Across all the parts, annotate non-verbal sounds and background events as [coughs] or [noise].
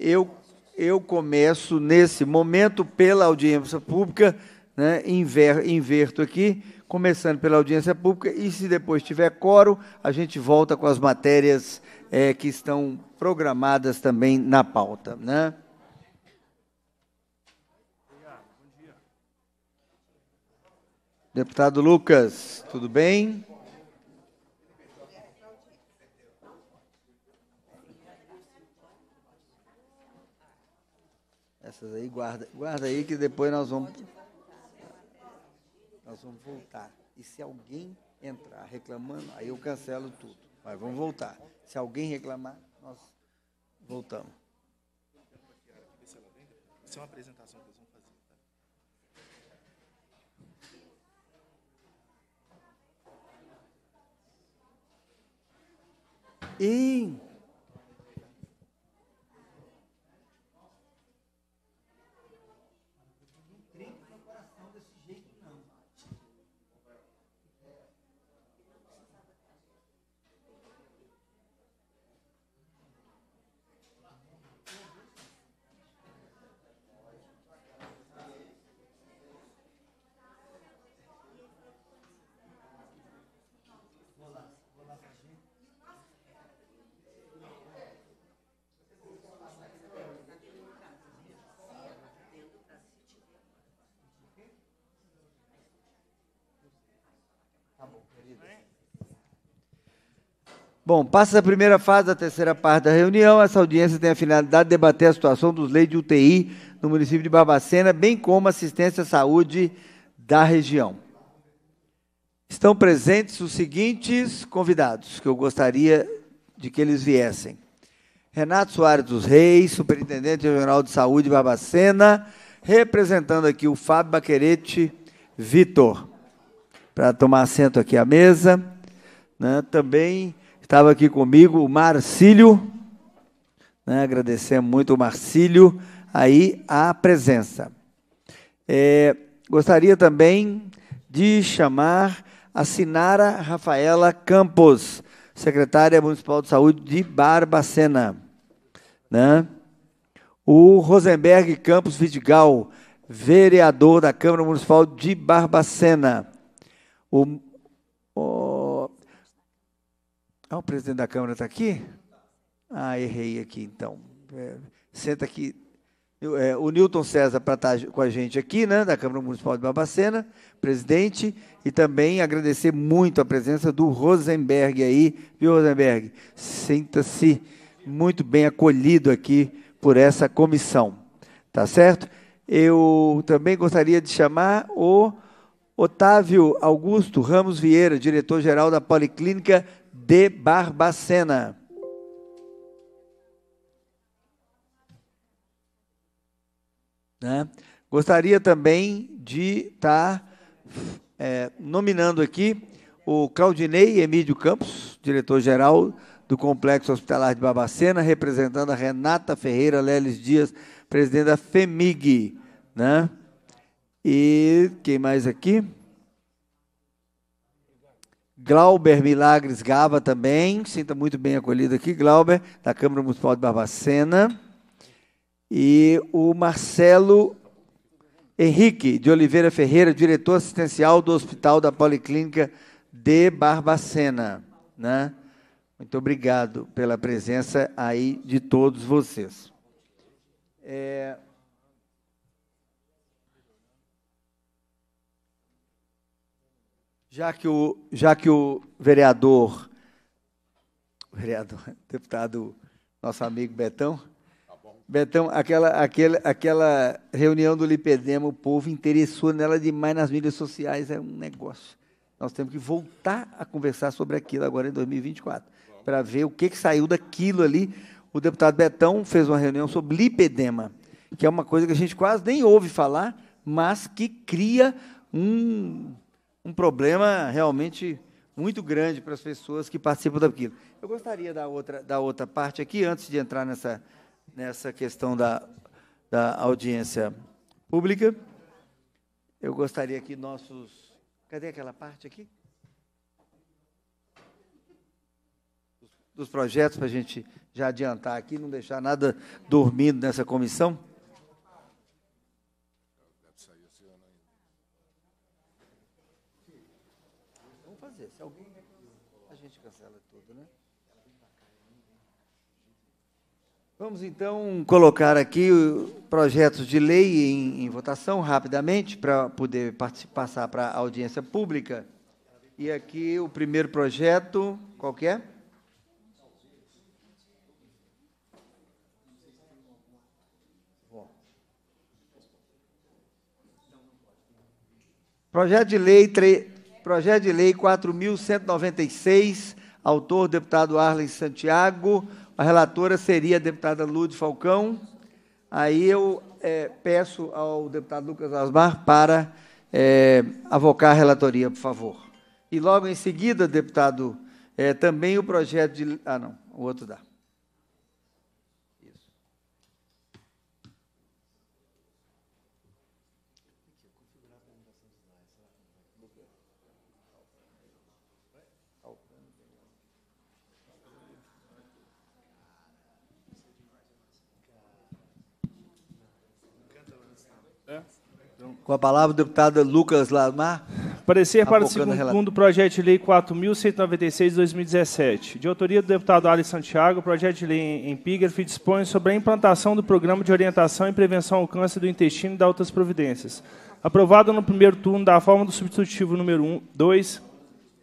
eu, eu começo nesse momento pela audiência pública, né, inver, inverto aqui, começando pela audiência pública, e se depois tiver coro, a gente volta com as matérias é, que estão programadas também na pauta. Né? Deputado Lucas, tudo bem? Essas aí guarda, guarda aí que depois nós vamos nós vamos voltar. E se alguém entrar reclamando, aí eu cancelo tudo. Mas vamos voltar. Se alguém reclamar, nós voltamos. Isso é uma apresentação que eles vão fazer. Tá? E Bom, passa a primeira fase da terceira parte da reunião. Essa audiência tem a finalidade de debater a situação dos leitos de UTI no município de Barbacena, bem como assistência à saúde da região. Estão presentes os seguintes convidados que eu gostaria de que eles viessem. Renato Soares dos Reis, Superintendente Regional de Saúde de Barbacena, representando aqui o Fábio Baquerete Vitor, para tomar assento aqui à mesa. Né? Também Estava aqui comigo o Marcílio, né? agradecer muito o Marcílio aí a presença. É, gostaria também de chamar a Sinara Rafaela Campos, secretária municipal de saúde de Barbacena. Né? O Rosenberg Campos Vidigal, vereador da Câmara Municipal de Barbacena. O, o ah, o presidente da Câmara está aqui? Ah, errei aqui então. É, senta aqui. É, o Newton César para estar tá com a gente aqui, né, da Câmara Municipal de Babacena, presidente, e também agradecer muito a presença do Rosenberg aí, viu, Rosenberg? Sinta-se muito bem acolhido aqui por essa comissão, tá certo? Eu também gostaria de chamar o Otávio Augusto Ramos Vieira, diretor-geral da Policlínica de Barbacena. Né? Gostaria também de estar tá, é, nominando aqui o Claudinei Emílio Campos, diretor-geral do Complexo Hospitalar de Barbacena, representando a Renata Ferreira Leles Dias, presidente da FEMIG. Né? E quem mais aqui? Glauber Milagres Gava também, sinta muito bem acolhido aqui, Glauber, da Câmara Municipal de Barbacena. E o Marcelo Henrique de Oliveira Ferreira, diretor assistencial do Hospital da Policlínica de Barbacena. Né? Muito obrigado pela presença aí de todos vocês. É... Já que o, já que o vereador, o vereador, [laughs] deputado, nosso amigo Betão, tá Betão, aquela, aquela, aquela reunião do Lipedema, o povo interessou nela demais nas mídias sociais, é um negócio. Nós temos que voltar a conversar sobre aquilo agora em 2024, para ver o que, que saiu daquilo ali. O deputado Betão fez uma reunião sobre lipedema, que é uma coisa que a gente quase nem ouve falar, mas que cria um um problema realmente muito grande para as pessoas que participam daquilo. Eu gostaria da outra, da outra parte aqui, antes de entrar nessa, nessa questão da, da audiência pública. Eu gostaria que nossos. Cadê aquela parte aqui? Dos projetos, para a gente já adiantar aqui, não deixar nada dormindo nessa comissão. né? Vamos então colocar aqui projetos de lei em, em votação rapidamente para poder passar para a audiência pública. E aqui o primeiro projeto, qual que é? Projeto de lei, tre... Projeto de lei 4196 Autor, deputado Arlen Santiago. A relatora seria a deputada Lourdes Falcão. Aí eu é, peço ao deputado Lucas Asmar para é, avocar a relatoria, por favor. E logo em seguida, deputado, é, também o projeto de. Ah, não, o outro dá. Com a palavra, o deputado Lucas Lamar. Parecer para o segundo projeto de lei 4.196 de 2017. De autoria do deputado Alex Santiago, o projeto de lei em epígrafe dispõe sobre a implantação do programa de orientação e prevenção ao câncer do intestino e da outras providências. Aprovado no primeiro turno da forma do substitutivo número 2,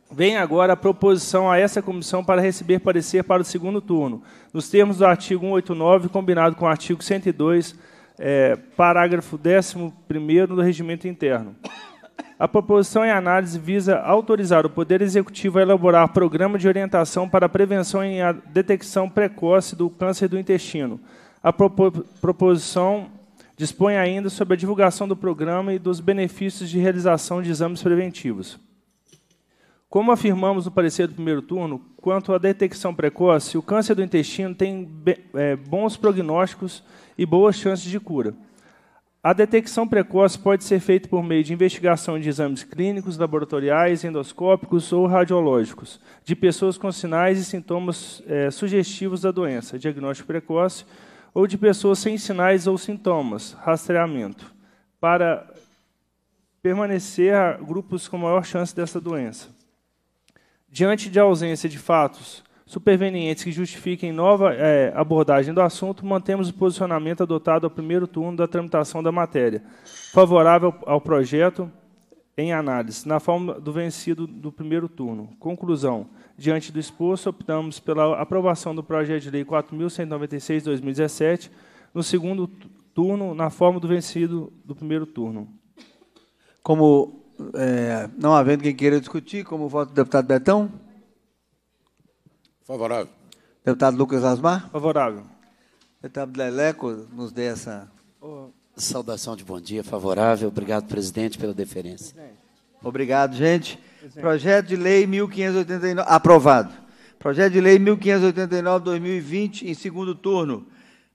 Vem agora a proposição a essa comissão para receber parecer para o segundo turno, nos termos do artigo 189, combinado com o artigo 102 é, parágrafo 11 do Regimento Interno. A proposição em análise visa autorizar o Poder Executivo a elaborar programa de orientação para a prevenção e a detecção precoce do câncer do intestino. A proposição dispõe ainda sobre a divulgação do programa e dos benefícios de realização de exames preventivos. Como afirmamos no parecer do primeiro turno, quanto à detecção precoce, o câncer do intestino tem é, bons prognósticos e boas chances de cura. A detecção precoce pode ser feita por meio de investigação de exames clínicos, laboratoriais, endoscópicos ou radiológicos, de pessoas com sinais e sintomas é, sugestivos da doença, diagnóstico precoce, ou de pessoas sem sinais ou sintomas, rastreamento, para permanecer a grupos com maior chance dessa doença. Diante de ausência de fatos supervenientes que justifiquem nova é, abordagem do assunto, mantemos o posicionamento adotado ao primeiro turno da tramitação da matéria, favorável ao projeto em análise, na forma do vencido do primeiro turno. Conclusão. Diante do exposto, optamos pela aprovação do projeto de lei 4.196-2017, no segundo turno, na forma do vencido do primeiro turno. Como é, não havendo quem queira discutir, como voto do deputado Betão? Favorável. Deputado Lucas Asmar? Favorável. Deputado Leleco, nos dê essa. Saudação de bom dia, favorável. Obrigado, presidente, pela deferência. Obrigado, gente. Projeto de lei 1589, aprovado. Projeto de lei 1589-2020, em segundo turno.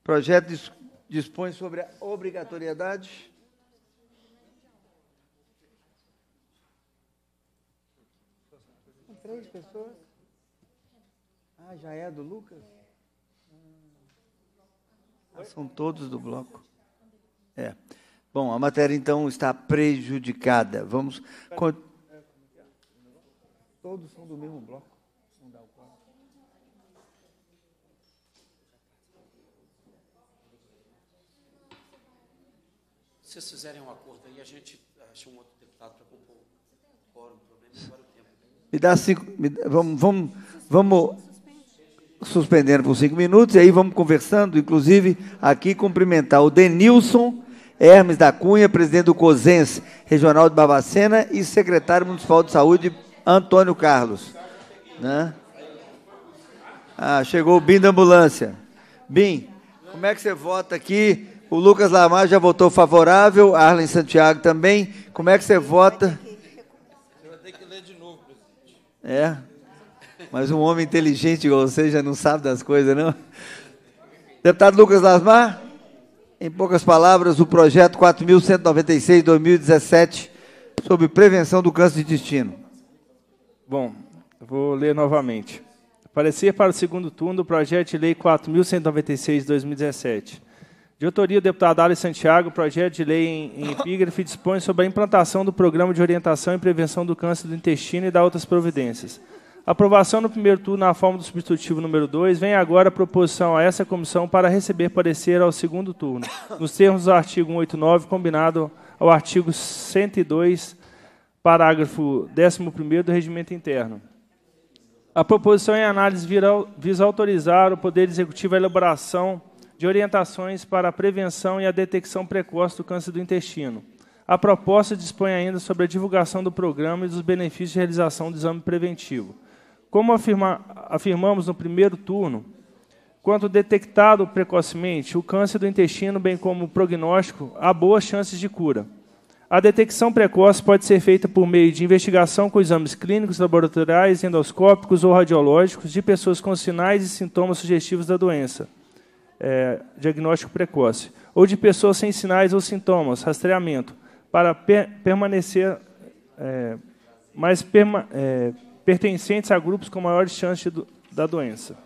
Projeto dispõe sobre a obrigatoriedade. Três pessoas. Ah, já é do Lucas? Ah, são todos do bloco. É. Bom, a matéria então está prejudicada. Vamos. Todos são do mesmo bloco. Se vocês fizerem um acordo aí, a gente acha um outro deputado para compor o quórum. O problema é agora o tempo. Me dá cinco. Me dá, vamos, vamos, vamos suspendendo por cinco minutos, e aí vamos conversando, inclusive aqui cumprimentar o Denilson Hermes da Cunha, presidente do COSENS Regional de Barbacena e secretário municipal de saúde, Antônio Carlos. Né? Ah, chegou o BIM da ambulância. BIM, como é que você vota aqui? O Lucas Lamar já votou favorável, Arlen Santiago também. Como é que você vota? Você vai ter que ler de novo, presidente. É, mas um homem inteligente igual você já não sabe das coisas, não? Deputado Lucas Lasmar, em poucas palavras, o projeto 4196-2017 sobre prevenção do câncer de intestino. Bom, vou ler novamente. Aparecer para o segundo turno do projeto de lei 4.196-2017. De autoria do deputado Alex Santiago, o projeto de lei em, em epígrafe dispõe sobre a implantação do Programa de Orientação e Prevenção do Câncer do Intestino e da outras providências. Aprovação no primeiro turno na forma do substitutivo número 2. Vem agora a proposição a essa comissão para receber parecer ao segundo turno, nos termos do artigo 189, combinado ao artigo 102, parágrafo 11 do Regimento Interno. A proposição em análise visa autorizar o Poder Executivo a elaboração de orientações para a prevenção e a detecção precoce do câncer do intestino. A proposta dispõe ainda sobre a divulgação do programa e dos benefícios de realização do exame preventivo. Como afirma, afirmamos no primeiro turno, quando detectado precocemente, o câncer do intestino, bem como o prognóstico, há boas chances de cura. A detecção precoce pode ser feita por meio de investigação com exames clínicos, laboratoriais, endoscópicos ou radiológicos de pessoas com sinais e sintomas sugestivos da doença, é, diagnóstico precoce, ou de pessoas sem sinais ou sintomas, rastreamento, para per permanecer é, mais perma é, pertencentes a grupos com maiores chances do, da doença.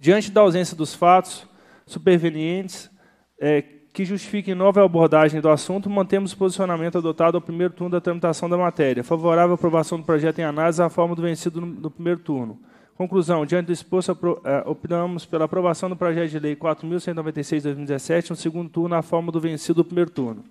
Diante da ausência dos fatos supervenientes é, que justifiquem nova abordagem do assunto, mantemos o posicionamento adotado ao primeiro turno da tramitação da matéria, favorável à aprovação do projeto em análise à forma do vencido no, no primeiro turno. Conclusão, diante do exposto, optamos é, opinamos pela aprovação do projeto de lei 4.196-2017, no segundo turno, à forma do vencido do primeiro turno.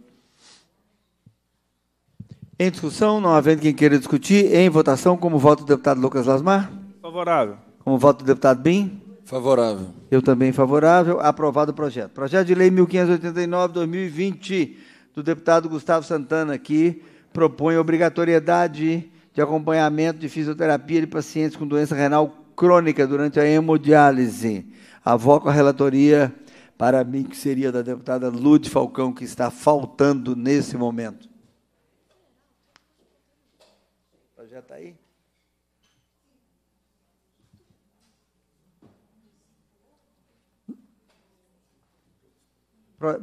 Em discussão, não havendo quem queira discutir, em votação, como voto do deputado Lucas Lasmar? Favorável. Como voto do deputado Bim? Favorável. Eu também favorável. Aprovado o projeto. Projeto de lei 1589-2020 do deputado Gustavo Santana, que propõe obrigatoriedade de acompanhamento de fisioterapia de pacientes com doença renal crônica durante a hemodiálise. Avoco a relatoria para mim, que seria da deputada Lud Falcão, que está faltando nesse momento. já está aí?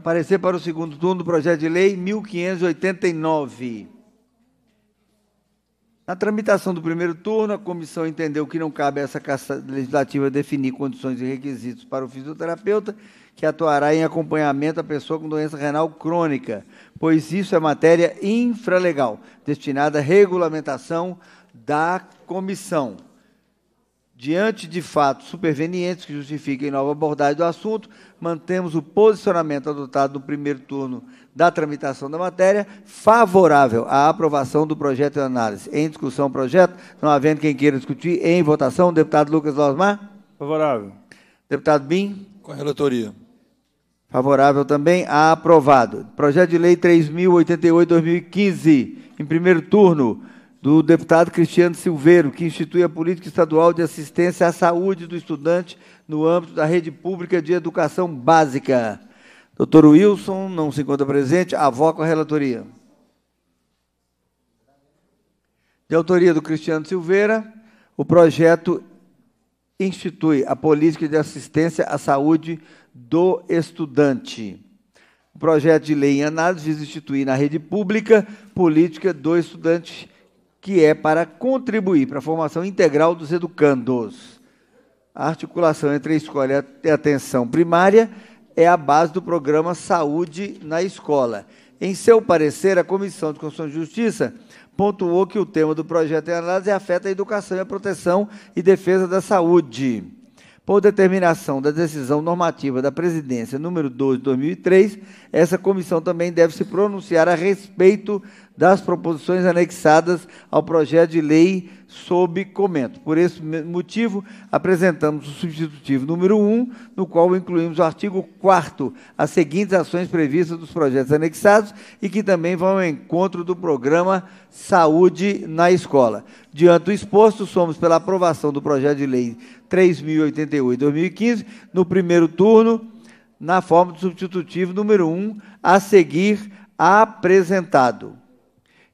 Parecer para o segundo turno do projeto de lei 1589. Na tramitação do primeiro turno, a comissão entendeu que não cabe a essa Casa Legislativa definir condições e requisitos para o fisioterapeuta que atuará em acompanhamento à pessoa com doença renal crônica, pois isso é matéria infralegal, destinada à regulamentação da comissão. Diante de fatos supervenientes que justifiquem nova abordagem do assunto, mantemos o posicionamento adotado no primeiro turno da tramitação da matéria, favorável à aprovação do projeto de análise. Em discussão o projeto, não havendo quem queira discutir, em votação, deputado Lucas Osmar. Favorável. Deputado Bim. Com a relatoria. Favorável também. Aprovado. Projeto de Lei 3088-2015, em primeiro turno, do deputado Cristiano Silveiro, que institui a Política Estadual de Assistência à Saúde do Estudante no âmbito da Rede Pública de Educação Básica. Doutor Wilson, não se encontra presente, avoca a relatoria. De autoria do Cristiano Silveira, o projeto institui a Política de Assistência à Saúde do do estudante. O projeto de lei em análise visa instituir na rede pública política do estudante, que é para contribuir para a formação integral dos educandos. A articulação entre a escola e a atenção primária é a base do programa Saúde na Escola. Em seu parecer, a Comissão de Constituição e Justiça pontuou que o tema do projeto em análise afeta a educação e a proteção e defesa da saúde. Por determinação da decisão normativa da presidência número 12 de 2003, essa comissão também deve se pronunciar a respeito das proposições anexadas ao projeto de lei sob comento. Por esse motivo, apresentamos o substitutivo número 1, no qual incluímos o artigo 4 as seguintes ações previstas dos projetos anexados e que também vão ao encontro do programa Saúde na Escola. Diante do exposto, somos pela aprovação do projeto de lei 3088/2015, no primeiro turno, na forma do substitutivo número 1, a seguir apresentado.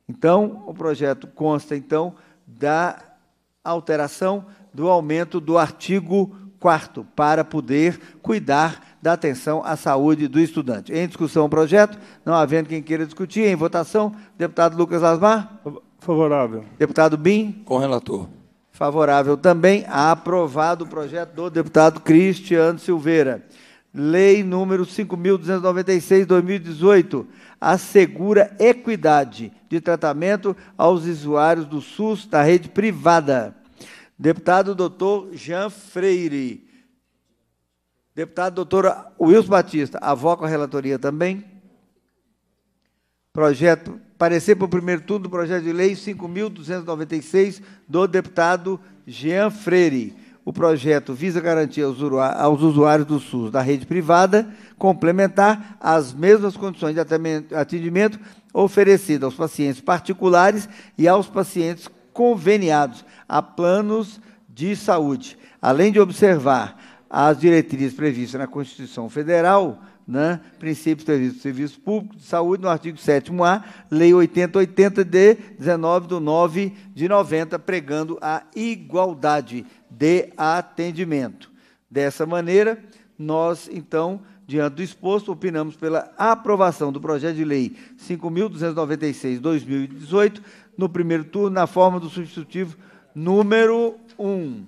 Então, o projeto consta então da alteração do aumento do artigo 4 para poder cuidar da atenção à saúde do estudante. Em discussão o projeto, não havendo quem queira discutir, em votação, deputado Lucas Asmar? Favorável. Deputado Bim? Com relator. Favorável também. Aprovado o projeto do deputado Cristiano Silveira. Lei número 5.296, 2018, assegura equidade de tratamento aos usuários do SUS da rede privada. Deputado doutor Jean Freire. Deputado doutor Wilson Batista, avoca a relatoria também. Projeto, parecer para o primeiro turno do projeto de lei 5.296, do deputado Jean Freire. O projeto visa garantir aos usuários do SUS da rede privada complementar as mesmas condições de atendimento oferecidas aos pacientes particulares e aos pacientes conveniados a planos de saúde, além de observar as diretrizes previstas na Constituição Federal né? princípios do no Serviço Público de Saúde, no artigo 7 a Lei 8080 de 19 de 9 de 90, pregando a igualdade de atendimento. Dessa maneira, nós, então, diante do exposto, opinamos pela aprovação do projeto de lei 5.296-2018, no primeiro turno, na forma do substitutivo número 1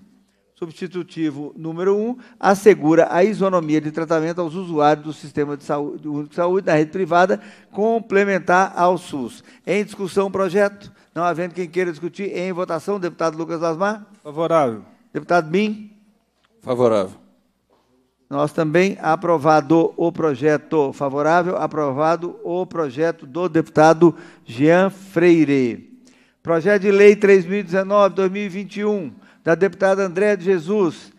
substitutivo número 1 um, assegura a isonomia de tratamento aos usuários do sistema de saúde, de saúde da rede privada, complementar ao SUS. Em discussão o projeto? Não havendo quem queira discutir, em votação, deputado Lucas Lasmar? Favorável. Deputado Bim? Favorável. Nós também aprovado o projeto favorável, aprovado o projeto do deputado Jean Freire. Projeto de lei 3019 2021 da deputada Andréa de Jesus,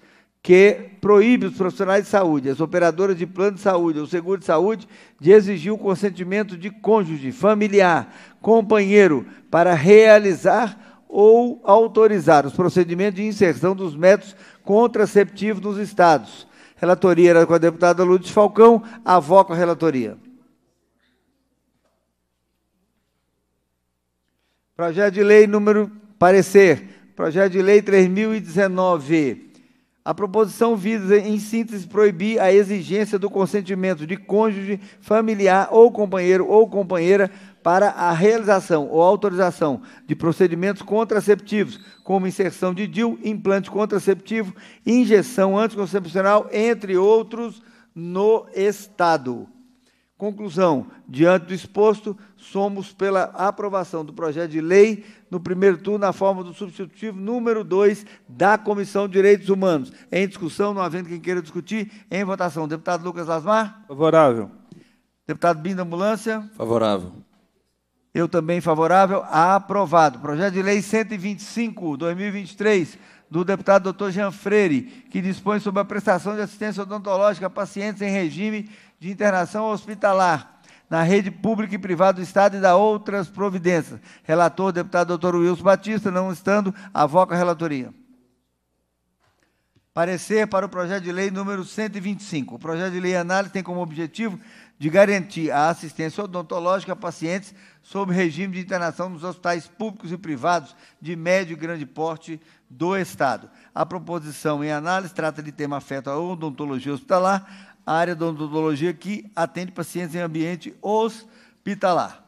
que proíbe os profissionais de saúde, as operadoras de plano de saúde o seguro de saúde, de exigir o consentimento de cônjuge, familiar, companheiro, para realizar ou autorizar os procedimentos de inserção dos métodos contraceptivos nos estados. Relatoria era com a deputada Lourdes Falcão, avoco a relatoria. Projeto de lei número parecer Projeto de Lei 3019. A proposição visa, em síntese, proibir a exigência do consentimento de cônjuge, familiar ou companheiro ou companheira para a realização ou autorização de procedimentos contraceptivos, como inserção de DIU, implante contraceptivo, injeção anticoncepcional, entre outros, no Estado. Conclusão: diante do exposto, somos pela aprovação do projeto de lei no primeiro turno, na forma do substitutivo número 2 da Comissão de Direitos Humanos. Em discussão, não havendo quem queira discutir, em votação. Deputado Lucas Lasmar? Favorável. Deputado Binda Ambulância? Favorável. Eu também favorável. Aprovado. Projeto de Lei 125-2023 do deputado Dr. Jean Freire, que dispõe sobre a prestação de assistência odontológica a pacientes em regime de internação hospitalar na rede pública e privada do Estado e da outras providências. Relator, deputado doutor Wilson Batista, não estando, avoca a relatoria. Parecer para o projeto de lei número 125. O projeto de lei análise tem como objetivo de garantir a assistência odontológica a pacientes sob regime de internação nos hospitais públicos e privados de médio e grande porte do Estado. A proposição em análise trata de tema afeto à odontologia hospitalar, a área da odontologia que atende pacientes em ambiente hospitalar.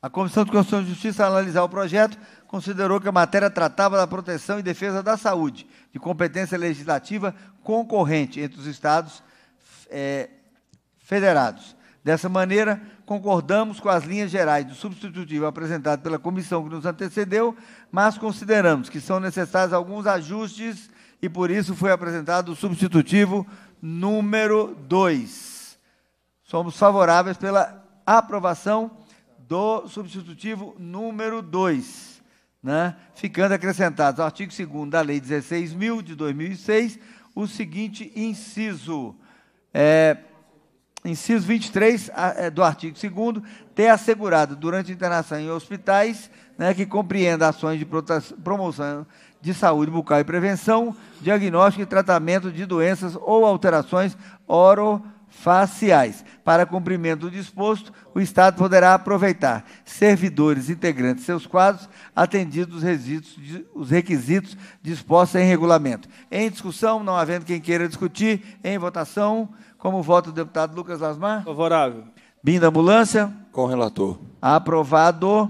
A Comissão de Constituição e Justiça, ao analisar o projeto, considerou que a matéria tratava da proteção e defesa da saúde, de competência legislativa concorrente entre os Estados é, federados. Dessa maneira, concordamos com as linhas gerais do substitutivo apresentado pela comissão que nos antecedeu, mas consideramos que são necessários alguns ajustes e por isso foi apresentado o substitutivo número 2. Somos favoráveis pela aprovação do substitutivo número 2, né? ficando acrescentados ao artigo 2 da Lei 16.000 de 2006 o seguinte inciso. É, inciso 23 é, do artigo 2 ter assegurado durante a internação em hospitais, né, que compreenda ações de promoção de saúde bucal e prevenção, diagnóstico e tratamento de doenças ou alterações oro faciais. Para cumprimento do disposto, o Estado poderá aproveitar servidores integrantes seus quadros, atendidos os requisitos, dispostos em regulamento. Em discussão, não havendo quem queira discutir, em votação, como vota o deputado Lucas Lasmar? Favorável. Bim da ambulância? Com relator. Aprovado.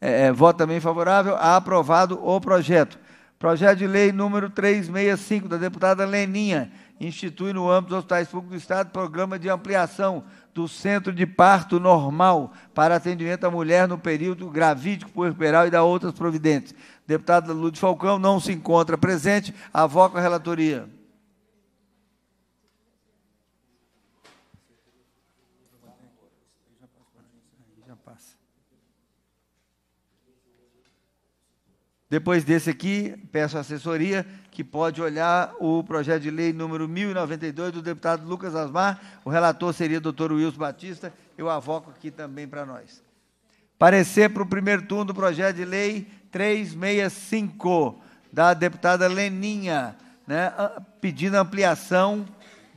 É, é, voto também favorável. Aprovado o projeto. Projeto de lei número 365 da deputada Leninha institui no âmbito dos hospitais públicos do Estado programa de ampliação do centro de parto normal para atendimento à mulher no período gravídico puerperal e da outras providências. Deputada Lúcia Falcão não se encontra presente, avoca a relatoria. Depois desse aqui, peço assessoria que pode olhar o projeto de lei número 1092 do deputado Lucas Asmar. O relator seria o doutor Wilson Batista. Eu avoco aqui também para nós. Parecer para o primeiro turno do projeto de lei 365, da deputada Leninha, né, pedindo ampliação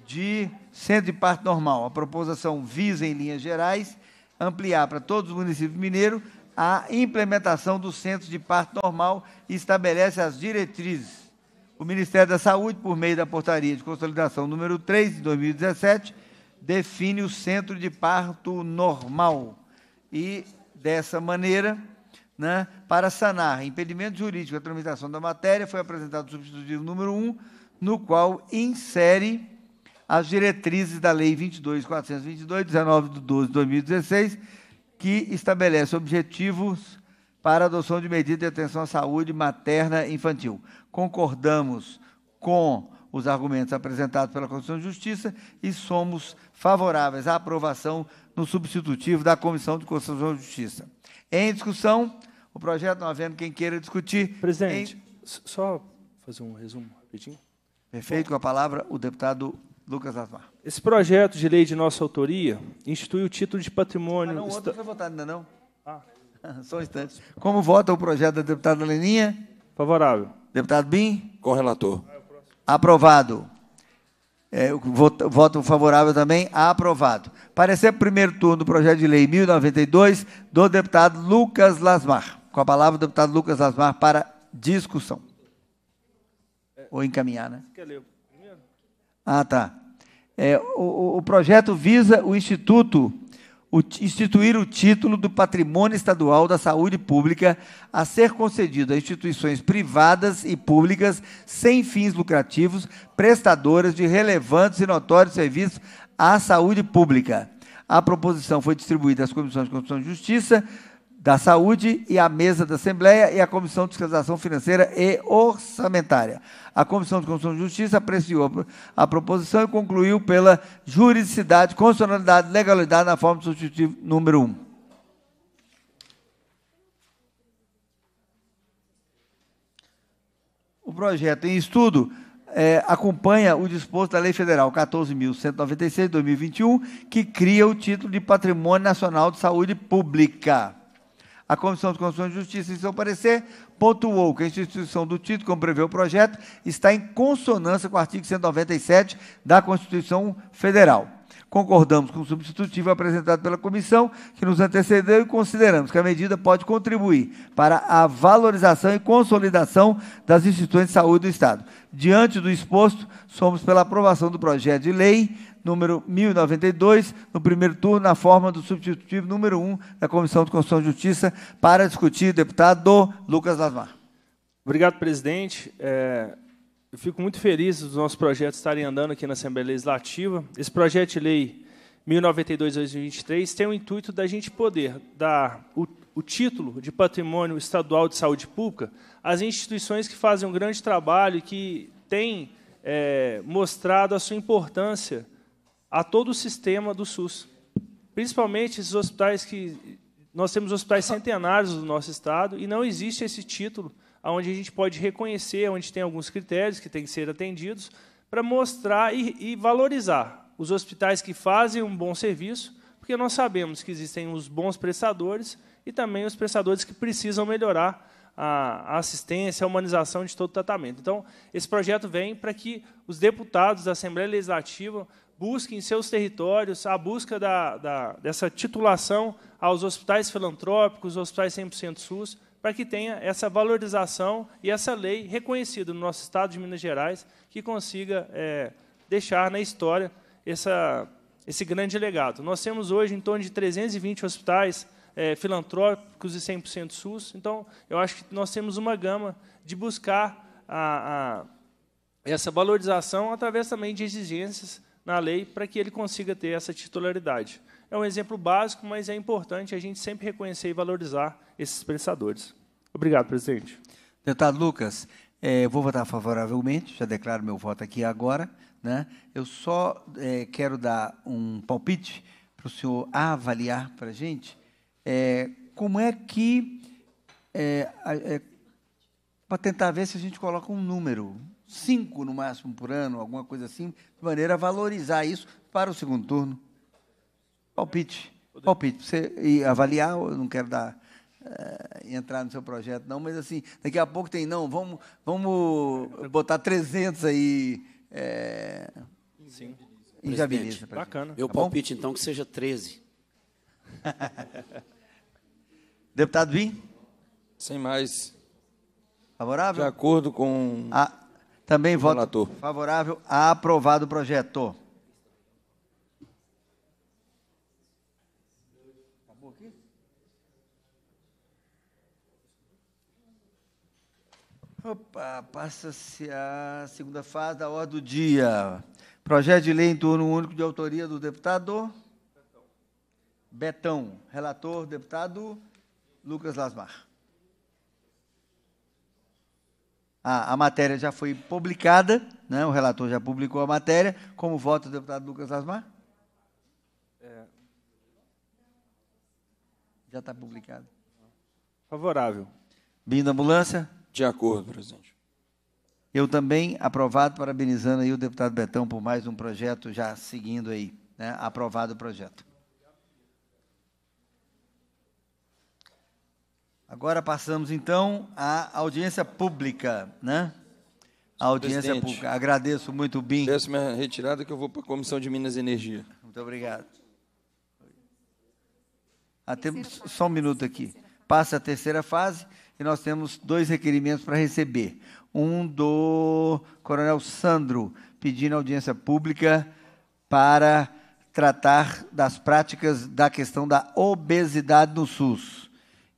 de centro de parte normal. A proposição visa, em linhas gerais, ampliar para todos os municípios mineiros a implementação do Centro de Parto Normal e estabelece as diretrizes. O Ministério da Saúde, por meio da portaria de consolidação número 3 de 2017, define o Centro de Parto Normal e, dessa maneira, né, para sanar impedimento jurídico à tramitação da matéria, foi apresentado o substitutivo número 1, no qual insere as diretrizes da Lei 22.422, 19 de 12 de 2016, que estabelece objetivos para a adoção de medidas de atenção à saúde materna e infantil. Concordamos com os argumentos apresentados pela Comissão de Justiça e somos favoráveis à aprovação no substitutivo da Comissão de Constituição e Justiça. Em discussão, o projeto, não havendo quem queira discutir. Presidente, em... só fazer um resumo rapidinho. Perfeito, com a palavra o deputado Lucas Asmar. Esse projeto de lei de nossa autoria institui o título de patrimônio. Ah, não, outro não foi votado ainda é não. Ah. [laughs] Só um instante. Como vota o projeto da deputada Leninha? Favorável. Deputado Bim? Com relator. Aprovado. É, voto, voto favorável também, aprovado. Parecer primeiro turno do projeto de lei 1092 do deputado Lucas Lasmar. Com a palavra o deputado Lucas Lasmar para discussão. Ou encaminhar, né? Quer ler ah, tá. É, o, o projeto visa o Instituto o, instituir o título do Patrimônio Estadual da Saúde Pública a ser concedido a instituições privadas e públicas sem fins lucrativos, prestadoras de relevantes e notórios serviços à saúde pública. A proposição foi distribuída às comissões de Constituição e Justiça, da Saúde e a mesa da Assembleia e a Comissão de Fiscalização Financeira e Orçamentária. A Comissão de Constituição e Justiça apreciou a proposição e concluiu pela juridicidade, constitucionalidade e legalidade na forma do substitutivo número 1. Um. O projeto em estudo é, acompanha o disposto da Lei Federal 14.196 de 2021, que cria o título de Patrimônio Nacional de Saúde Pública. A Comissão de Constituição e Justiça, em seu parecer, pontuou que a instituição do título, como prevê o projeto, está em consonância com o artigo 197 da Constituição Federal. Concordamos com o substitutivo apresentado pela comissão, que nos antecedeu, e consideramos que a medida pode contribuir para a valorização e consolidação das instituições de saúde do Estado. Diante do exposto, somos pela aprovação do projeto de lei número 1092, no primeiro turno, na forma do substitutivo número 1 da Comissão de Constituição e Justiça, para discutir, deputado Lucas Lasmar. Obrigado, presidente. É, eu fico muito feliz dos nossos projetos estarem andando aqui na Assembleia Legislativa. Esse projeto de lei 1092-2023 tem o intuito da gente poder dar o, o título de Patrimônio Estadual de Saúde Pública às instituições que fazem um grande trabalho e que têm é, mostrado a sua importância a todo o sistema do SUS. Principalmente esses hospitais que. Nós temos hospitais centenários do nosso estado e não existe esse título onde a gente pode reconhecer, onde tem alguns critérios que têm que ser atendidos, para mostrar e, e valorizar os hospitais que fazem um bom serviço, porque nós sabemos que existem os bons prestadores e também os prestadores que precisam melhorar a assistência, a humanização de todo o tratamento. Então, esse projeto vem para que os deputados da Assembleia Legislativa busque em seus territórios a busca da, da, dessa titulação aos hospitais filantrópicos, hospitais 100% SUS, para que tenha essa valorização e essa lei reconhecida no nosso Estado de Minas Gerais, que consiga é, deixar na história essa, esse grande legado. Nós temos hoje em torno de 320 hospitais é, filantrópicos e 100% SUS, então eu acho que nós temos uma gama de buscar a, a, essa valorização através também de exigências na lei para que ele consiga ter essa titularidade. É um exemplo básico, mas é importante a gente sempre reconhecer e valorizar esses pensadores. Obrigado, presidente. Deputado Lucas, é, vou votar favoravelmente, já declaro meu voto aqui agora. Né? Eu só é, quero dar um palpite para o senhor avaliar para a gente é, como é que. É, é, para tentar ver se a gente coloca um número, cinco no máximo por ano, alguma coisa assim, de maneira a valorizar isso para o segundo turno. Palpite. Palpite. Você e avaliar, eu não quero dar. Eh, entrar no seu projeto, não, mas assim, daqui a pouco tem, não, vamos, vamos botar 300 aí. É, Sim. Inviabiliza. Bacana. Meu tá palpite, bom? então, que seja 13. [laughs] Deputado Bim? Sem mais. Favorável? De acordo com. A... Ah, também voto Relator. favorável a aprovado o projeto. Opa, passa-se a segunda fase da ordem do dia. Projeto de lei em turno único de autoria do deputado Betão. Betão. Relator, deputado Lucas Lasmar. a, a matéria já foi publicada, né? o relator já publicou a matéria. Como vota o deputado Lucas Asmar? É. Já está publicado. Favorável. Bindo ambulância? De acordo, presidente. Eu também, aprovado, parabenizando aí o deputado Betão por mais um projeto já seguindo aí, né? aprovado o projeto. Agora passamos então à audiência pública, né? A audiência Presidente, pública. Agradeço muito, Bim. Peço minha retirada que eu vou para a Comissão de Minas e Energia. Muito obrigado. Ah, temos só um minuto aqui. Passa a terceira fase e nós temos dois requerimentos para receber. Um do Coronel Sandro, pedindo audiência pública para tratar das práticas da questão da obesidade no SUS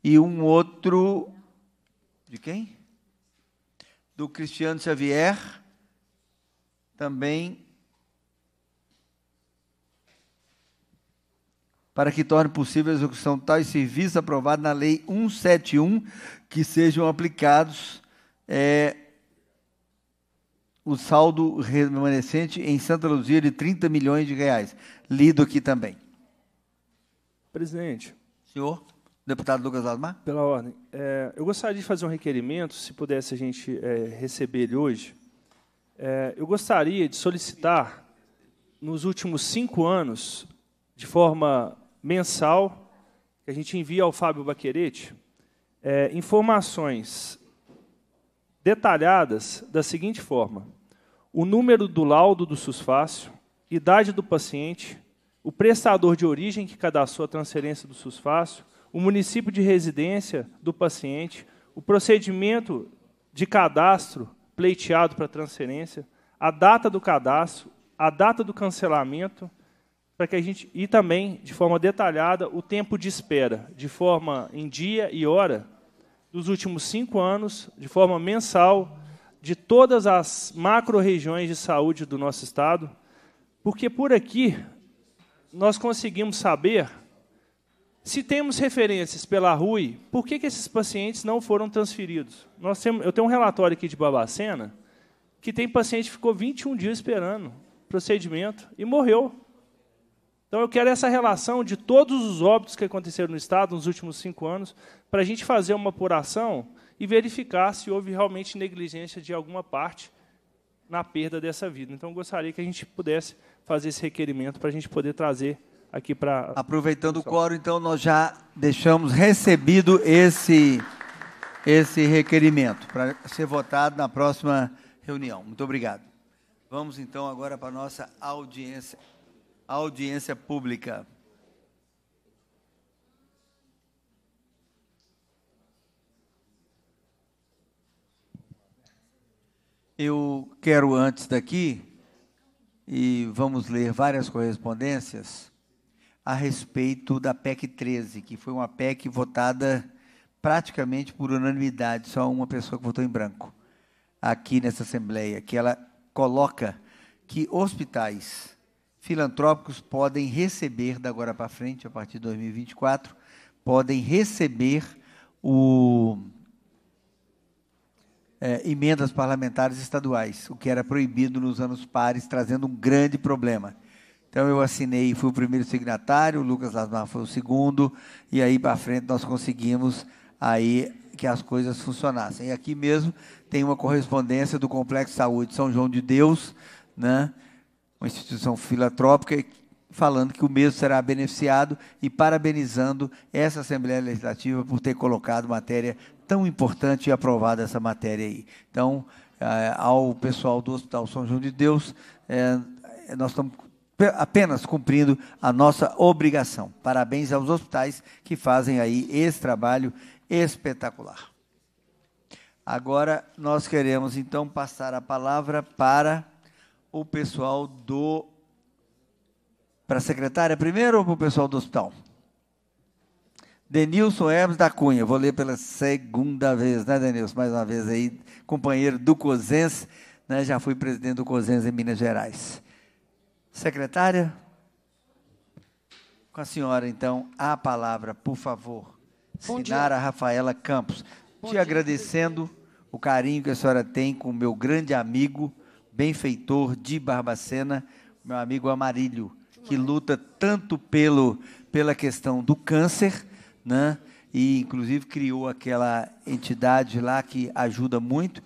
e um outro de quem? Do Cristiano Xavier, também para que torne possível a execução de tais serviços aprovados na Lei 171, que sejam aplicados é, o saldo remanescente em Santa Luzia de 30 milhões de reais. Lido aqui também. Presidente. Senhor. Deputado Lucas Ladmar? Pela ordem. É, eu gostaria de fazer um requerimento, se pudesse a gente é, receber ele hoje. É, eu gostaria de solicitar, nos últimos cinco anos, de forma mensal, que a gente envie ao Fábio Baquerete é, informações detalhadas da seguinte forma: o número do laudo do susfácio, idade do paciente, o prestador de origem que cadastrou a transferência do susfácio, o município de residência do paciente, o procedimento de cadastro pleiteado para transferência, a data do cadastro, a data do cancelamento, para que a gente e também de forma detalhada o tempo de espera, de forma em dia e hora dos últimos cinco anos, de forma mensal, de todas as macro-regiões de saúde do nosso estado, porque por aqui nós conseguimos saber se temos referências pela RUI, por que, que esses pacientes não foram transferidos? Nós temos, eu tenho um relatório aqui de Babacena que tem paciente que ficou 21 dias esperando procedimento e morreu. Então eu quero essa relação de todos os óbitos que aconteceram no Estado nos últimos cinco anos para a gente fazer uma apuração e verificar se houve realmente negligência de alguma parte na perda dessa vida. Então eu gostaria que a gente pudesse fazer esse requerimento para a gente poder trazer aqui para. Aproveitando o quórum, então, nós já deixamos recebido esse, esse requerimento para ser votado na próxima reunião. Muito obrigado. Vamos, então, agora para a nossa audiência, audiência pública. Eu quero, antes daqui, e vamos ler várias correspondências a respeito da PEC 13, que foi uma PEC votada praticamente por unanimidade, só uma pessoa que votou em branco aqui nessa Assembleia, que ela coloca que hospitais filantrópicos podem receber, da agora para frente, a partir de 2024, podem receber o, é, emendas parlamentares estaduais, o que era proibido nos anos pares, trazendo um grande problema. Então eu assinei, fui o primeiro signatário, o Lucas Lasmar foi o segundo, e aí para frente nós conseguimos aí que as coisas funcionassem. E aqui mesmo tem uma correspondência do Complexo Saúde São João de Deus, né? uma instituição filantrópica, falando que o mesmo será beneficiado e parabenizando essa Assembleia Legislativa por ter colocado matéria tão importante e aprovado essa matéria aí. Então, eh, ao pessoal do Hospital São João de Deus, eh, nós estamos apenas cumprindo a nossa obrigação. Parabéns aos hospitais que fazem aí esse trabalho espetacular. Agora nós queremos então passar a palavra para o pessoal do para a secretária primeiro ou para o pessoal do hospital? Denilson Hermes da Cunha, vou ler pela segunda vez, né, Denilson? Mais uma vez aí, companheiro do COSENS, né? já fui presidente do COSENS em Minas Gerais. Secretária, com a senhora, então, a palavra, por favor. Sinara Rafaela Campos. Bom te dia, agradecendo o carinho que a senhora tem com o meu grande amigo, benfeitor de Barbacena, meu amigo Amarílio, que luta tanto pelo, pela questão do câncer, né? e inclusive criou aquela entidade lá que ajuda muito.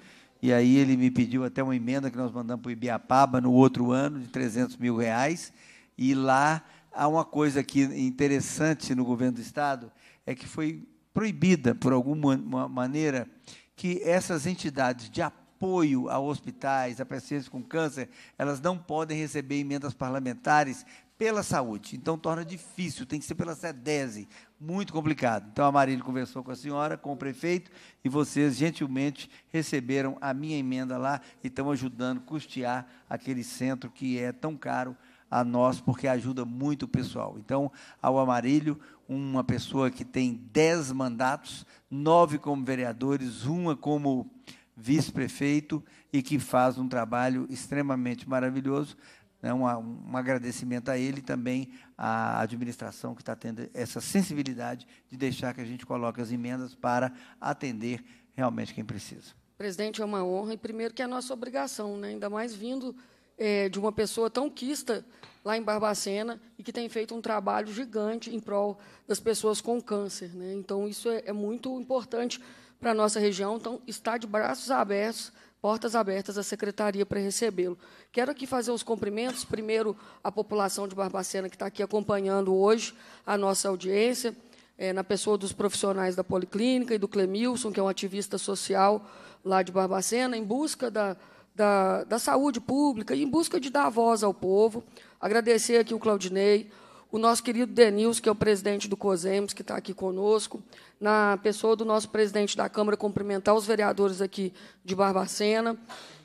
E aí ele me pediu até uma emenda que nós mandamos para o Ibiapaba no outro ano, de 300 mil reais. E lá há uma coisa que interessante no governo do Estado, é que foi proibida, por alguma maneira, que essas entidades de apoio a hospitais, a pacientes com câncer, elas não podem receber emendas parlamentares pela saúde. Então torna difícil, tem que ser pela SEDESE, muito complicado. Então a Marília conversou com a senhora, com o prefeito, e vocês gentilmente receberam a minha emenda lá e estão ajudando a custear aquele centro que é tão caro a nós, porque ajuda muito o pessoal. Então, ao Amarílio, uma pessoa que tem dez mandatos, nove como vereadores, uma como vice-prefeito, e que faz um trabalho extremamente maravilhoso né, uma, um agradecimento a ele e também à administração que está tendo essa sensibilidade de deixar que a gente coloque as emendas para atender realmente quem precisa. Presidente, é uma honra e primeiro que é a nossa obrigação, né, ainda mais vindo é, de uma pessoa tão quista lá em Barbacena e que tem feito um trabalho gigante em prol das pessoas com câncer. Né? Então, isso é, é muito importante para a nossa região, então, está de braços abertos portas abertas à secretaria para recebê-lo. Quero aqui fazer os cumprimentos, primeiro, à população de Barbacena que está aqui acompanhando hoje a nossa audiência, é, na pessoa dos profissionais da Policlínica e do Clemilson, que é um ativista social lá de Barbacena, em busca da, da, da saúde pública, e em busca de dar voz ao povo. Agradecer aqui o Claudinei, o nosso querido Denilson, que é o presidente do COSEMOS, que está aqui conosco, na pessoa do nosso presidente da Câmara, cumprimentar os vereadores aqui de Barbacena,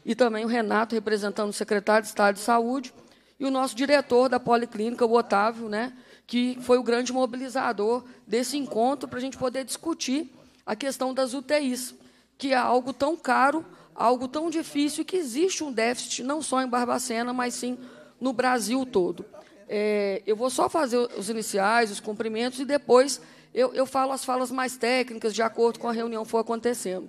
e também o Renato, representando o secretário de Estado de Saúde, e o nosso diretor da Policlínica, o Otávio, né, que foi o grande mobilizador desse encontro para a gente poder discutir a questão das UTIs, que é algo tão caro, algo tão difícil, que existe um déficit não só em Barbacena, mas sim no Brasil todo. É, eu vou só fazer os iniciais, os cumprimentos, e depois eu, eu, falo as falas mais técnicas, de acordo com a reunião for acontecendo.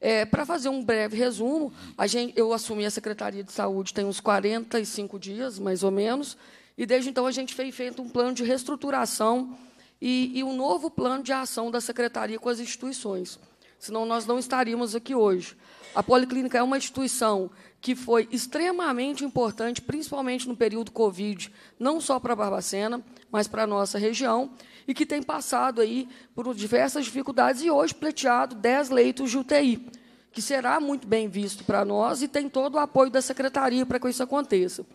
É, Para fazer um breve resumo, gente, eu assumi a Secretaria de Saúde tem uns 45 dias, mais ou menos, e desde então a gente fez feito um plano de reestruturação e, e um novo plano de ação da Secretaria com as instituições. Senão nós não estaríamos aqui hoje. A Policlínica é uma instituição que foi extremamente importante, principalmente no período Covid, não só para Barbacena, mas para a nossa região, e que tem passado aí por diversas dificuldades e hoje pleiteado 10 leitos de UTI, que será muito bem visto para nós e tem todo o apoio da secretaria para que isso aconteça.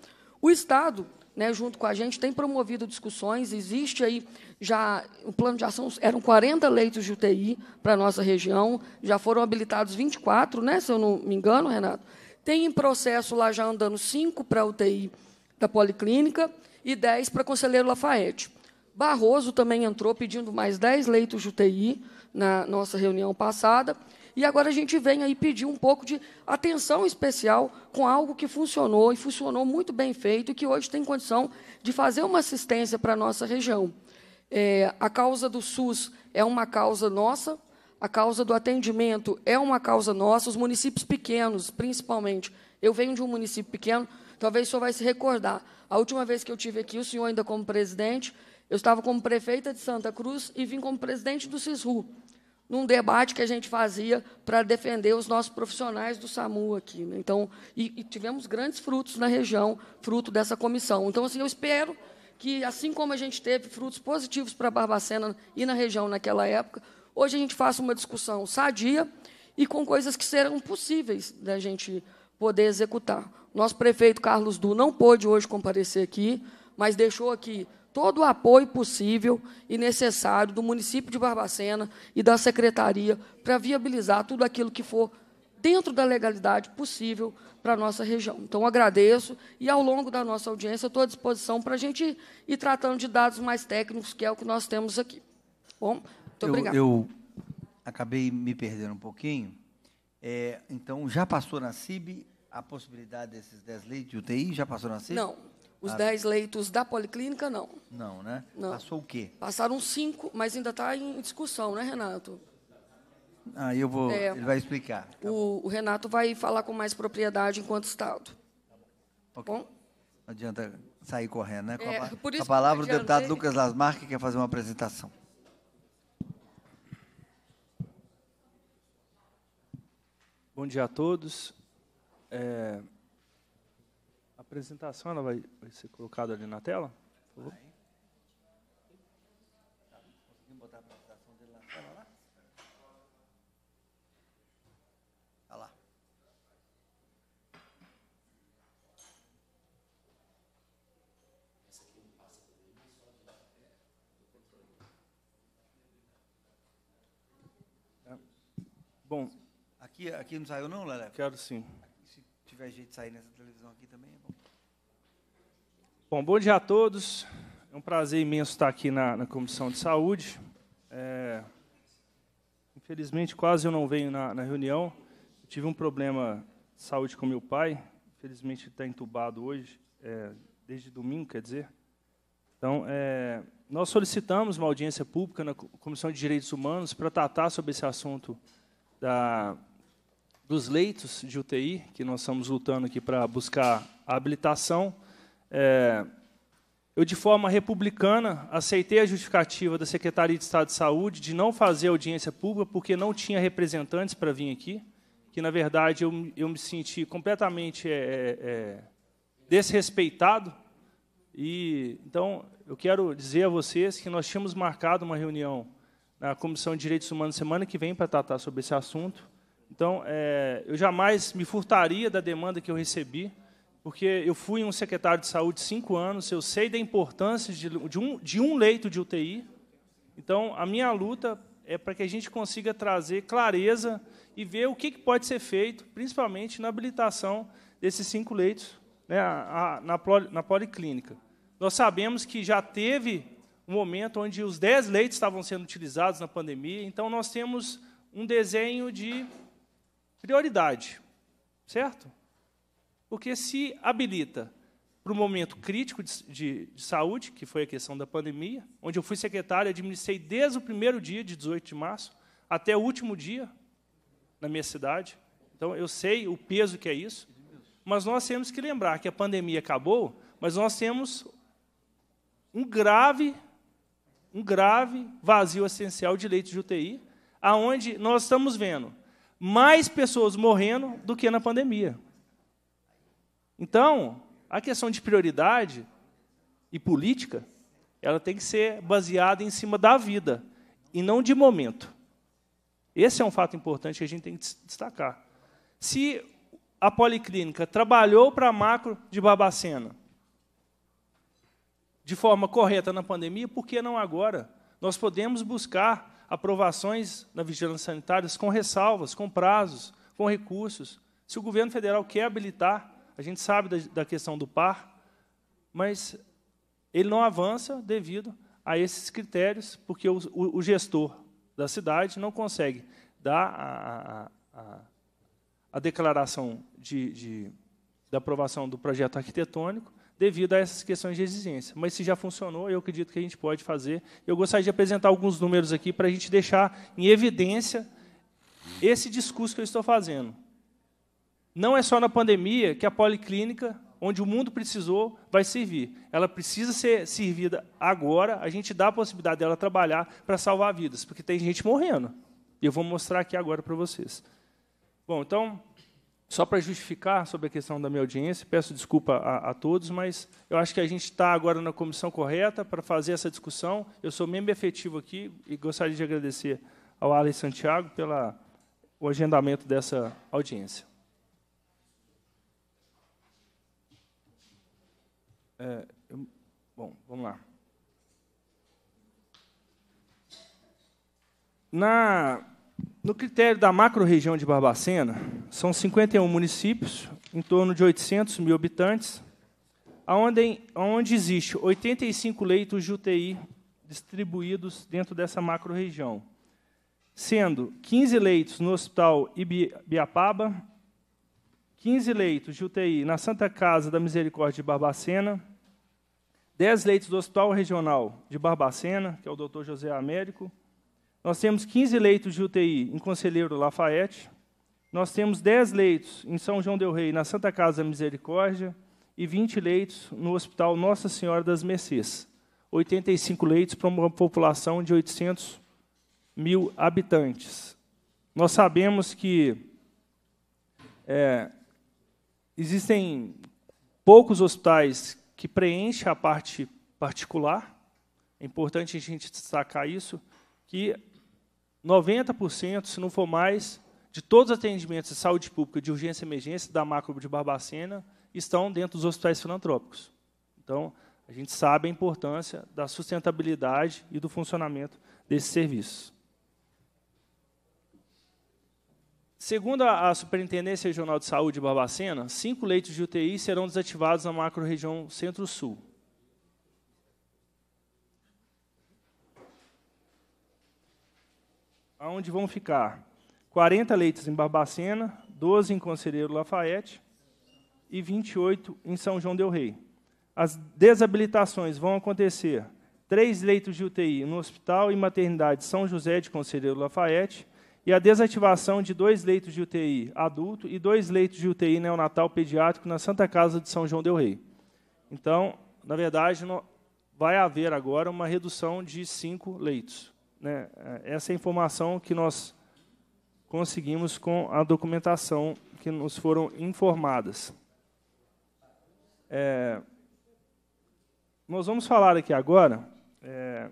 O Estado, né, junto com a gente, tem promovido discussões, existe aí já o um plano de ação, eram 40 leitos de UTI para a nossa região, já foram habilitados 24, né, se eu não me engano, Renato? Tem em processo lá já andando cinco para a UTI da Policlínica e dez para Conselheiro Lafayette. Barroso também entrou pedindo mais dez leitos de UTI na nossa reunião passada. E agora a gente vem aí pedir um pouco de atenção especial com algo que funcionou e funcionou muito bem feito e que hoje tem condição de fazer uma assistência para a nossa região. É, a causa do SUS é uma causa nossa, a causa do atendimento é uma causa nossa, os municípios pequenos, principalmente. Eu venho de um município pequeno, talvez o senhor vai se recordar. A última vez que eu tive aqui, o senhor ainda como presidente, eu estava como prefeita de Santa Cruz e vim como presidente do SISRU, num debate que a gente fazia para defender os nossos profissionais do SAMU aqui. Né? Então, e, e tivemos grandes frutos na região, fruto dessa comissão. Então, assim, eu espero que, assim como a gente teve frutos positivos para Barbacena e na região naquela época, hoje a gente faça uma discussão sadia e com coisas que serão possíveis da gente poder executar. Nosso prefeito Carlos Du não pôde hoje comparecer aqui, mas deixou aqui todo o apoio possível e necessário do município de Barbacena e da secretaria para viabilizar tudo aquilo que for dentro da legalidade possível para a nossa região. Então, agradeço e, ao longo da nossa audiência, estou à disposição para a gente ir tratando de dados mais técnicos, que é o que nós temos aqui. Bom, muito Eu, eu acabei me perdendo um pouquinho. É, então, já passou na CIB a possibilidade desses 10 leitos de UTI? Já passou na CIB? Não. Os 10 ah. leitos da policlínica, não. Não, né? Não. Passou o quê? Passaram cinco, mas ainda está em discussão, né, Renato? Ah, eu vou. É, ele vai explicar. Tá o, o, Renato vai falar com mais propriedade enquanto Estado. bom. Não adianta sair correndo, né? Com a, é, a palavra, o deputado Lucas Lasmar, que quer fazer uma apresentação. Bom dia a todos. É, a apresentação ela vai, vai, ser colocada ali na tela? Por favor. botar a apresentação dele na tela lá? bom. Aqui, aqui não saiu não, Lelé? Quero sim. Se tiver jeito de sair nessa televisão aqui também é bom. Bom, bom dia a todos. É um prazer imenso estar aqui na, na Comissão de Saúde. É, infelizmente, quase eu não venho na, na reunião. Eu tive um problema de saúde com meu pai. Infelizmente, ele está entubado hoje, é, desde domingo, quer dizer. Então, é, nós solicitamos uma audiência pública na Comissão de Direitos Humanos para tratar sobre esse assunto da dos leitos de UTI, que nós estamos lutando aqui para buscar a habilitação, é, eu, de forma republicana, aceitei a justificativa da Secretaria de Estado de Saúde de não fazer audiência pública porque não tinha representantes para vir aqui, que, na verdade, eu, eu me senti completamente é, é, é, desrespeitado. E, então, eu quero dizer a vocês que nós tínhamos marcado uma reunião na Comissão de Direitos Humanos semana que vem para tratar sobre esse assunto então, é, eu jamais me furtaria da demanda que eu recebi, porque eu fui um secretário de saúde cinco anos, eu sei da importância de, de, um, de um leito de UTI. Então, a minha luta é para que a gente consiga trazer clareza e ver o que, que pode ser feito, principalmente na habilitação desses cinco leitos né, a, a, na, na policlínica. Nós sabemos que já teve um momento onde os dez leitos estavam sendo utilizados na pandemia, então nós temos um desenho de prioridade, certo? Porque se habilita para o momento crítico de, de, de, saúde, que foi a questão da pandemia, onde eu fui secretário, administrei desde o primeiro dia, de 18 de março, até o último dia na minha cidade. Então, eu sei o peso que é isso, mas nós temos que lembrar que a pandemia acabou, mas nós temos um grave, um grave vazio essencial de leitos de UTI, aonde nós estamos vendo mais pessoas morrendo do que na pandemia. Então, a questão de prioridade e política, ela tem que ser baseada em cima da vida e não de momento. Esse é um fato importante que a gente tem que destacar. Se a policlínica trabalhou para a macro de Babacena de forma correta na pandemia, por que não agora? Nós podemos buscar aprovações na vigilância sanitária com ressalvas, com prazos, com recursos. Se o governo federal quer habilitar, a gente sabe da, da questão do par, mas ele não avança devido a esses critérios, porque o, o, o gestor da cidade não consegue dar a, a, a, a declaração de, de, da aprovação do projeto arquitetônico devido a essas questões de exigência. Mas se já funcionou, eu acredito que a gente pode fazer. Eu gostaria de apresentar alguns números aqui para a gente deixar em evidência esse discurso que eu estou fazendo. Não é só na pandemia que a policlínica, onde o mundo precisou, vai servir. Ela precisa ser servida agora, a gente dá a possibilidade dela trabalhar para salvar vidas, porque tem gente morrendo. E eu vou mostrar aqui agora para vocês. Bom, então, só para justificar sobre a questão da minha audiência, peço desculpa a, a todos, mas eu acho que a gente está agora na comissão correta para fazer essa discussão. Eu sou membro efetivo aqui e gostaria de agradecer ao Alex Santiago pela o agendamento dessa audiência. É, eu, bom, vamos lá. Na no critério da macro-região de Barbacena, são 51 municípios, em torno de 800 mil habitantes, onde, onde existem 85 leitos de UTI distribuídos dentro dessa macro-região, sendo 15 leitos no Hospital Ibiapaba, 15 leitos de UTI na Santa Casa da Misericórdia de Barbacena, 10 leitos do Hospital Regional de Barbacena, que é o Dr. José Américo, nós temos 15 leitos de UTI em Conselheiro Lafayette. Nós temos 10 leitos em São João Del Rei, na Santa Casa da Misericórdia, e 20 leitos no Hospital Nossa Senhora das Mercês. 85 leitos para uma população de 800 mil habitantes. Nós sabemos que é, existem poucos hospitais que preenchem a parte particular. É importante a gente destacar isso, que 90%, se não for mais, de todos os atendimentos de saúde pública de urgência e emergência da macro de Barbacena estão dentro dos hospitais filantrópicos. Então, a gente sabe a importância da sustentabilidade e do funcionamento desses serviços. Segundo a Superintendência Regional de Saúde de Barbacena, cinco leitos de UTI serão desativados na macro-região Centro-Sul. onde vão ficar 40 leitos em Barbacena, 12 em Conselheiro Lafayette e 28 em São João del Rei. As desabilitações vão acontecer três leitos de UTI no Hospital e Maternidade São José de Conselheiro Lafayette e a desativação de dois leitos de UTI adulto e dois leitos de UTI neonatal pediátrico na Santa Casa de São João del Rei. Então, na verdade, vai haver agora uma redução de cinco leitos né, é, essa é a informação que nós conseguimos com a documentação que nos foram informadas. É, nós vamos falar aqui agora é,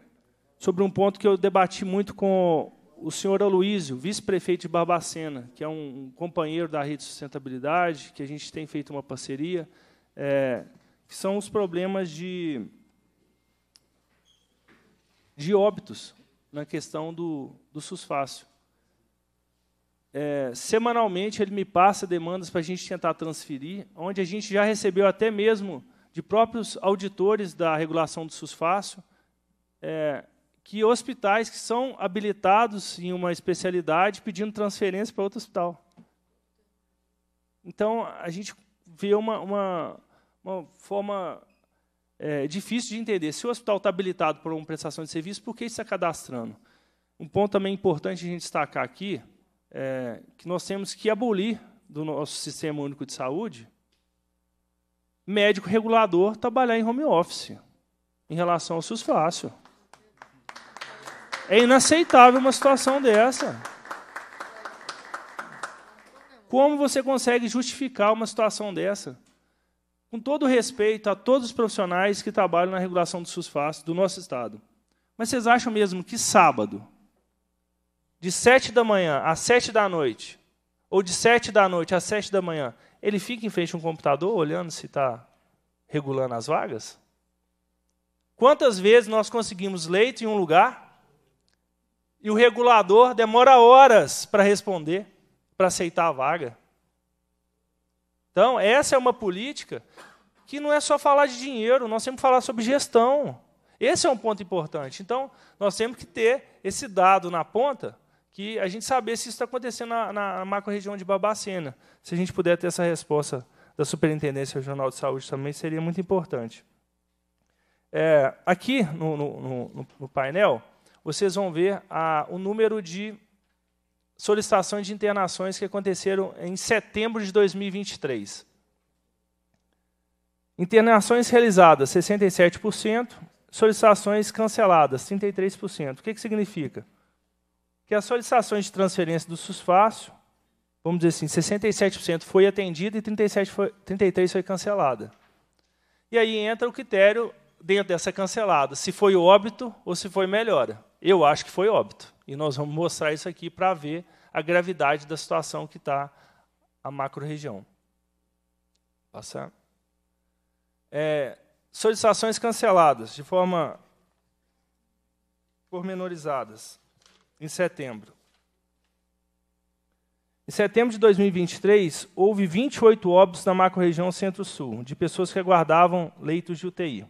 sobre um ponto que eu debati muito com o senhor Aloísio, vice-prefeito de Barbacena, que é um, um, companheiro da Rede Sustentabilidade, que a gente tem feito uma parceria, é, que são os problemas de, de óbitos na questão do, do fácil É, semanalmente ele me passa demandas para a gente tentar transferir, onde a gente já recebeu até mesmo de próprios auditores da regulação do susfácio, é, que hospitais que são habilitados em uma especialidade pedindo transferência para outro hospital. Então, a gente vê uma, uma, uma forma é, difícil de entender. Se o hospital está habilitado por uma prestação de serviço, por que isso está cadastrando? Um ponto também importante a gente destacar aqui é que nós temos que abolir do nosso sistema único de saúde médico regulador trabalhar em home office em relação ao SUS fácil. É inaceitável uma situação dessa. Como você consegue justificar uma situação dessa? com todo respeito a todos os profissionais que trabalham na regulação do SUSFAS do nosso estado. Mas vocês acham mesmo que sábado, de 7 da manhã às 7 da noite, ou de 7 da noite às 7 da manhã, ele fica em frente a um computador olhando se está regulando as vagas? Quantas vezes nós conseguimos leito em um lugar e o regulador demora horas para responder, para aceitar a vaga? Então, essa é uma política que não é só falar de dinheiro, nós temos que falar sobre gestão. Esse é um ponto importante. Então, nós temos que ter esse dado na ponta que a gente saber se isso está acontecendo na, na macro-região de Babacena. Se a gente puder ter essa resposta da Superintendência Regional de Saúde também, seria muito importante. É, aqui no, no, no, no, painel, vocês vão ver a, o número de solicitações de internações que aconteceram em setembro de 2023. Internações realizadas, 67%, solicitações canceladas, 33%. O que, que significa? Que as solicitações de transferência do SUSFácio, vamos dizer assim, 67% foi atendida e 37 foi, 33% foi cancelada. E aí entra o critério dentro dessa cancelada, se foi óbito ou se foi melhora. Eu acho que foi óbito. E nós vamos mostrar isso aqui para ver a gravidade da situação que está a macro-região. Passar. É, solicitações canceladas de forma pormenorizadas em setembro. Em setembro de 2023, houve 28 óbitos na macro-região Centro-Sul, de pessoas que aguardavam leitos de UTI.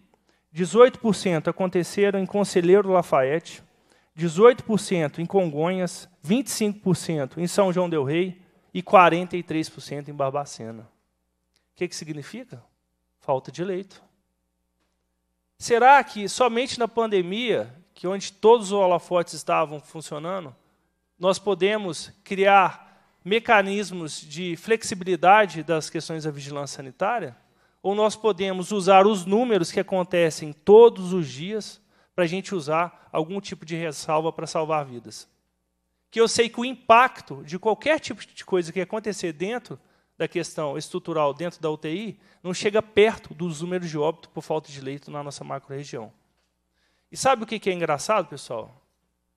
18% aconteceram em Conselheiro Lafayette, 18% em Congonhas, 25% em São João del Rei e 43% em Barbacena. O que, que significa? Falta de leito. Será que somente na pandemia, que onde todos os holofotes estavam funcionando, nós podemos criar mecanismos de flexibilidade das questões da vigilância sanitária? Ou nós podemos usar os números que acontecem todos os dias para a gente usar algum tipo de ressalva para salvar vidas. Que eu sei que o impacto de qualquer tipo de coisa que acontecer dentro da questão estrutural dentro da UTI não chega perto dos números de óbito por falta de leito na nossa macro-região. E sabe o que é engraçado, pessoal?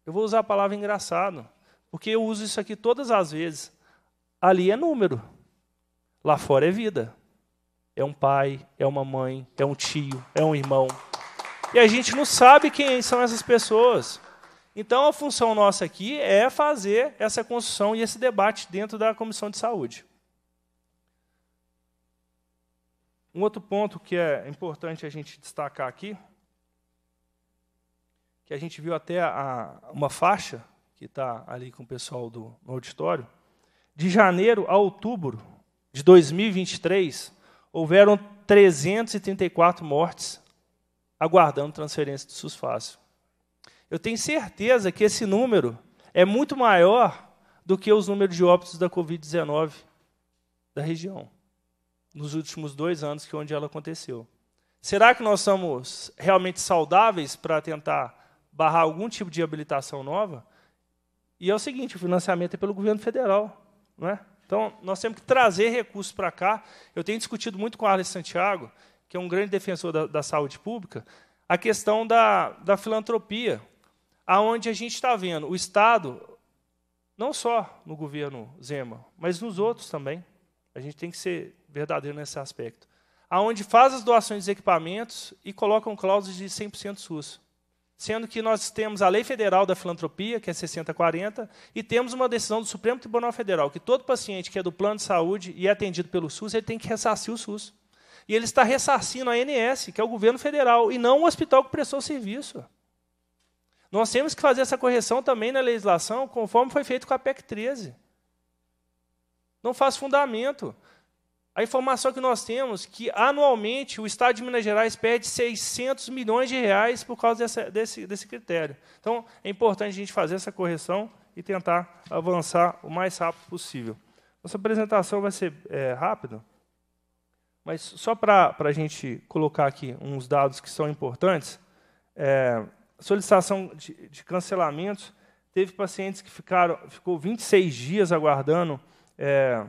Eu vou usar a palavra engraçado, porque eu uso isso aqui todas as vezes. Ali é número, lá fora é vida. É um pai, é uma mãe, é um tio, é um irmão, e a gente não sabe quem são essas pessoas. Então, a função nossa aqui é fazer essa construção e esse debate dentro da Comissão de Saúde. Um outro ponto que é importante a gente destacar aqui, que a gente viu até a, uma faixa que está ali com o pessoal do auditório, de janeiro a outubro de 2023, houveram 334 mortes aguardando transferência do SUS fácil. Eu tenho certeza que esse número é muito maior do que os números de óbitos da Covid-19 da região, nos últimos dois anos que onde ela aconteceu. Será que nós somos realmente saudáveis para tentar barrar algum tipo de habilitação nova? E é o seguinte, o financiamento é pelo governo federal, não é? Então, nós temos que trazer recursos para cá. Eu tenho discutido muito com o Arles Santiago, que é um grande defensor da, da saúde pública, a questão da, da filantropia, aonde a gente está vendo o Estado, não só no governo Zema, mas nos outros também, a gente tem que ser verdadeiro nesse aspecto, aonde faz as doações de equipamentos e colocam cláusulas de 100% SUS. Sendo que nós temos a Lei Federal da Filantropia, que é 6040, e temos uma decisão do Supremo Tribunal Federal, que todo paciente que é do plano de saúde e é atendido pelo SUS, ele tem que ressarcir o SUS. E ele está ressarcindo a ANS, que é o governo federal, e não o hospital que prestou o serviço. Nós temos que fazer essa correção também na legislação, conforme foi feito com a PEC 13. Não faz fundamento. A informação que nós temos é que anualmente o Estado de Minas Gerais perde 600 milhões de reais por causa dessa, desse, desse critério. Então, é importante a gente fazer essa correção e tentar avançar o mais rápido possível. Nossa apresentação vai ser é, rápida. Mas só para a gente colocar aqui uns dados que são importantes, é, solicitação de, de cancelamentos, teve pacientes que ficaram, ficou 26 dias aguardando é,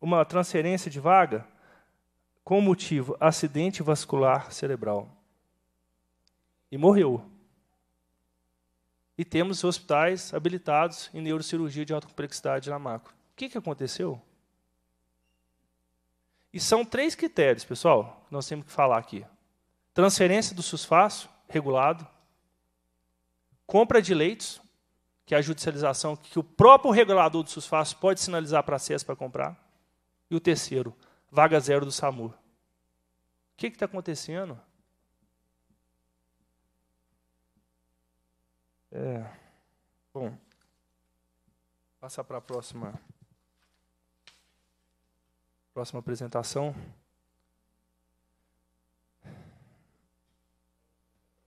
uma transferência de vaga com motivo acidente vascular cerebral. E morreu. E temos hospitais habilitados em neurocirurgia de alta complexidade na macro. O que, que aconteceu? E são três critérios, pessoal, que nós temos que falar aqui: transferência do susfaço, regulado, compra de leitos, que é a judicialização que o próprio regulador do susfaço pode sinalizar para a CES para comprar, e o terceiro, vaga zero do SAMU. O que está acontecendo? É. Bom, passar para a próxima. Próxima apresentação.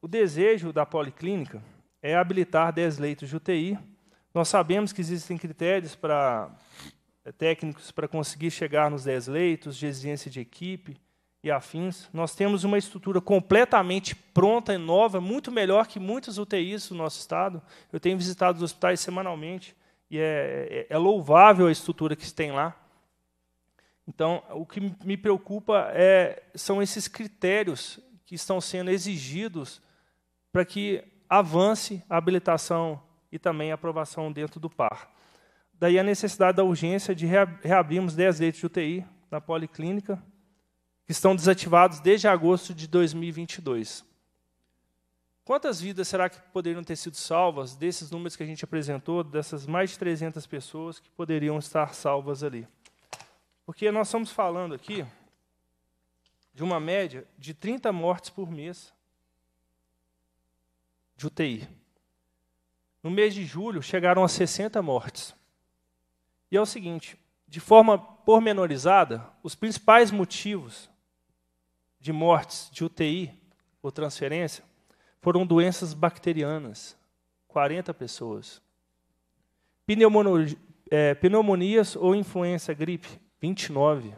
O desejo da policlínica é habilitar 10 leitos de UTI. Nós sabemos que existem critérios para eh, técnicos para conseguir chegar nos 10 leitos, de exigência de equipe e afins. Nós temos uma estrutura completamente pronta e nova, muito melhor que muitas UTIs do nosso estado. Eu tenho visitado os hospitais semanalmente e é, é, é louvável a estrutura que se tem lá. Então, o que me preocupa é, são esses critérios que estão sendo exigidos para que avance a habilitação e também a aprovação dentro do PAR. Daí a necessidade da urgência de reabrirmos 10 leitos de UTI na policlínica, que estão desativados desde agosto de 2022. Quantas vidas será que poderiam ter sido salvas desses números que a gente apresentou, dessas mais de 300 pessoas que poderiam estar salvas ali? Porque nós estamos falando aqui de uma média de 30 mortes por mês de UTI. No mês de julho, chegaram a 60 mortes. E é o seguinte: de forma pormenorizada, os principais motivos de mortes de UTI ou transferência foram doenças bacterianas, 40 pessoas. Eh, pneumonias ou influenza gripe, 29.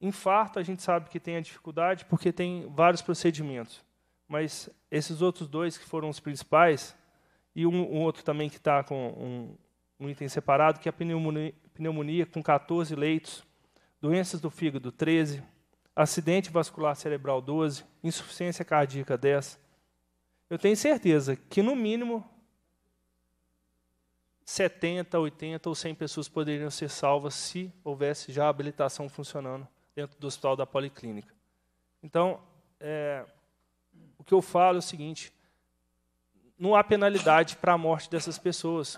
Infarto, a gente sabe que tem a dificuldade porque tem vários procedimentos. Mas esses outros dois que foram os principais, e um, um outro também que está com um, um, item separado, que é a pneumonia, pneumonia com 14 leitos, doenças do fígado 13, acidente vascular cerebral 12, insuficiência cardíaca 10. Eu tenho certeza que, no mínimo, 70, 80 ou 100 pessoas poderiam ser salvas se houvesse já a habilitação funcionando dentro do hospital da policlínica. Então, é, o que eu falo é o seguinte: não há penalidade para a morte dessas pessoas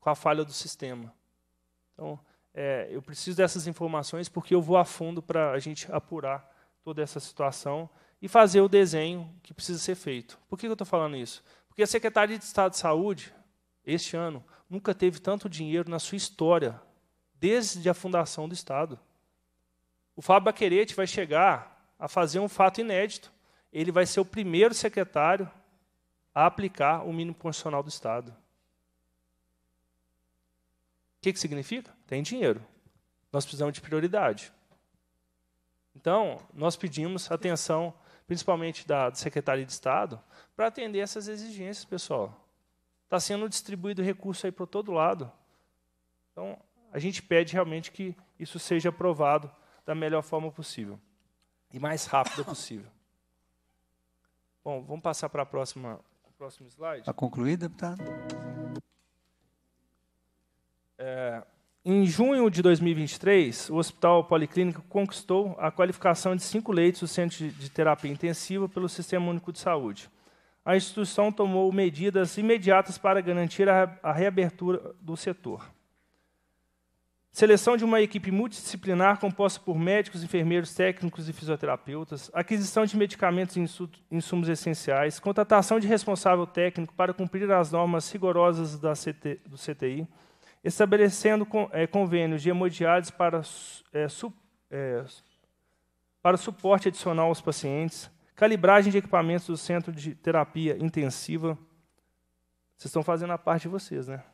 com a falha do sistema. Então, é, eu preciso dessas informações porque eu vou a fundo para a gente apurar toda essa situação e fazer o desenho que precisa ser feito. Por que eu estou falando isso? Porque a Secretaria de Estado de Saúde, este ano, nunca teve tanto dinheiro na sua história, desde a fundação do Estado. O Fábio Baquerete vai chegar a fazer um fato inédito. Ele vai ser o primeiro secretário a aplicar o mínimo constitucional do Estado. O que, que significa? Tem dinheiro. Nós precisamos de prioridade. Então, nós pedimos atenção, principalmente da Secretaria de Estado, para atender essas exigências, pessoal. Está sendo distribuído recurso aí para todo lado. Então, a gente pede realmente que isso seja aprovado da melhor forma possível e mais rápido [coughs] possível. Bom, vamos passar para a próxima, o próximo slide. Está concluído, deputado? É, em junho de 2023, o Hospital Policlínico conquistou a qualificação de cinco leitos do Centro de Terapia Intensiva pelo Sistema Único de Saúde a instituição tomou medidas imediatas para garantir a reabertura do setor. Seleção de uma equipe multidisciplinar composta por médicos, enfermeiros, técnicos e fisioterapeutas, aquisição de medicamentos e insumos essenciais, contratação de responsável técnico para cumprir as normas rigorosas da CT, do CTI, estabelecendo eh, convênios de hemodiálise para, é, su, é, para suporte adicional aos pacientes, Calibragem de equipamentos do centro de terapia intensiva. Vocês estão fazendo a parte de vocês, né?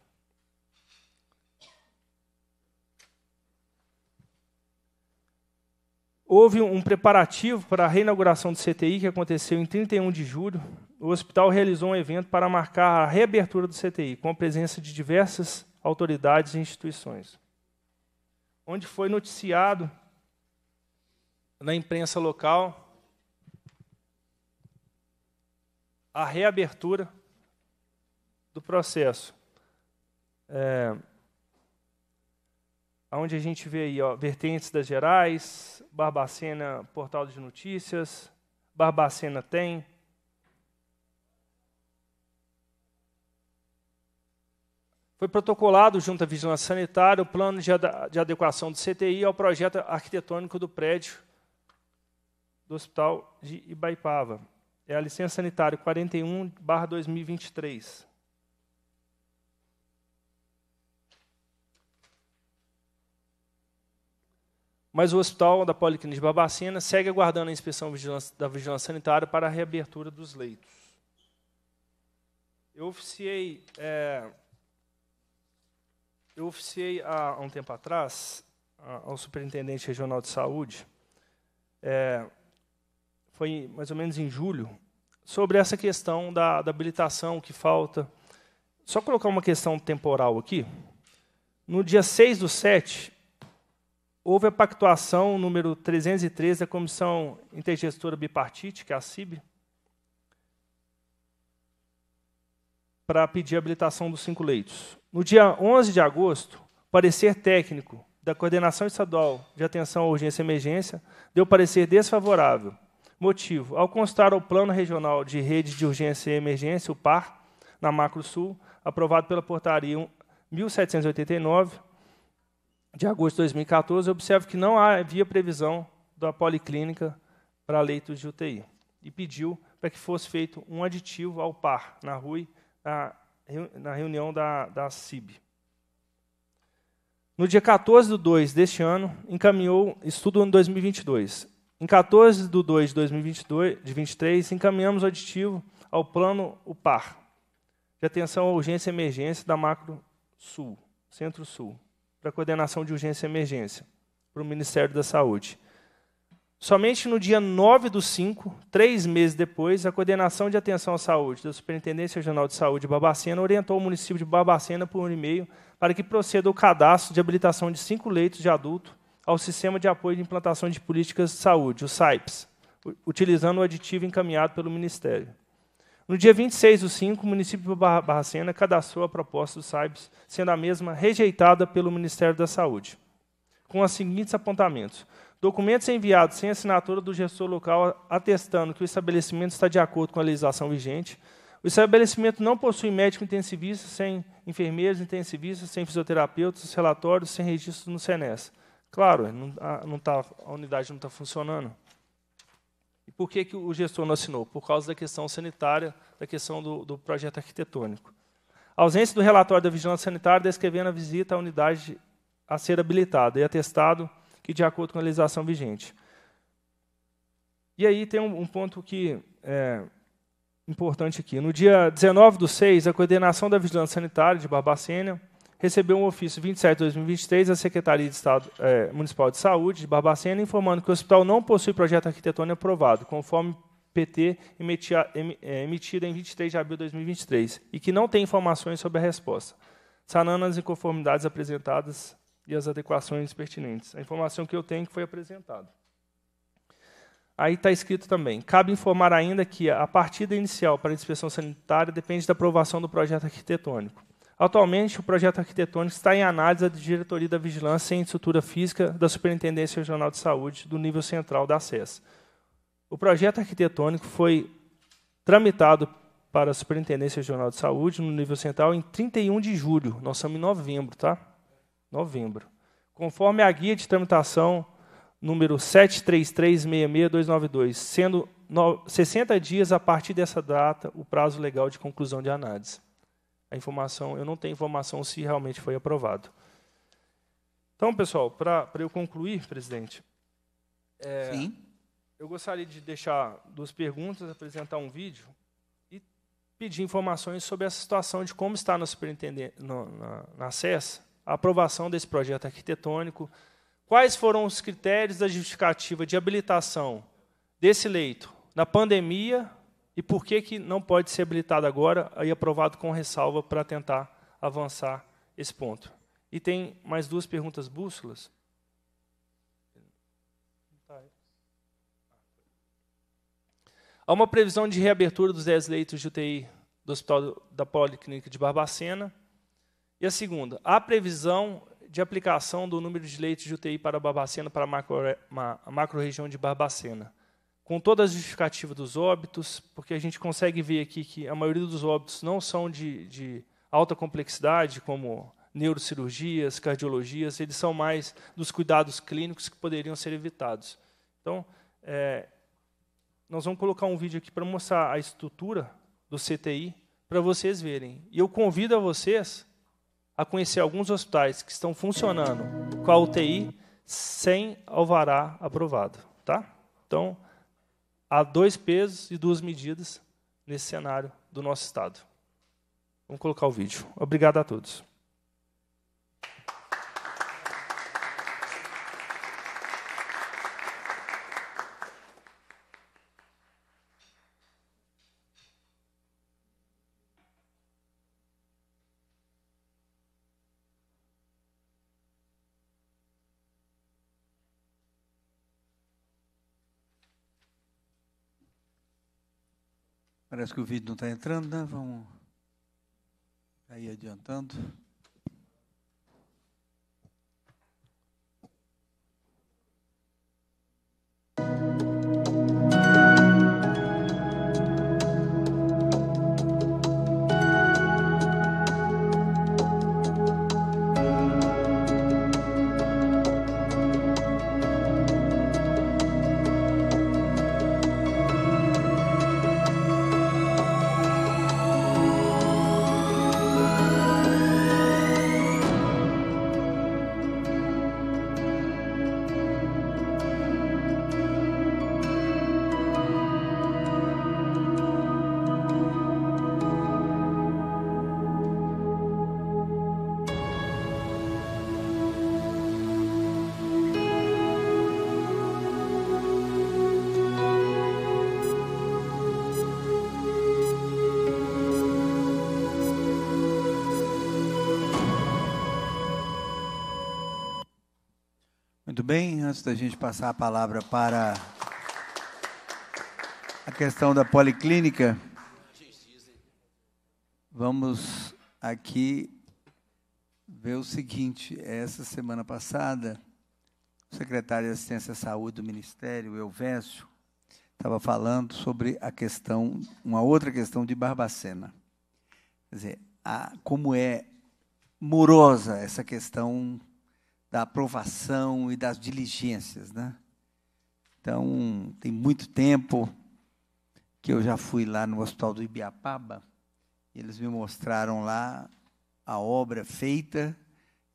Houve um preparativo para a reinauguração do CTI, que aconteceu em 31 de julho. O hospital realizou um evento para marcar a reabertura do CTI, com a presença de diversas autoridades e instituições. Onde foi noticiado na imprensa local a reabertura do processo. É, onde a gente vê aí, ó, Vertentes das Gerais, Barbacena, Portal de Notícias, Barbacena tem. Foi protocolado junto à Vigilância Sanitária o plano de, ad de adequação do CTI ao projeto arquitetônico do prédio do Hospital de Ibaipava. É a licença sanitária 41/2023. Mas o hospital da Policlínica de Barbacena segue aguardando a inspeção da vigilância sanitária para a reabertura dos leitos. Eu oficiei, é, eu oficiei há, há um tempo atrás ao superintendente regional de saúde é, foi mais ou menos em julho, sobre essa questão da, da habilitação que falta. Só colocar uma questão temporal aqui. No dia 6 do 7, houve a pactuação número 313 da Comissão Intergestora Bipartite, que é a CIB, para pedir a habilitação dos cinco leitos. No dia 11 de agosto, parecer técnico da Coordenação Estadual de Atenção à Urgência e Emergência deu parecer desfavorável Motivo: ao constar o Plano Regional de Redes de Urgência e Emergência, o PAR, na Macro Sul, aprovado pela Portaria 1789, de agosto de 2014, observo que não havia previsão da policlínica para leitos de UTI e pediu para que fosse feito um aditivo ao PAR na RUI, na, reunião da, da CIB. No dia 14 de 2 deste ano, encaminhou estudo ano 2022, em 14 de 2 de 2022, de 23, encaminhamos o aditivo ao plano UPAR de atenção à urgência e emergência da Macro Sul, Centro-Sul, para coordenação de urgência e emergência, para o Ministério da Saúde. Somente no dia 9 do 5, três meses depois, a Coordenação de Atenção à Saúde da Superintendência Regional de Saúde de Babacena orientou o município de Babacena por um e-mail para que proceda o cadastro de habilitação de cinco leitos de adulto ao Sistema de Apoio de Implantação de Políticas de Saúde, o SAIPS, utilizando o aditivo encaminhado pelo Ministério. No dia 26 de 5, o município de Barracena cadastrou a proposta do SAIPS, sendo a mesma rejeitada pelo Ministério da Saúde, com os seguintes apontamentos. Documentos enviados sem assinatura do gestor local atestando que o estabelecimento está de acordo com a legislação vigente. O estabelecimento não possui médico intensivista, sem enfermeiros intensivistas, sem fisioterapeutas, relatórios, sem registro no SENES. Claro, não, a, não tá, a unidade não está funcionando. E por que, que o gestor não assinou? Por causa da questão sanitária, da questão do, do projeto arquitetônico. A ausência do relatório da vigilância sanitária descrevendo a visita à unidade a ser habilitada e atestado que de acordo com a legislação vigente. E aí tem um, um ponto que é importante aqui. No dia 19 do 6, a coordenação da vigilância sanitária de Barbacena recebeu um ofício 27-2023 da Secretaria de Estado, é, Municipal de Saúde de Barbacena informando que o hospital não possui projeto arquitetônico aprovado, conforme PT é, emitia, em, em 23 de abril de 2023, e que não tem informações sobre a resposta, sanando as inconformidades apresentadas e as adequações pertinentes. A informação que eu tenho é que foi apresentada. Aí está escrito também: cabe informar ainda que a partida inicial para a inspeção sanitária depende da aprovação do projeto arquitetônico. Atualmente, o projeto arquitetônico está em análise da Diretoria da Vigilância em Estrutura Física da Superintendência Regional de Saúde do nível central da SES. O projeto arquitetônico foi tramitado para a Superintendência Regional de Saúde no nível central em 31 de julho. Nós estamos em novembro, tá? Novembro. Conforme a guia de tramitação número 73366292, sendo 60 dias a partir dessa data o prazo legal de conclusão de análise. A informação, eu não tenho informação se realmente foi aprovado. Então, pessoal, para eu concluir, presidente, é, eu gostaria de deixar duas perguntas, apresentar um vídeo e pedir informações sobre essa situação de como está no superintendente, no, na, na CES, a aprovação desse projeto arquitetônico, quais foram os critérios da justificativa de habilitação desse leito na pandemia, e por que, que não pode ser habilitado agora e aprovado com ressalva para tentar avançar esse ponto. E tem mais duas perguntas bússolas. Há uma previsão de reabertura dos 10 leitos de UTI do Hospital da Policlínica de Barbacena. E a segunda, há previsão de aplicação do número de leitos de UTI para Barbacena, para a macro, a macro região de Barbacena com toda a justificativa dos óbitos, porque a gente consegue ver aqui que a maioria dos óbitos não são de, de alta complexidade, como neurocirurgias, cardiologias, eles são mais dos cuidados clínicos que poderiam ser evitados. Então, é, nós vamos colocar um vídeo aqui para mostrar a estrutura do CTI para vocês verem. E eu convido a vocês a conhecer alguns hospitais que estão funcionando com a UTI sem alvará aprovado, tá? Então, há dois pesos e duas medidas nesse cenário do nosso Estado. Vamos colocar o vídeo. Obrigado a todos. Parece que o vídeo não está entrando, né? Vamos aí adiantando. bem, antes da gente passar a palavra para a questão da policlínica, vamos aqui ver o seguinte: essa semana passada, o secretário de Assistência à Saúde do Ministério, Elvésio, estava falando sobre a questão, uma outra questão de Barbacena. Quer dizer, a, como é morosa essa questão da aprovação e das diligências, né? Então, tem muito tempo que eu já fui lá no Hospital do Ibiapaba, eles me mostraram lá a obra feita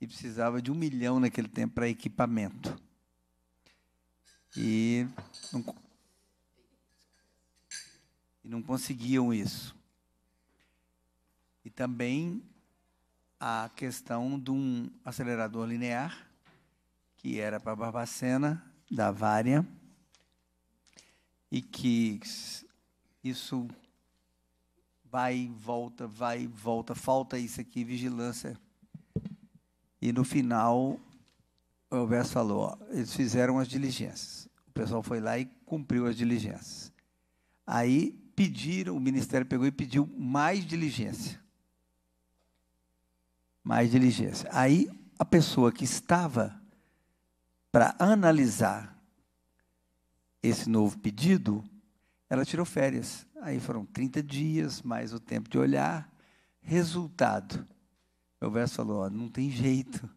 e precisava de um milhão naquele tempo para equipamento. E não, e não conseguiam isso. E também a questão de um acelerador linear, que era para Barbacena, da Vária, e que isso vai e volta, vai e volta, falta isso aqui, vigilância. E no final, o Alberto falou, ó, eles fizeram as diligências. O pessoal foi lá e cumpriu as diligências. Aí pediram, o Ministério pegou e pediu mais diligência. Mais diligência. Aí a pessoa que estava para analisar esse novo pedido, ela tirou férias. Aí foram 30 dias, mais o tempo de olhar. Resultado: o verso falou, ó, não tem jeito,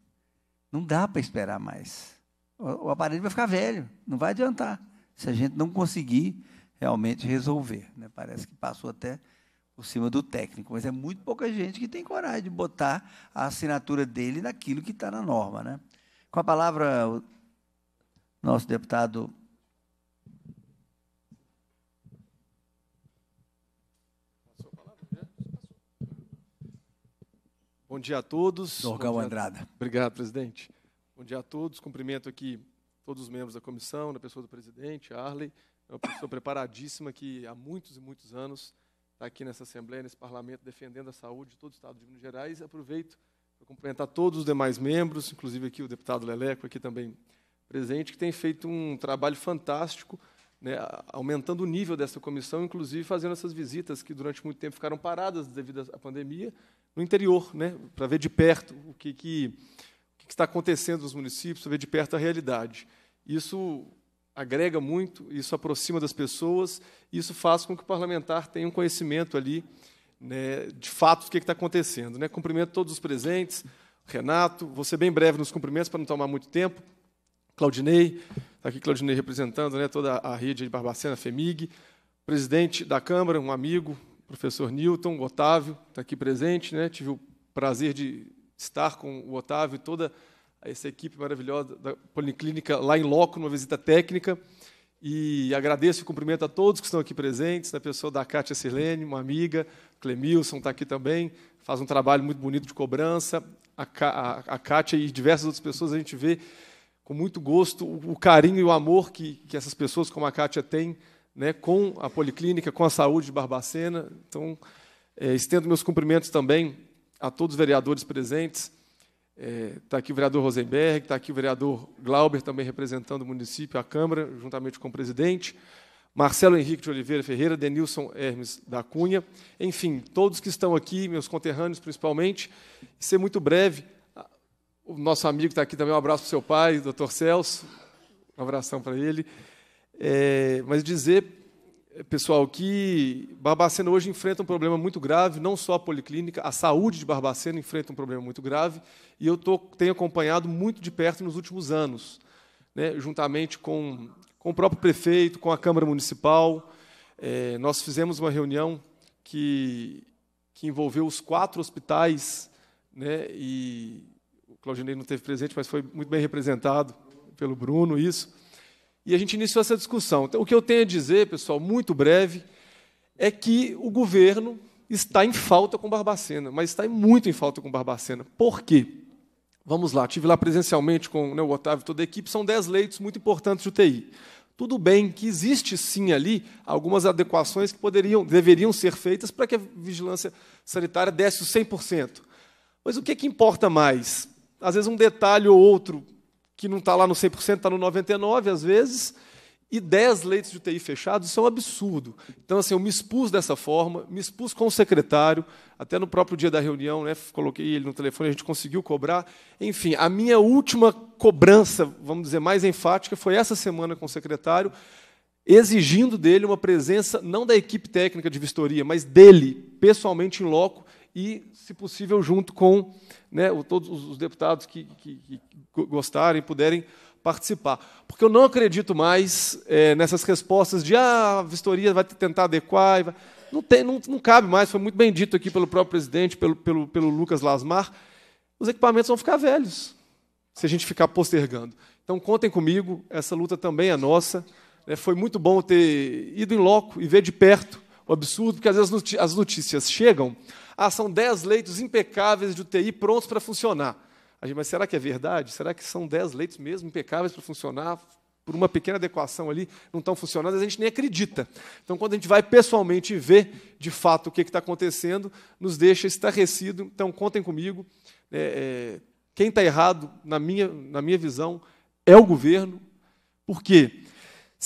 não dá para esperar mais. O, o aparelho vai ficar velho, não vai adiantar, se a gente não conseguir realmente resolver. Né? Parece que passou até por cima do técnico, mas é muito pouca gente que tem coragem de botar a assinatura dele naquilo que está na norma. Né? Com a palavra, nosso deputado Bom dia a todos. Dorgal Andrada. Obrigado, presidente. Bom dia a todos. Cumprimento aqui todos os membros da comissão, na pessoa do presidente, Arley, é uma pessoa preparadíssima que há muitos e muitos anos está aqui nessa Assembleia, nesse Parlamento, defendendo a saúde de todo o Estado de Minas Gerais. Aproveito para cumprimentar todos os demais membros, inclusive aqui o deputado Leleco, aqui também presente, que tem feito um trabalho fantástico, né, aumentando o nível dessa comissão, inclusive fazendo essas visitas que durante muito tempo ficaram paradas devido à pandemia, no interior, né, para ver de perto o que, que, o que está acontecendo nos municípios, para ver de perto a realidade. Isso agrega muito, isso aproxima das pessoas, isso faz com que o parlamentar tenha um conhecimento ali né, de fato do que está acontecendo. Né? Cumprimento todos os presentes, Renato, você bem breve nos cumprimentos para não tomar muito tempo. Claudinei, está aqui Claudinei representando né, toda a rede de Barbacena, FEMIG, presidente da Câmara, um amigo, professor Newton, Otávio, está aqui presente, né, tive o prazer de estar com o Otávio e toda essa equipe maravilhosa da Policlínica lá em loco, numa visita técnica, e agradeço e cumprimento a todos que estão aqui presentes, na né, pessoa da Cátia Silene, uma amiga, Clemilson está aqui também, faz um trabalho muito bonito de cobrança, a, a, a Cátia e diversas outras pessoas a gente vê com muito gosto o carinho e o amor que, que essas pessoas como a Kátia têm né, com a Policlínica, com a saúde de Barbacena. Então, é, estendo meus cumprimentos também a todos os vereadores presentes. Está é, tá aqui o vereador Rosenberg, está aqui o vereador Glauber, também representando o município, a Câmara, juntamente com o presidente. Marcelo Henrique de Oliveira Ferreira, Denilson Hermes da Cunha, enfim, todos que estão aqui, meus conterrâneos principalmente. Ser muito breve, o nosso amigo está aqui também, um abraço para o seu pai, doutor Celso, um abração para ele. É, mas dizer, pessoal, que Barbacena hoje enfrenta um problema muito grave, não só a policlínica, a saúde de Barbacena enfrenta um problema muito grave, e eu tô, tenho acompanhado muito de perto nos últimos anos, né, juntamente com, com o próprio prefeito, com a Câmara Municipal. É, nós fizemos uma reunião que, que envolveu os quatro hospitais né, e Claudinei não teve presente, mas foi muito bem representado pelo Bruno, isso. E a gente iniciou essa discussão. Então, o que eu tenho a dizer, pessoal, muito breve, é que o governo está em falta com Barbacena, mas está muito em falta com Barbacena. Por quê? Vamos lá, tive lá presencialmente com né, o Otávio e toda a equipe, são 10 leitos muito importantes de UTI. Tudo bem que existe sim ali algumas adequações que poderiam, deveriam ser feitas para que a vigilância sanitária desse o 100%. Mas o que, é que importa mais? às vezes um detalhe ou outro que não está lá no 100%, está no 99% às vezes, e 10 leitos de UTI fechados, isso é um absurdo. Então, assim, eu me expus dessa forma, me expus com o secretário, até no próprio dia da reunião, né, coloquei ele no telefone, a gente conseguiu cobrar. Enfim, a minha última cobrança, vamos dizer, mais enfática, foi essa semana com o secretário, exigindo dele uma presença, não da equipe técnica de vistoria, mas dele, pessoalmente em loco, e, se possível, junto com né, todos os deputados que, que, que, gostarem, puderem participar. Porque eu não acredito mais é, nessas respostas de ah, a vistoria vai tentar adequar. Não, tem, não, não cabe mais, foi muito bem dito aqui pelo próprio presidente, pelo, pelo, pelo Lucas Lasmar. Os equipamentos vão ficar velhos se a gente ficar postergando. Então, contem comigo, essa luta também é nossa. É, foi muito bom ter ido em loco e ver de perto o absurdo, porque às vezes as notícias chegam, ah, são 10 leitos impecáveis de UTI prontos para funcionar. Gente, mas será que é verdade? Será que são 10 leitos mesmo impecáveis para funcionar? Por uma pequena adequação ali, não estão funcionando, a gente nem acredita. Então, quando a gente vai pessoalmente ver de fato o que está acontecendo, nos deixa estarrecido. Então, contem comigo. É, é, quem está errado, na minha, na minha visão, é o governo, por porque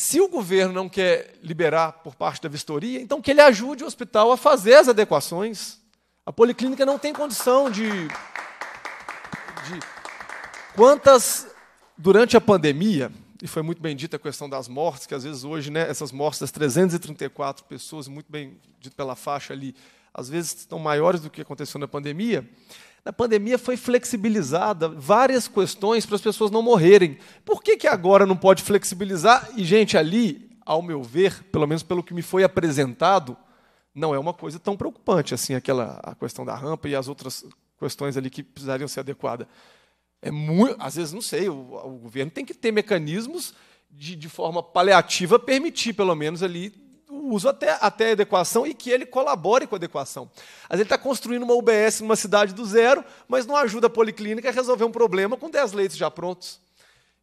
se o governo não quer liberar por parte da vistoria, então que ele ajude o hospital a fazer as adequações. A policlínica não tem condição de. de quantas. Durante a pandemia, e foi muito bem dita a questão das mortes, que às vezes hoje, né, essas mortes das 334 pessoas, muito bem dito pela faixa ali, às vezes estão maiores do que aconteceu na pandemia. Na pandemia foi flexibilizada várias questões para as pessoas não morrerem. Por que, que agora não pode flexibilizar? E, gente, ali, ao meu ver, pelo menos pelo que me foi apresentado, não é uma coisa tão preocupante assim aquela a questão da rampa e as outras questões ali que precisariam ser adequadas. É muito, às vezes não sei, o, o governo tem que ter mecanismos de, de forma paliativa permitir pelo menos ali uso até, até a adequação e que ele colabore com a adequação. Às vezes ele está construindo uma UBS numa cidade do zero, mas não ajuda a policlínica a resolver um problema com 10 leitos já prontos.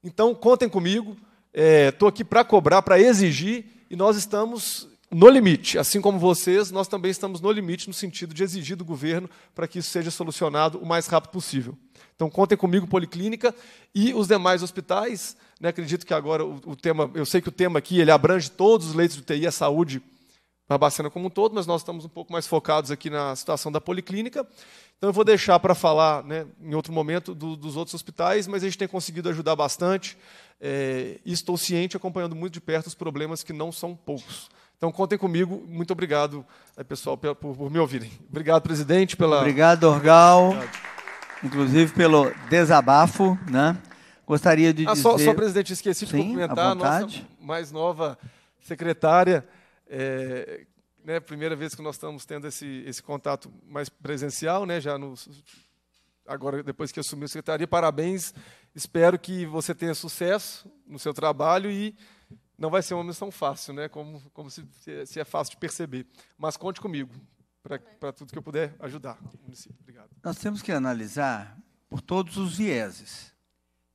Então, contem comigo, estou é, aqui para cobrar, para exigir, e nós estamos no limite. Assim como vocês, nós também estamos no limite no sentido de exigir do governo para que isso seja solucionado o mais rápido possível. Então, contem comigo, Policlínica e os demais hospitais. Né, acredito que agora o, o, tema, eu sei que o tema aqui ele abrange todos os leitos de UTI, a saúde Barbacena como um todo, mas nós estamos um pouco mais focados aqui na situação da Policlínica. Então, eu vou deixar para falar né, em outro momento do, dos outros hospitais, mas a gente tem conseguido ajudar bastante é, e estou ciente, acompanhando muito de perto os problemas que não são poucos. Então contem comigo. Muito obrigado, eh, pessoal, por, por me ouvirem. Obrigado, presidente, pela. Obrigado, Orgal. Obrigado. Inclusive pelo desabafo, né? Gostaria de ah, dizer. Só, só presidente, esqueci Sim, de cumprimentar a nossa mais nova secretária. É, né, primeira vez que nós estamos tendo esse, esse contato mais presencial, né? Já no, agora depois que assumiu a secretaria, parabéns. Espero que você tenha sucesso no seu trabalho e não vai ser uma missão fácil, né? como, como se, se é fácil de perceber. Mas conte comigo para tudo que eu puder ajudar município. Obrigado. Nós temos que analisar por todos os vieses.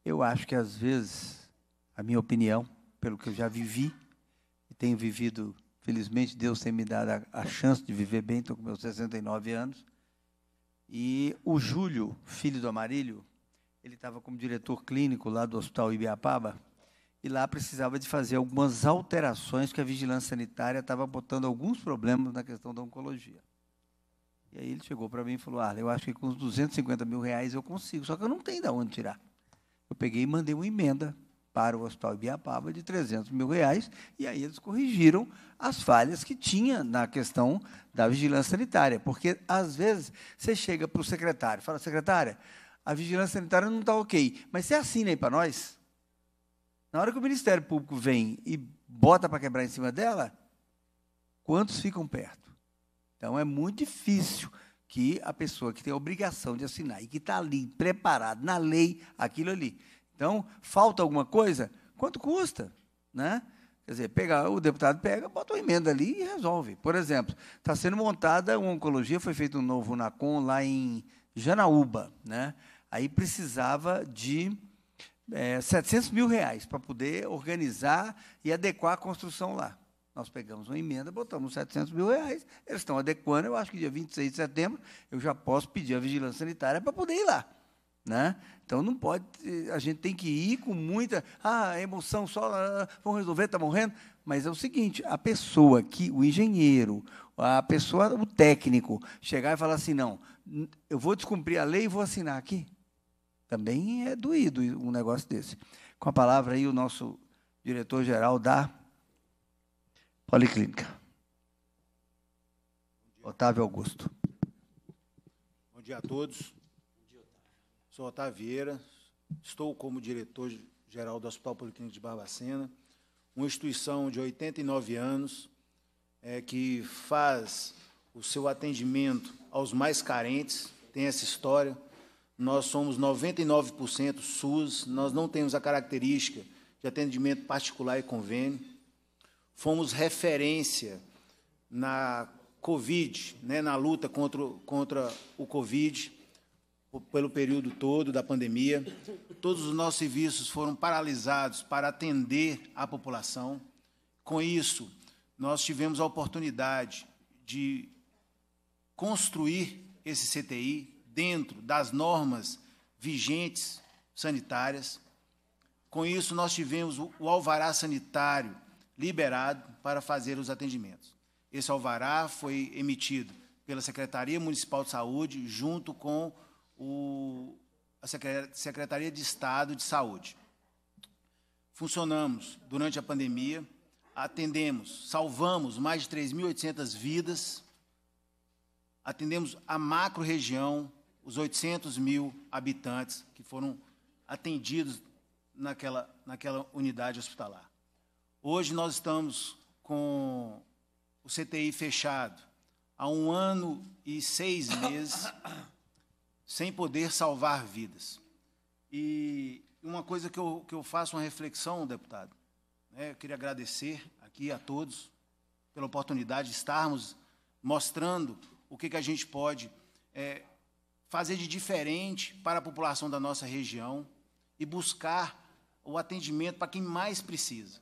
Eu acho que, às vezes, a minha opinião, pelo que eu já vivi, e tenho vivido, felizmente, Deus tem me dado a, a chance de viver bem, estou com meus 69 anos, e o Júlio, filho do Amarílio, ele estava como diretor clínico lá do Hospital Ibiapaba, e lá precisava de fazer algumas alterações que a vigilância sanitária estava botando alguns problemas na questão da oncologia. E aí ele chegou para mim e falou, ah, eu acho que com os 250 mil reais eu consigo, só que eu não tenho de onde tirar. Eu peguei e mandei uma emenda para o Hospital Ibiapaba de 300 mil reais, e aí eles corrigiram as falhas que tinha na questão da vigilância sanitária, porque, às vezes, você chega para o secretário e fala, secretária, a vigilância sanitária não está ok, mas você assina aí para nós? Na hora que o Ministério Público vem e bota para quebrar em cima dela, quantos ficam perto? Então é muito difícil que a pessoa que tem a obrigação de assinar e que está ali preparado na lei aquilo ali. Então falta alguma coisa? Quanto custa, né? Quer dizer, pegar, o deputado pega, bota uma emenda ali e resolve. Por exemplo, está sendo montada uma oncologia, foi feito um novo NACOM lá em Janaúba. Né? Aí precisava de é, 700 mil reais para poder organizar e adequar a construção lá. Nós pegamos uma emenda, botamos 700 mil reais, eles estão adequando, eu acho que dia 26 de setembro eu já posso pedir a vigilância sanitária para poder ir lá. Né? Então não pode, a gente tem que ir com muita ah, emoção, só ah, ah, ah vão resolver, está morrendo. Mas é o seguinte, a pessoa que, o engenheiro, a pessoa, o técnico, chegar e falar assim, não, eu vou descumprir a lei e vou assinar aqui. Também é doído um negócio desse. Com a palavra aí, o nosso diretor-geral da Policlínica, Otávio Augusto. Bom dia a todos. Dia, Sou Otávio Vieira, estou como diretor-geral do Hospital Policlínico de Barbacena, uma instituição de 89 anos é, que faz o seu atendimento aos mais carentes, tem essa história nós somos 99% SUS, nós não temos a característica de atendimento particular e convênio. Fomos referência na Covid, né, na luta contra, contra o Covid, pelo período todo da pandemia. Todos os nossos serviços foram paralisados para atender a população. Com isso, nós tivemos a oportunidade de construir esse CTI, dentro das normas vigentes sanitárias. Com isso, nós tivemos o alvará sanitário liberado para fazer os atendimentos. Esse alvará foi emitido pela Secretaria Municipal de Saúde, junto com o, a Secretaria de Estado de Saúde. Funcionamos durante a pandemia, atendemos, salvamos mais de 3.800 vidas, atendemos a macro-região, os 800 mil habitantes que foram atendidos naquela, naquela unidade hospitalar. Hoje nós estamos com o CTI fechado há um ano e seis meses, [coughs] sem poder salvar vidas. E uma coisa que eu, que eu faço uma reflexão, deputado, né, eu queria agradecer aqui a todos pela oportunidade de estarmos mostrando o que, que a gente pode é, fazer de diferente para a população da nossa região e buscar o atendimento para quem mais precisa.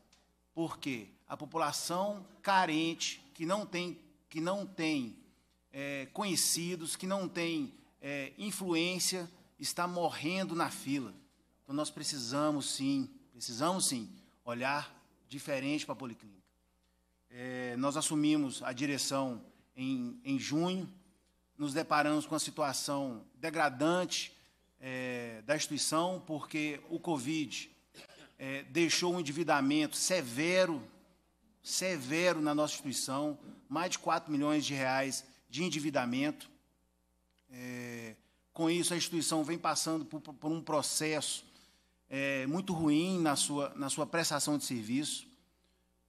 Porque a população carente, que não tem, que não tem é, conhecidos, que não tem é, influência, está morrendo na fila. Então nós precisamos sim, precisamos sim olhar diferente para a Policlínica. É, nós assumimos a direção em, em junho, nos deparamos com a situação degradante é, da instituição, porque o Covid é, deixou um endividamento severo, severo na nossa instituição, mais de 4 milhões de reais de endividamento. É, com isso, a instituição vem passando por, por um processo é, muito ruim na sua, na sua prestação de serviço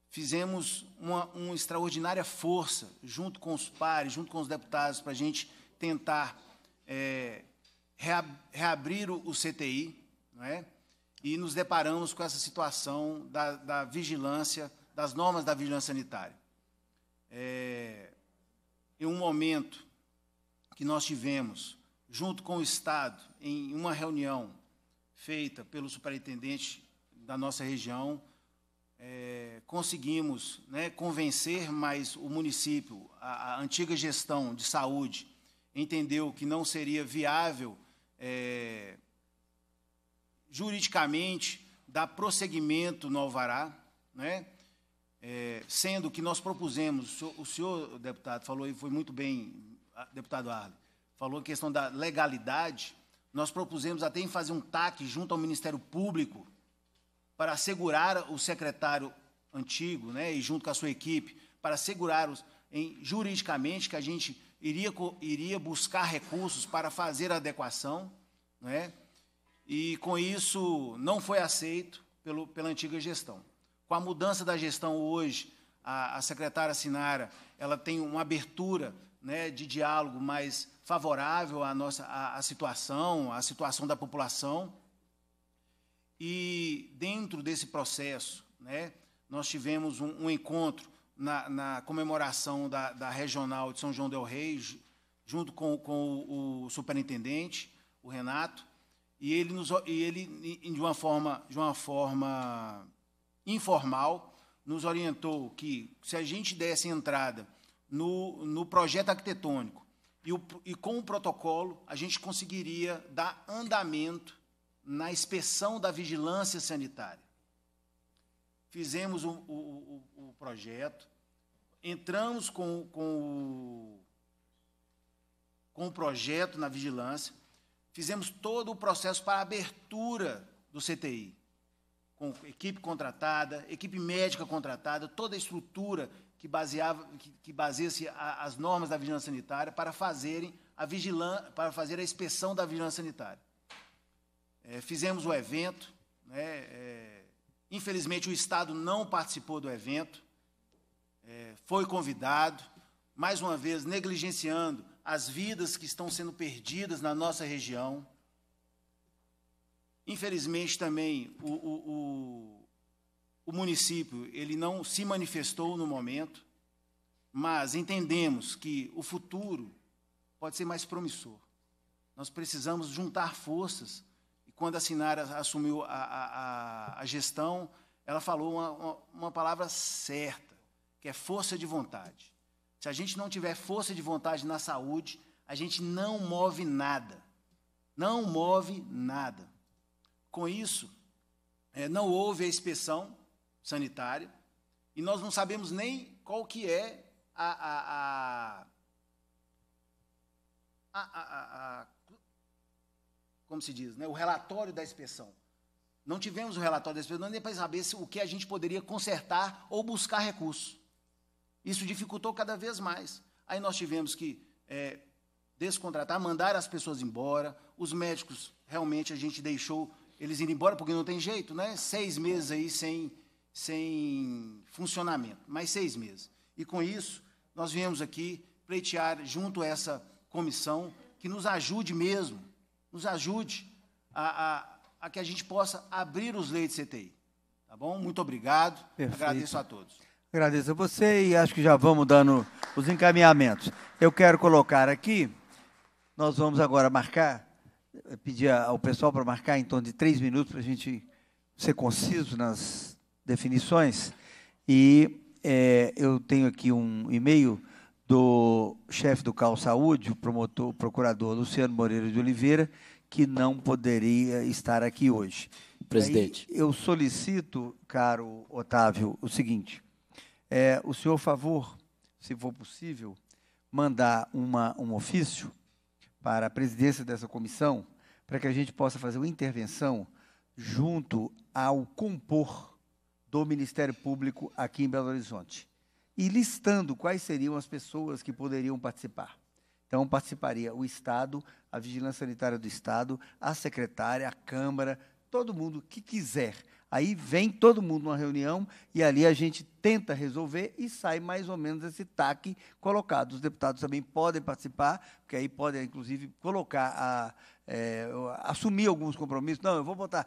fizemos uma, uma extraordinária força, junto com os pares, junto com os deputados, para a gente tentar é, reabrir o, o CTI, não é? e nos deparamos com essa situação da, da vigilância, das normas da vigilância sanitária. É, em um momento que nós tivemos, junto com o Estado, em uma reunião feita pelo superintendente da nossa região, é, conseguimos né, convencer mais o município, a, a, antiga gestão de saúde entendeu que não seria viável é, juridicamente dar prosseguimento no alvará, né? É, sendo que nós propusemos, o senhor, o deputado, falou e foi muito bem, deputado Arle, falou a questão da legalidade, nós propusemos até em fazer um TAC junto ao Ministério Público, para assegurar o secretário antigo, né, e junto com a sua equipe, para assegurar os, juridicamente que a gente iria, iria buscar recursos para fazer a adequação, né, e com isso não foi aceito pelo, pela antiga gestão. Com a mudança da gestão hoje, a, a secretária Sinara ela tem uma abertura né, de diálogo mais favorável à nossa à, à situação, à situação da população. E dentro desse processo, né, nós tivemos um, um encontro na, na comemoração da, da, regional de São João del Rei, junto com, com o, o, superintendente, o Renato, e ele, nos, e ele de, uma forma, de uma forma informal, nos orientou que se a gente desse entrada no, no projeto arquitetônico e, o, e com o protocolo, a gente conseguiria dar andamento na inspeção da vigilância sanitária. Fizemos o, o, o, o projeto, entramos com, com, o, com o projeto na vigilância, fizemos todo o processo para a abertura do CTI, com equipe contratada, equipe médica contratada, toda a estrutura que, baseava, que, que baseia-se as normas da vigilância sanitária para, fazerem a vigilan, para fazer a inspeção da vigilância sanitária. É, fizemos o evento, né, é, infelizmente o Estado não participou do evento, é, foi convidado, mais uma vez negligenciando as vidas que estão sendo perdidas na nossa região. Infelizmente também o, o, o, o município ele não se manifestou no momento, mas entendemos que o futuro pode ser mais promissor. Nós precisamos juntar forças quando a Sinara assumiu a, a, a gestão, ela falou uma, uma, uma palavra certa, que é força de vontade. Se a gente não tiver força de vontade na saúde, a gente não move nada. Não move nada. Com isso, é, não houve a inspeção sanitária e nós não sabemos nem qual que é a, a, a, a como se diz, né, o relatório da inspeção. Não tivemos o relatório da inspeção, nem para saber se, o que a gente poderia consertar ou buscar recurso. Isso dificultou cada vez mais. Aí nós tivemos que é, descontratar, mandar as pessoas embora. Os médicos, realmente, a gente deixou eles irem embora, porque não tem jeito, né? Seis meses aí sem, sem funcionamento, mais seis meses. E com isso, nós viemos aqui pleitear junto a essa comissão que nos ajude mesmo nos ajude a, a, a que a gente possa abrir os leitos CTI. Tá bom? Muito obrigado. Perfeito. Agradeço a todos. Agradeço a você e acho que já vamos dando os encaminhamentos. Eu quero colocar aqui, nós vamos agora marcar, pedir ao pessoal para marcar em torno de três minutos para a gente ser conciso nas definições. E é, eu tenho aqui um e-mail do chefe do Cal Saúde, o promotor, o procurador Luciano Moreira de Oliveira, que não poderia estar aqui hoje. Presidente. Aí eu solicito, caro Otávio, o seguinte: é, o senhor, favor, se for possível, mandar uma, um ofício para a presidência dessa comissão, para que a gente possa fazer uma intervenção junto ao compor do Ministério Público aqui em Belo Horizonte e listando quais seriam as pessoas que poderiam participar. Então, participaria o Estado, a Vigilância Sanitária do Estado, a secretária, a Câmara, todo mundo que quiser. Aí vem todo mundo numa reunião e ali a gente tenta resolver e sai mais ou menos esse taque colocado. Os deputados também podem participar, porque aí podem, inclusive, colocar a é, assumir alguns compromissos. Não, eu vou botar.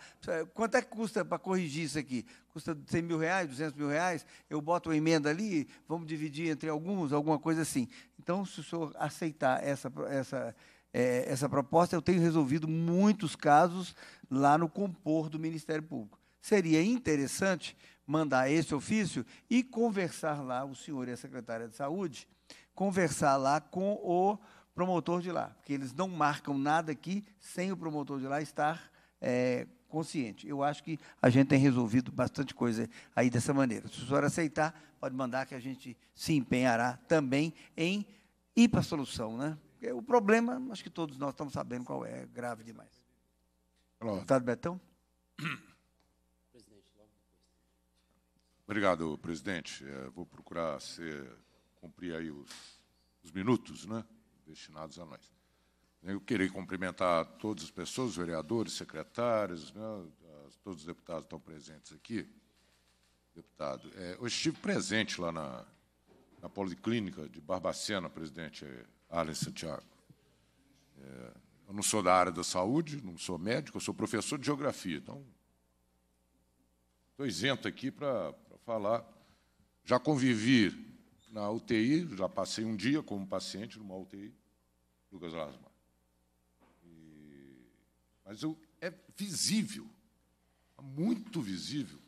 Quanto é que custa para corrigir isso aqui? Custa 100 mil reais, 200 mil reais? Eu boto uma emenda ali, vamos dividir entre alguns, alguma coisa assim. Então, se o senhor aceitar essa, essa, é, essa proposta, eu tenho resolvido muitos casos lá no compor do Ministério Público. Seria interessante mandar esse ofício e conversar lá, o senhor e a secretária de saúde, conversar lá com o promotor de lá, porque eles não marcam nada aqui sem o promotor de lá estar é, consciente. Eu acho que a gente tem resolvido bastante coisa aí dessa maneira. Se o senhor aceitar, pode mandar que a gente se empenhará também em ir para a solução, né? Porque o problema, acho que todos nós estamos sabendo qual é, é grave demais. Olá. Deputado Betão? [coughs] Obrigado, presidente. É, vou procurar ser, cumprir aí os, os minutos, né? destinados a nós. Eu queria cumprimentar todas as pessoas, os vereadores, secretários, né, todos os deputados estão presentes aqui. Deputado, é, eu estive presente lá na, na Policlínica de Barbacena, presidente Arlen Santiago. É, eu não sou da área da saúde, não sou médico, eu sou professor de geografia. Então, estou isento aqui para falar. Já convivi na UTI, já passei um dia como paciente numa UTI. Lucas Lasma. E... Mas eu, é visível, muito visível,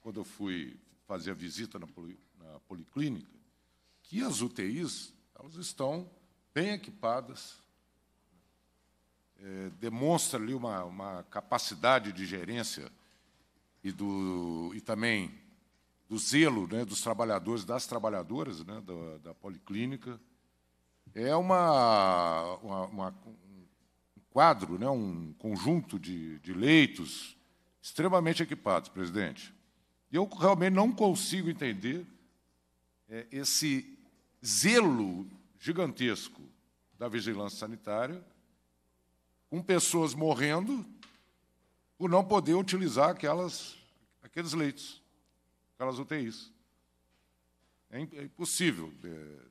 quando eu fui fazer a visita na, poli, na policlínica, que as UTIs elas estão bem equipadas, é, demonstra ali uma, uma, capacidade de gerência e, do, e também do zelo né, dos trabalhadores, das trabalhadoras né, da, da policlínica, é uma, uma, uma um quadro, né, um conjunto de, de leitos extremamente equipados, presidente. E eu realmente não consigo entender é, esse zelo gigantesco da vigilância sanitária, com pessoas morrendo por não poder utilizar aquelas, aqueles leitos, aquelas UTIs. É, é impossível. É,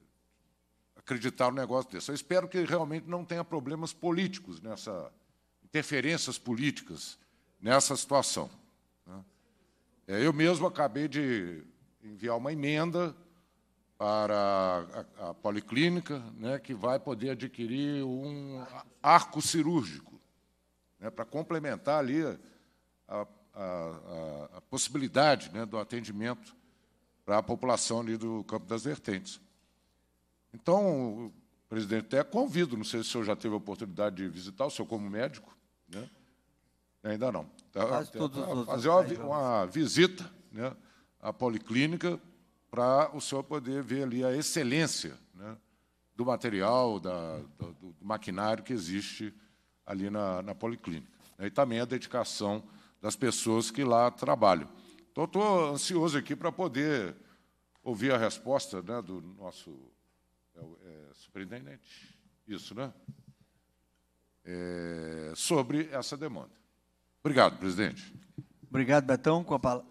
acreditar no negócio desse. Eu espero que realmente não tenha problemas políticos nessa interferências políticas nessa situação. Né? É, eu mesmo acabei de enviar uma emenda para a, policlínica, né, que vai poder adquirir um arco cirúrgico, né, para complementar ali a, a, a possibilidade né, do atendimento para a população ali do Campo das Vertentes. Então, presidente, até convido, não sei se o senhor já teve a oportunidade de visitar o senhor como médico, né? ainda não. Faz tá, tá, tá, fazer uma, uma visita né, à policlínica para o senhor poder ver ali a excelência né, do material, da, do, do, maquinário que existe ali na, na policlínica. Né. E também a dedicação das pessoas que lá trabalham. Então, estou ansioso aqui para poder ouvir a resposta né, do nosso superintendente. Isso, né? É, sobre essa demanda. Obrigado, presidente. Obrigado, Betão. Com a palavra.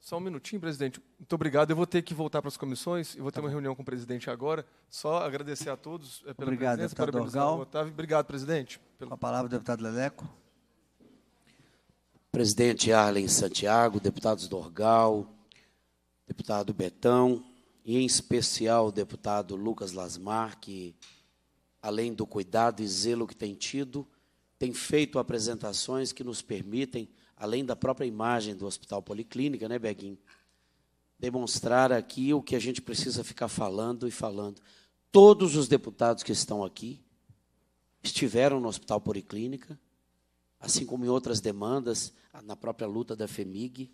Só um minutinho, presidente. Muito obrigado. Eu vou ter que voltar para as comissões e vou ter tá uma reunião com o presidente agora. Só agradecer a todos eh, pela obrigado, presença. Deputado Orgal. Otávio. Obrigado, presidente. Com a palavra, deputado Leleco. Presidente Arlen Santiago, deputados Dorgal, deputado Betão, e em especial o deputado Lucas Lasmar, que, além do cuidado e zelo que tem tido, tem feito apresentações que nos permitem, além da própria imagem do Hospital Policlínica, né, Beguim, demonstrar aqui o que a gente precisa ficar falando e falando. Todos os deputados que estão aqui estiveram no Hospital Policlínica, assim como em outras demandas, na própria luta da FEMIG.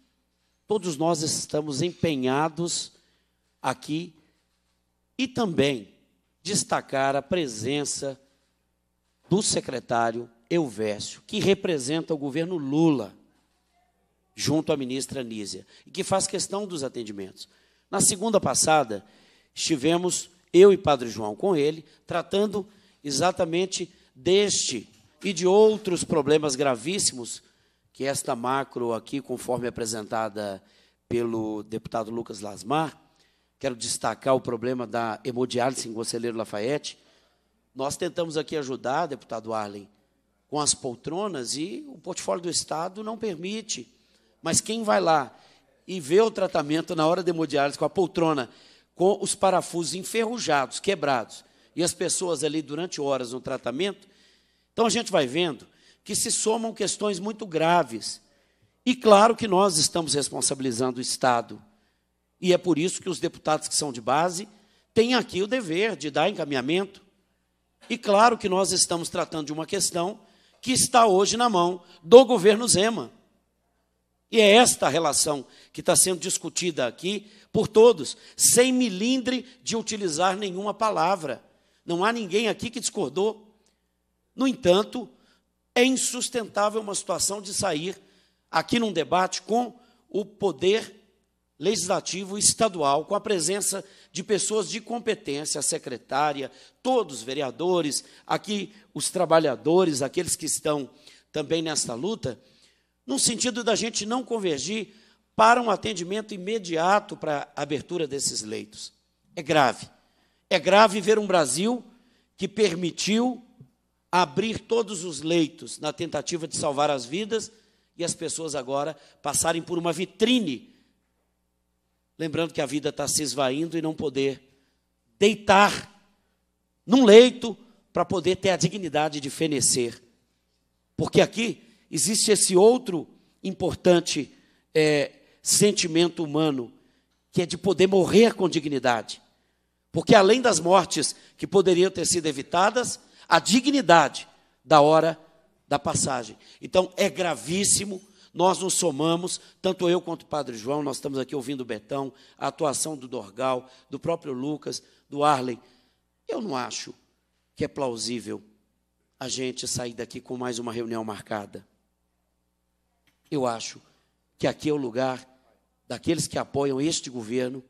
Todos nós estamos empenhados aqui e também destacar a presença do secretário Elvércio, que representa o governo Lula junto à ministra Nízia e que faz questão dos atendimentos. Na segunda passada, estivemos eu e Padre João com ele, tratando exatamente deste e de outros problemas gravíssimos que esta macro aqui, conforme apresentada pelo deputado Lucas Lasmar, Quero destacar o problema da hemodiálise em Conselheiro Lafayette. Nós tentamos aqui ajudar, deputado Arlen, com as poltronas e o portfólio do Estado não permite. Mas quem vai lá e vê o tratamento na hora de hemodiálise com a poltrona, com os parafusos enferrujados, quebrados, e as pessoas ali durante horas no tratamento, então a gente vai vendo que se somam questões muito graves. E claro que nós estamos responsabilizando o Estado e é por isso que os deputados que são de base têm aqui o dever de dar encaminhamento. E claro que nós estamos tratando de uma questão que está hoje na mão do governo Zema. E é esta relação que está sendo discutida aqui por todos, sem milindre de utilizar nenhuma palavra. Não há ninguém aqui que discordou. No entanto, é insustentável uma situação de sair aqui num debate com o poder legislativo estadual, com a presença de pessoas de competência, a secretária, todos os vereadores, aqui os trabalhadores, aqueles que estão também nesta luta, no sentido da gente não convergir para um atendimento imediato para a abertura desses leitos. É grave. É grave ver um Brasil que permitiu abrir todos os leitos na tentativa de salvar as vidas e as pessoas agora passarem por uma vitrine lembrando que a vida está se esvaindo e não poder deitar num leito para poder ter a dignidade de fenecer. Porque aqui existe esse outro importante é, sentimento humano, que é de poder morrer com dignidade. Porque além das mortes que poderiam ter sido evitadas, a dignidade da hora da passagem. Então é gravíssimo nós nos somamos, tanto eu quanto o Padre João, nós estamos aqui ouvindo o Betão, a atuação do Dorgal, do próprio Lucas, do Arlen. Eu não acho que é plausível a gente sair daqui com mais uma reunião marcada. Eu acho que aqui é o lugar daqueles que apoiam este governo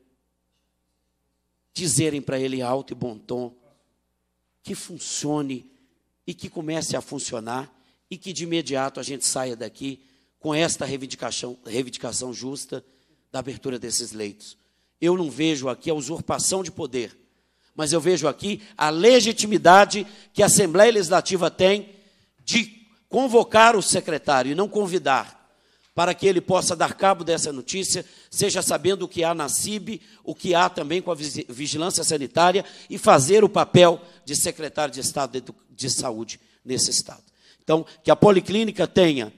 dizerem para ele alto e bom tom que funcione e que comece a funcionar e que de imediato a gente saia daqui com esta reivindicação, reivindicação justa da abertura desses leitos. Eu não vejo aqui a usurpação de poder, mas eu vejo aqui a legitimidade que a Assembleia Legislativa tem de convocar o secretário e não convidar para que ele possa dar cabo dessa notícia, seja sabendo o que há na CIB, o que há também com a vigilância sanitária e fazer o papel de secretário de Estado de Saúde nesse Estado. Então, que a Policlínica tenha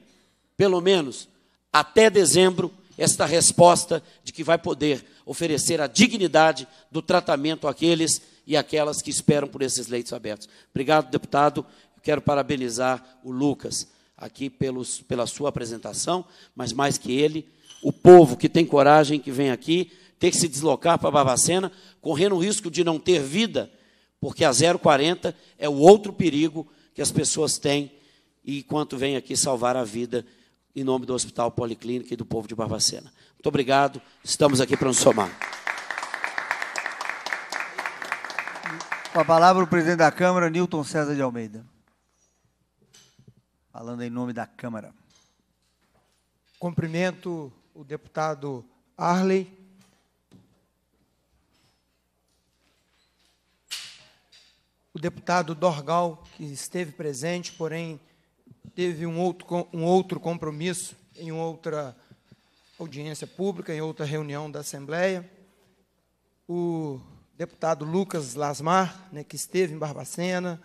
pelo menos até dezembro, esta resposta de que vai poder oferecer a dignidade do tratamento àqueles e àquelas que esperam por esses leitos abertos. Obrigado, deputado. Quero parabenizar o Lucas aqui pelos, pela sua apresentação, mas mais que ele, o povo que tem coragem que vem aqui, ter que se deslocar para Barbacena, correndo o risco de não ter vida, porque a 040 é o outro perigo que as pessoas têm e quanto vem aqui salvar a vida em nome do Hospital Policlínica e do povo de Barbacena. Muito obrigado, estamos aqui para nos somar. Com a palavra o presidente da Câmara, Newton César de Almeida. Falando em nome da Câmara. Cumprimento o deputado Arley. O deputado Dorgal, que esteve presente, porém teve um outro, um outro compromisso em outra audiência pública, em outra reunião da Assembleia. O deputado Lucas Lasmar, né, que esteve em Barbacena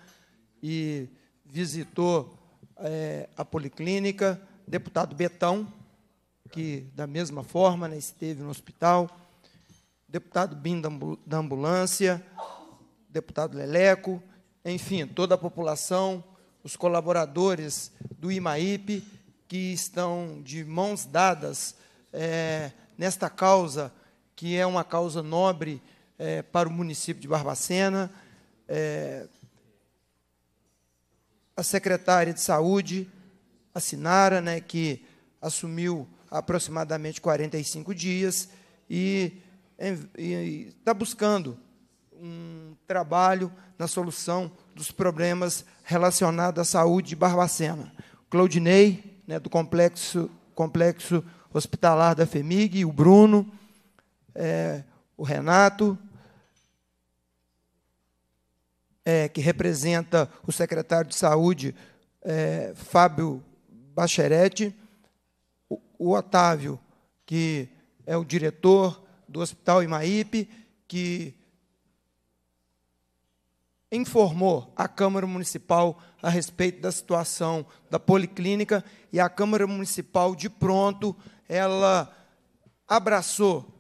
e visitou é, a Policlínica, deputado Betão, que da mesma forma né, esteve no hospital, deputado Bim da ambulância, deputado Leleco, enfim, toda a população os colaboradores do IMAIP, que estão de mãos dadas é, nesta causa, que é uma causa nobre é, para o município de Barbacena. É, a secretária de Saúde, a Sinara, né, que assumiu aproximadamente 45 dias e está buscando um trabalho na solução dos problemas relacionados à saúde de Barbacena. Claudinei, né, do complexo, complexo hospitalar da FEMIG, o Bruno, é, o Renato, é, que representa o secretário de Saúde, é, Fábio Bacheretti, o, o Otávio, que é o diretor do Hospital Imaípe, que informou a Câmara Municipal a respeito da situação da policlínica e a Câmara Municipal, de pronto, ela abraçou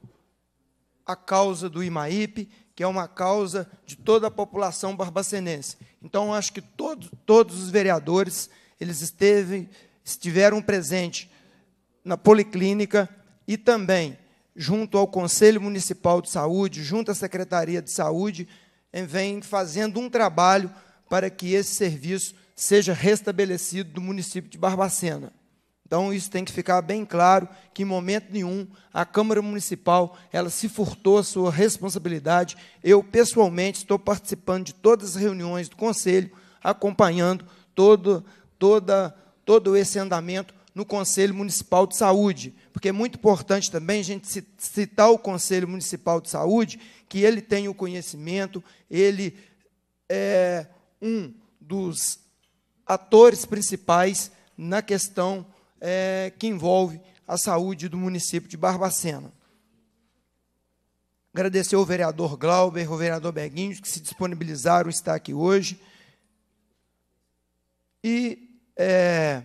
a causa do IMAIP, que é uma causa de toda a população barbacenense. Então, acho que todo, todos os vereadores eles esteve, estiveram presentes na policlínica e também junto ao Conselho Municipal de Saúde, junto à Secretaria de Saúde, vem fazendo um trabalho para que esse serviço seja restabelecido do município de Barbacena. Então isso tem que ficar bem claro que em momento nenhum a Câmara Municipal ela se furtou a sua responsabilidade. Eu pessoalmente estou participando de todas as reuniões do conselho, acompanhando todo toda todo esse andamento no Conselho Municipal de Saúde, porque é muito importante também a gente citar o Conselho Municipal de Saúde, que ele tem o conhecimento, ele é um dos atores principais na questão é, que envolve a saúde do município de Barbacena. Agradecer ao vereador Glauber, ao vereador Beguinho, que se disponibilizaram a estar aqui hoje. E é,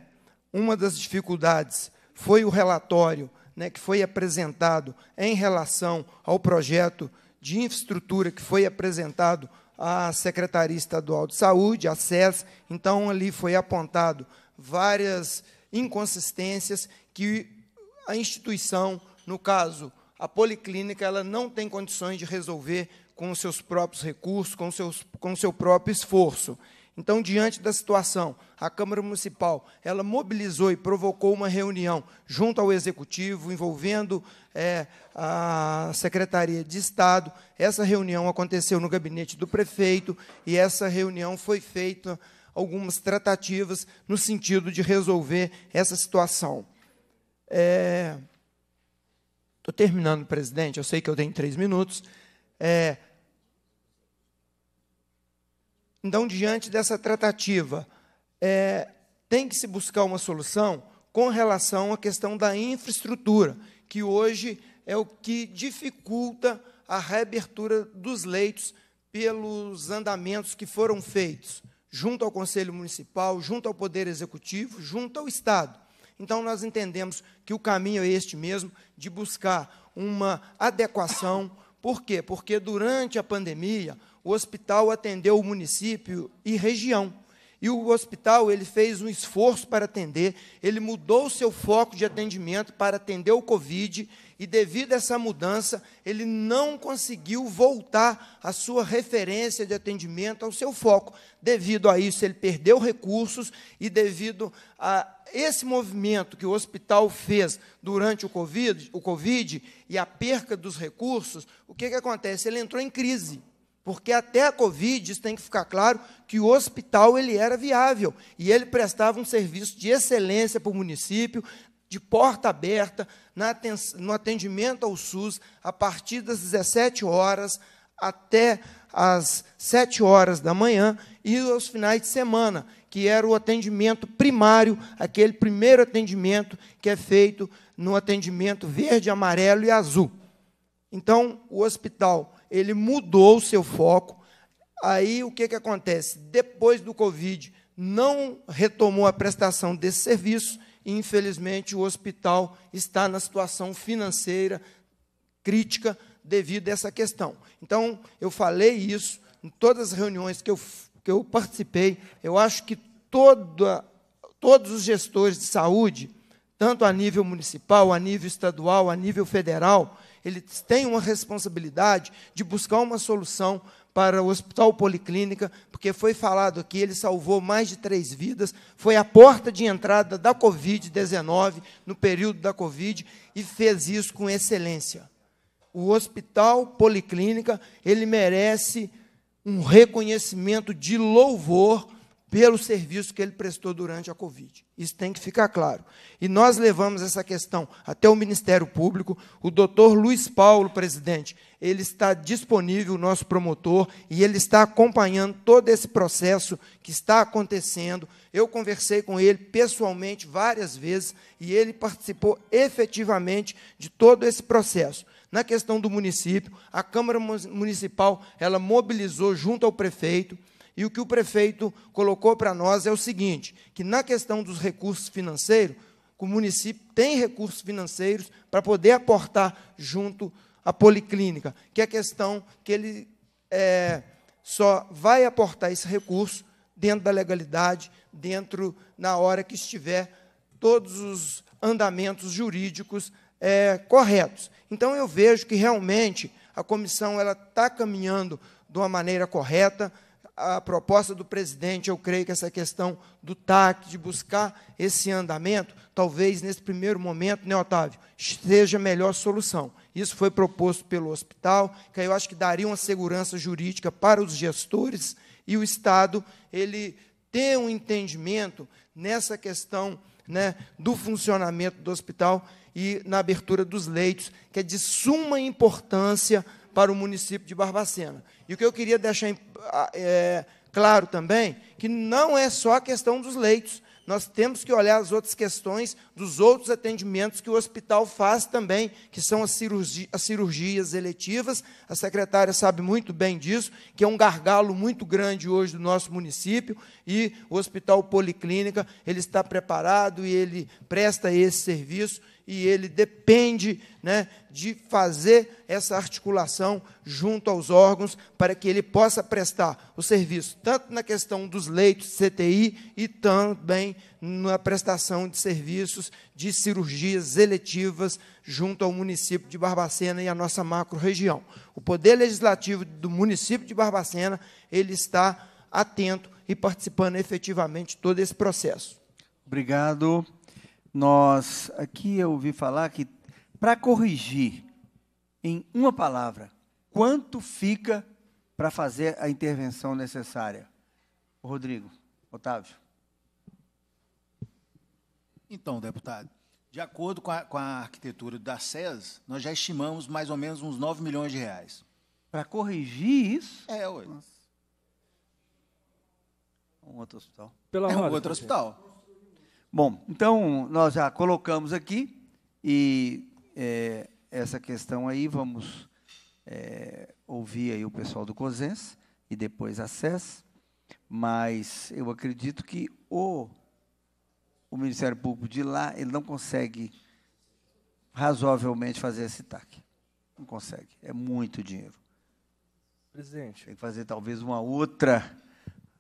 uma das dificuldades foi o relatório né, que foi apresentado em relação ao projeto de infraestrutura que foi apresentado à Secretaria Estadual de Saúde, à SES. Então, ali foi apontado várias inconsistências que a instituição, no caso, a policlínica, ela não tem condições de resolver com os seus próprios recursos, com, seus, com seu próprio esforço. Então, diante da situação, a Câmara Municipal, ela mobilizou e provocou uma reunião junto ao Executivo, envolvendo é, a Secretaria de Estado. Essa reunião aconteceu no gabinete do prefeito e essa reunião foi feita algumas tratativas no sentido de resolver essa situação. Estou é, terminando, presidente, eu sei que eu tenho três minutos. É, então, diante dessa tratativa, é, tem que se buscar uma solução com relação à questão da infraestrutura, que hoje é o que dificulta a reabertura dos leitos pelos andamentos que foram feitos junto ao Conselho Municipal, junto ao Poder Executivo, junto ao Estado. Então, nós entendemos que o caminho é este mesmo, de buscar uma adequação. Por quê? Porque durante a pandemia, o hospital atendeu o município e região. E o hospital ele fez um esforço para atender, ele mudou o seu foco de atendimento para atender o Covid, e devido a essa mudança, ele não conseguiu voltar a sua referência de atendimento, ao seu foco. Devido a isso, ele perdeu recursos, e devido a esse movimento que o hospital fez durante o Covid, o COVID e a perca dos recursos, o que, que acontece? Ele entrou em crise. Porque até a Covid, isso tem que ficar claro, que o hospital ele era viável e ele prestava um serviço de excelência para o município, de porta aberta, no atendimento ao SUS, a partir das 17 horas até às 7 horas da manhã e aos finais de semana, que era o atendimento primário, aquele primeiro atendimento que é feito no atendimento verde, amarelo e azul. Então, o hospital ele mudou o seu foco. Aí o que, que acontece? Depois do Covid, não retomou a prestação desse serviço e, infelizmente, o hospital está na situação financeira crítica devido a essa questão. Então, eu falei isso em todas as reuniões que eu, que eu participei. Eu acho que toda, todos os gestores de saúde, tanto a nível municipal, a nível estadual, a nível federal, eles têm uma responsabilidade de buscar uma solução para o Hospital Policlínica, porque foi falado aqui, ele salvou mais de três vidas, foi a porta de entrada da Covid-19, no período da Covid, e fez isso com excelência. O Hospital Policlínica, ele merece um reconhecimento de louvor pelo serviço que ele prestou durante a Covid. Isso tem que ficar claro. E nós levamos essa questão até o Ministério Público. O doutor Luiz Paulo, presidente, ele está disponível, o nosso promotor, e ele está acompanhando todo esse processo que está acontecendo. Eu conversei com ele pessoalmente várias vezes e ele participou efetivamente de todo esse processo. Na questão do município, a Câmara Municipal, ela mobilizou junto ao prefeito e o que o prefeito colocou para nós é o seguinte: que na questão dos recursos financeiros, o município tem recursos financeiros para poder aportar junto à policlínica, que é a questão que ele é, só vai aportar esse recurso dentro da legalidade, dentro na hora que estiver todos os andamentos jurídicos é, corretos. Então eu vejo que realmente a comissão ela está caminhando de uma maneira correta a proposta do presidente, eu creio que essa questão do TAC, de buscar esse andamento, talvez nesse primeiro momento, né, Otávio, seja a melhor solução. Isso foi proposto pelo hospital, que eu acho que daria uma segurança jurídica para os gestores e o Estado, ele ter um entendimento nessa questão né, do funcionamento do hospital e na abertura dos leitos, que é de suma importância para o município de Barbacena. E o que eu queria deixar ah, é, claro também, que não é só a questão dos leitos, nós temos que olhar as outras questões dos outros atendimentos que o hospital faz também, que são as, cirurgi as, cirurgias eletivas. A secretária sabe muito bem disso, que é um gargalo muito grande hoje do nosso município, e o Hospital Policlínica, ele está preparado e ele presta esse serviço, e ele depende né, de fazer essa articulação junto aos órgãos para que ele possa prestar o serviço, tanto na questão dos leitos CTI e também na prestação de serviços de cirurgias eletivas junto ao município de Barbacena e à nossa macro-região. O Poder Legislativo do município de Barbacena ele está atento e participando efetivamente de todo esse processo. Obrigado. Nós, aqui eu ouvi falar que para corrigir em uma palavra, quanto fica para fazer a intervenção necessária? Rodrigo, Otávio. Então, deputado, de acordo com a, com a arquitetura da SES, nós já estimamos mais ou menos uns 9 milhões de reais. Para corrigir isso? É, hoje. É um outro hospital. Pela é um outro hospital. Bom, então nós já colocamos aqui e é, essa questão aí vamos é, ouvir aí o pessoal do COSENS e depois a SES, mas eu acredito que o, o Ministério Público de lá, ele não consegue razoavelmente fazer esse TAC. Não consegue, é muito dinheiro. Presidente. Tem que fazer talvez uma outra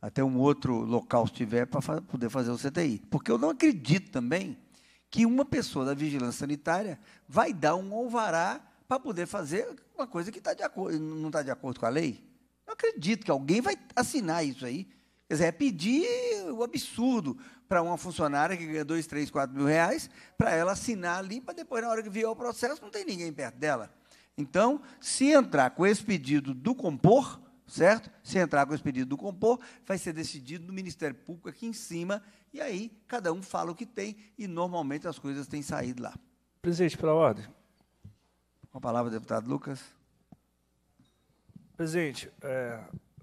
até um outro local estiver para poder fazer o CTI. Porque eu não acredito também que uma pessoa da vigilância sanitária vai dar um alvará para poder fazer uma coisa que tá de não está de acordo com a lei. Eu acredito que alguém vai assinar isso aí. Quer dizer, é pedir o absurdo para uma funcionária que ganha dois, três, quatro mil reais, para ela assinar ali, para depois, na hora que vier o processo, não tem ninguém perto dela. Então, se entrar com esse pedido do compor, certo? Se entrar com o pedido do compor, vai ser decidido no Ministério Público aqui em cima, e aí cada um fala o que tem, e normalmente as coisas têm saído lá. Presidente, pela ordem. Com a palavra, deputado Lucas. Presidente, é,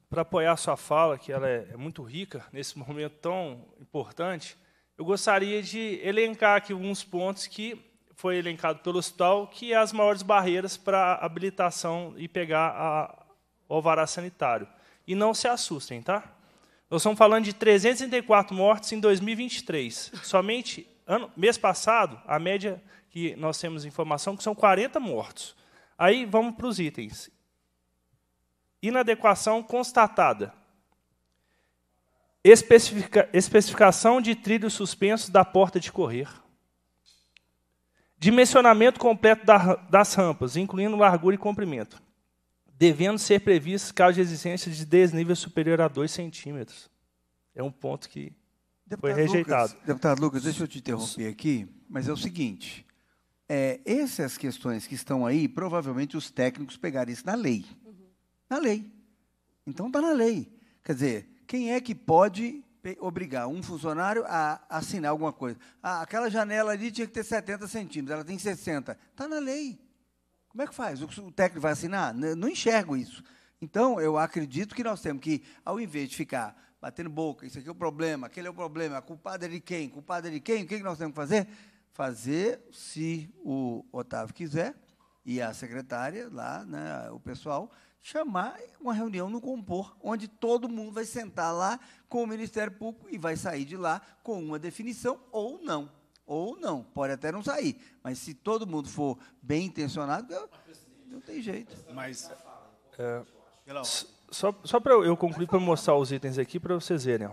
para apoiar sua fala, que ela é, é muito rica nesse [laughs] momento tão importante, eu gostaria de elencar aqui alguns pontos que foi elencado pelo hospital, que é as maiores barreiras para habilitação e pegar a, o alvará sanitário. E não se assustem, tá? Nós estamos falando de 334 mortes em 2023. Somente ano, mês passado, a média que nós temos informação é que são 40 mortos. Aí vamos para os itens. Inadequação constatada. Especifica, especificação de trilhos suspensos da porta de correr. Dimensionamento completo da, das rampas, incluindo largura e comprimento devendo ser previsto caso de existência de desnível superior a 2 centímetros. É um ponto que deputado foi rejeitado. Lucas, deputado Lucas, deixa eu te interromper aqui, mas é o seguinte: é, essas questões que estão aí, provavelmente os técnicos pegaram isso na lei. Uhum. Na lei. Então está na lei. Quer dizer, quem é que pode obrigar um funcionário a assinar alguma coisa? Ah, aquela janela ali tinha que ter 70 centímetros, ela tem 60. Está na lei. Como é que faz? O técnico vai assinar? Não enxergo isso. Então, eu acredito que nós temos que, ao invés de ficar batendo boca, isso aqui é o problema, aquele é o problema, culpado é de quem, culpado é de quem, o que nós temos que fazer? Fazer, se o Otávio quiser, e a secretária lá, né, o pessoal, chamar uma reunião no Compor, onde todo mundo vai sentar lá com o Ministério Público e vai sair de lá com uma definição ou não. Ou não, pode até não sair. Mas se todo mundo for bem intencionado, não tem jeito. Mas. É, só só para eu concluir, para mostrar os itens aqui, para vocês verem.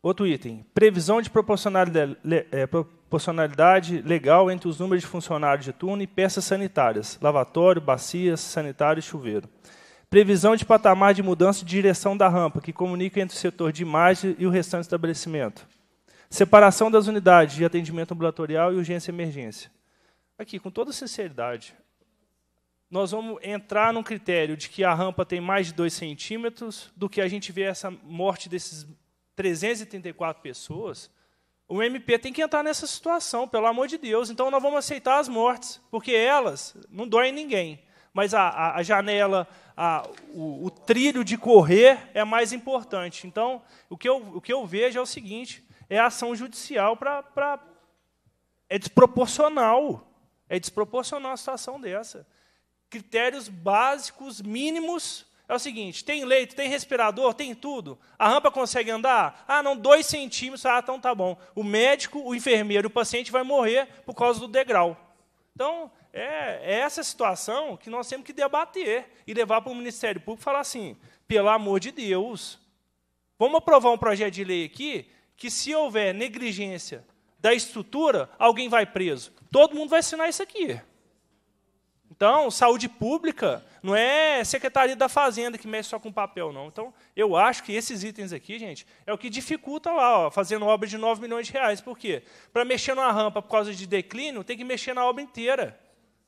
Outro item: previsão de proporcionalidade, é, proporcionalidade legal entre os números de funcionários de turno e peças sanitárias, lavatório, bacias, sanitário e chuveiro. Previsão de patamar de mudança de direção da rampa, que comunica entre o setor de imagem e o restante do estabelecimento Separação das unidades de atendimento ambulatorial e urgência e emergência. Aqui, com toda sinceridade, nós vamos entrar num critério de que a rampa tem mais de 2 centímetros do que a gente vê essa morte desses 334 pessoas. O MP tem que entrar nessa situação, pelo amor de Deus. Então, nós vamos aceitar as mortes, porque elas não doem ninguém. Mas a, a, a janela, a, o, o trilho de correr é mais importante. Então, o que eu, o que eu vejo é o seguinte: é ação judicial para. É desproporcional. É desproporcional a situação dessa. Critérios básicos, mínimos. É o seguinte: tem leito, tem respirador, tem tudo. A rampa consegue andar? Ah, não, dois centímetros. Ah, então tá bom. O médico, o enfermeiro, o paciente vai morrer por causa do degrau. Então, é, é essa situação que nós temos que debater e levar para o Ministério Público e falar assim: pelo amor de Deus, vamos aprovar um projeto de lei aqui que se houver negligência da estrutura, alguém vai preso. Todo mundo vai assinar isso aqui. Então, saúde pública não é Secretaria da Fazenda que mexe só com papel, não. Então, eu acho que esses itens aqui, gente, é o que dificulta lá, ó, fazendo obra de 9 milhões de reais. Por quê? Para mexer numa rampa por causa de declínio, tem que mexer na obra inteira.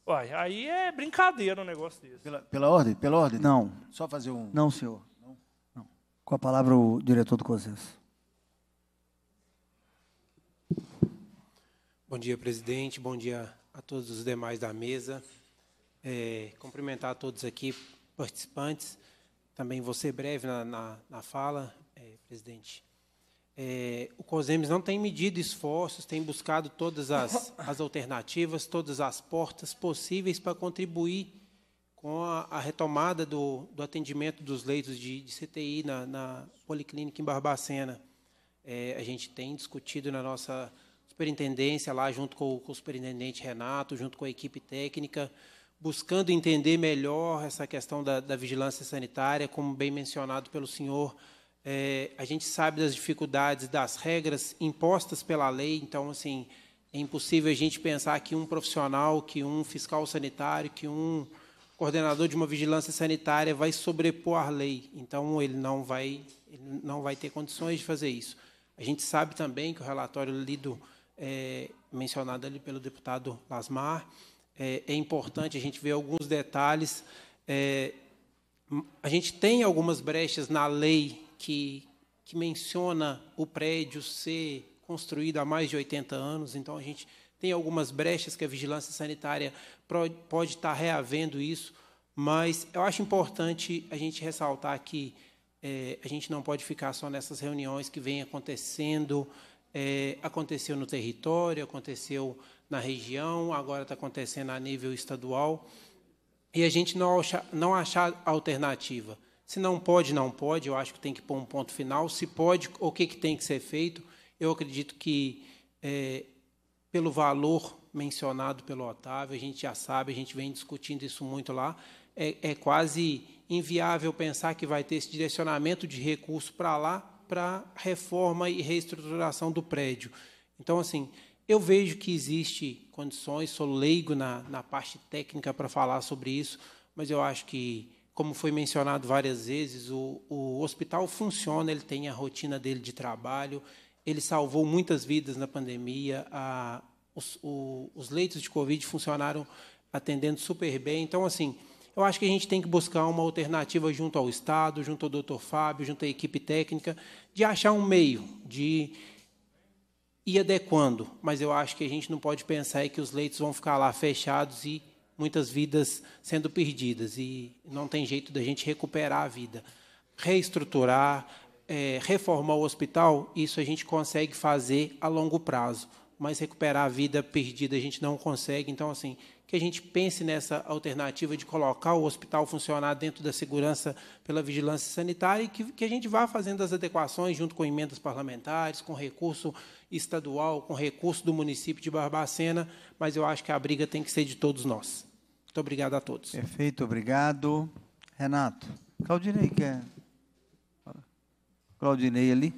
Uai, aí é brincadeira um negócio desse. Pela, pela ordem? Pela ordem? Não. Só fazer um. Não, senhor. Não. não. Com a palavra o diretor do COSES. Bom dia, presidente. Bom dia a todos os demais da mesa. É, cumprimentar a todos aqui, participantes. Também você breve na, na, na fala, é, presidente. É, o COSEMES não tem medido esforços, tem buscado todas as, as alternativas, todas as portas possíveis para contribuir com a, a retomada do, do, atendimento dos leitos de, de CTI na, na, Policlínica em Barbacena. É, a gente tem discutido na nossa superintendência lá, junto com, com o superintendente Renato, junto com a equipe técnica, buscando entender melhor essa questão da, da, vigilância sanitária, como bem mencionado pelo senhor, é, a gente sabe das dificuldades das regras impostas pela lei, então assim é impossível a gente pensar que um profissional, que um fiscal sanitário, que um coordenador de uma vigilância sanitária vai sobrepor a lei, então ele não vai ele não vai ter condições de fazer isso. A gente sabe também que o relatório lido é, mencionado ali pelo deputado Lasmar. É, é, importante a gente ver alguns detalhes. É, a gente tem algumas brechas na lei que, que menciona o prédio ser construído há mais de 80 anos, então a gente tem algumas brechas que a vigilância sanitária pode estar reavendo isso, mas eu acho importante a gente ressaltar que é, a gente não pode ficar só nessas reuniões que vêm acontecendo. É, aconteceu no território, aconteceu na região, agora está acontecendo a nível estadual. E a gente não achar, não acha alternativa. Se não pode, não pode. Eu acho que tem que pôr um ponto final. Se pode, o que, que tem que ser feito? Eu acredito que, é, pelo valor mencionado pelo Otávio, a gente já sabe, a gente vem discutindo isso muito lá, é, é quase inviável pensar que vai ter esse direcionamento de recurso para lá para reforma e reestruturação do prédio. Então, assim, eu vejo que existe condições, sou leigo na, na parte técnica para falar sobre isso, mas eu acho que, como foi mencionado várias vezes, o, o hospital funciona, ele tem a rotina dele de trabalho, ele salvou muitas vidas na pandemia, a, os, o, os leitos de Covid funcionaram atendendo super bem. Então, assim, eu acho que a gente tem que buscar uma alternativa junto ao Estado, junto ao doutor Fábio, junto à equipe técnica, de achar um meio, de ir adequando. Mas eu acho que a gente não pode pensar é que os leitos vão ficar lá fechados e muitas vidas sendo perdidas. E não tem jeito da gente recuperar a vida. Reestruturar, é, reformar o hospital, isso a gente consegue fazer a longo prazo. Mas recuperar a vida perdida a gente não consegue. Então, assim, que a gente pense nessa alternativa de colocar o hospital funcionar dentro da segurança pela vigilância sanitária e que, que a gente vá fazendo as adequações junto com emendas parlamentares, com recurso estadual, com recurso do município de Barbacena, mas eu acho que a briga tem que ser de todos nós. Muito obrigado a todos. Perfeito, obrigado. Renato, Claudinei quer... Claudinei ali.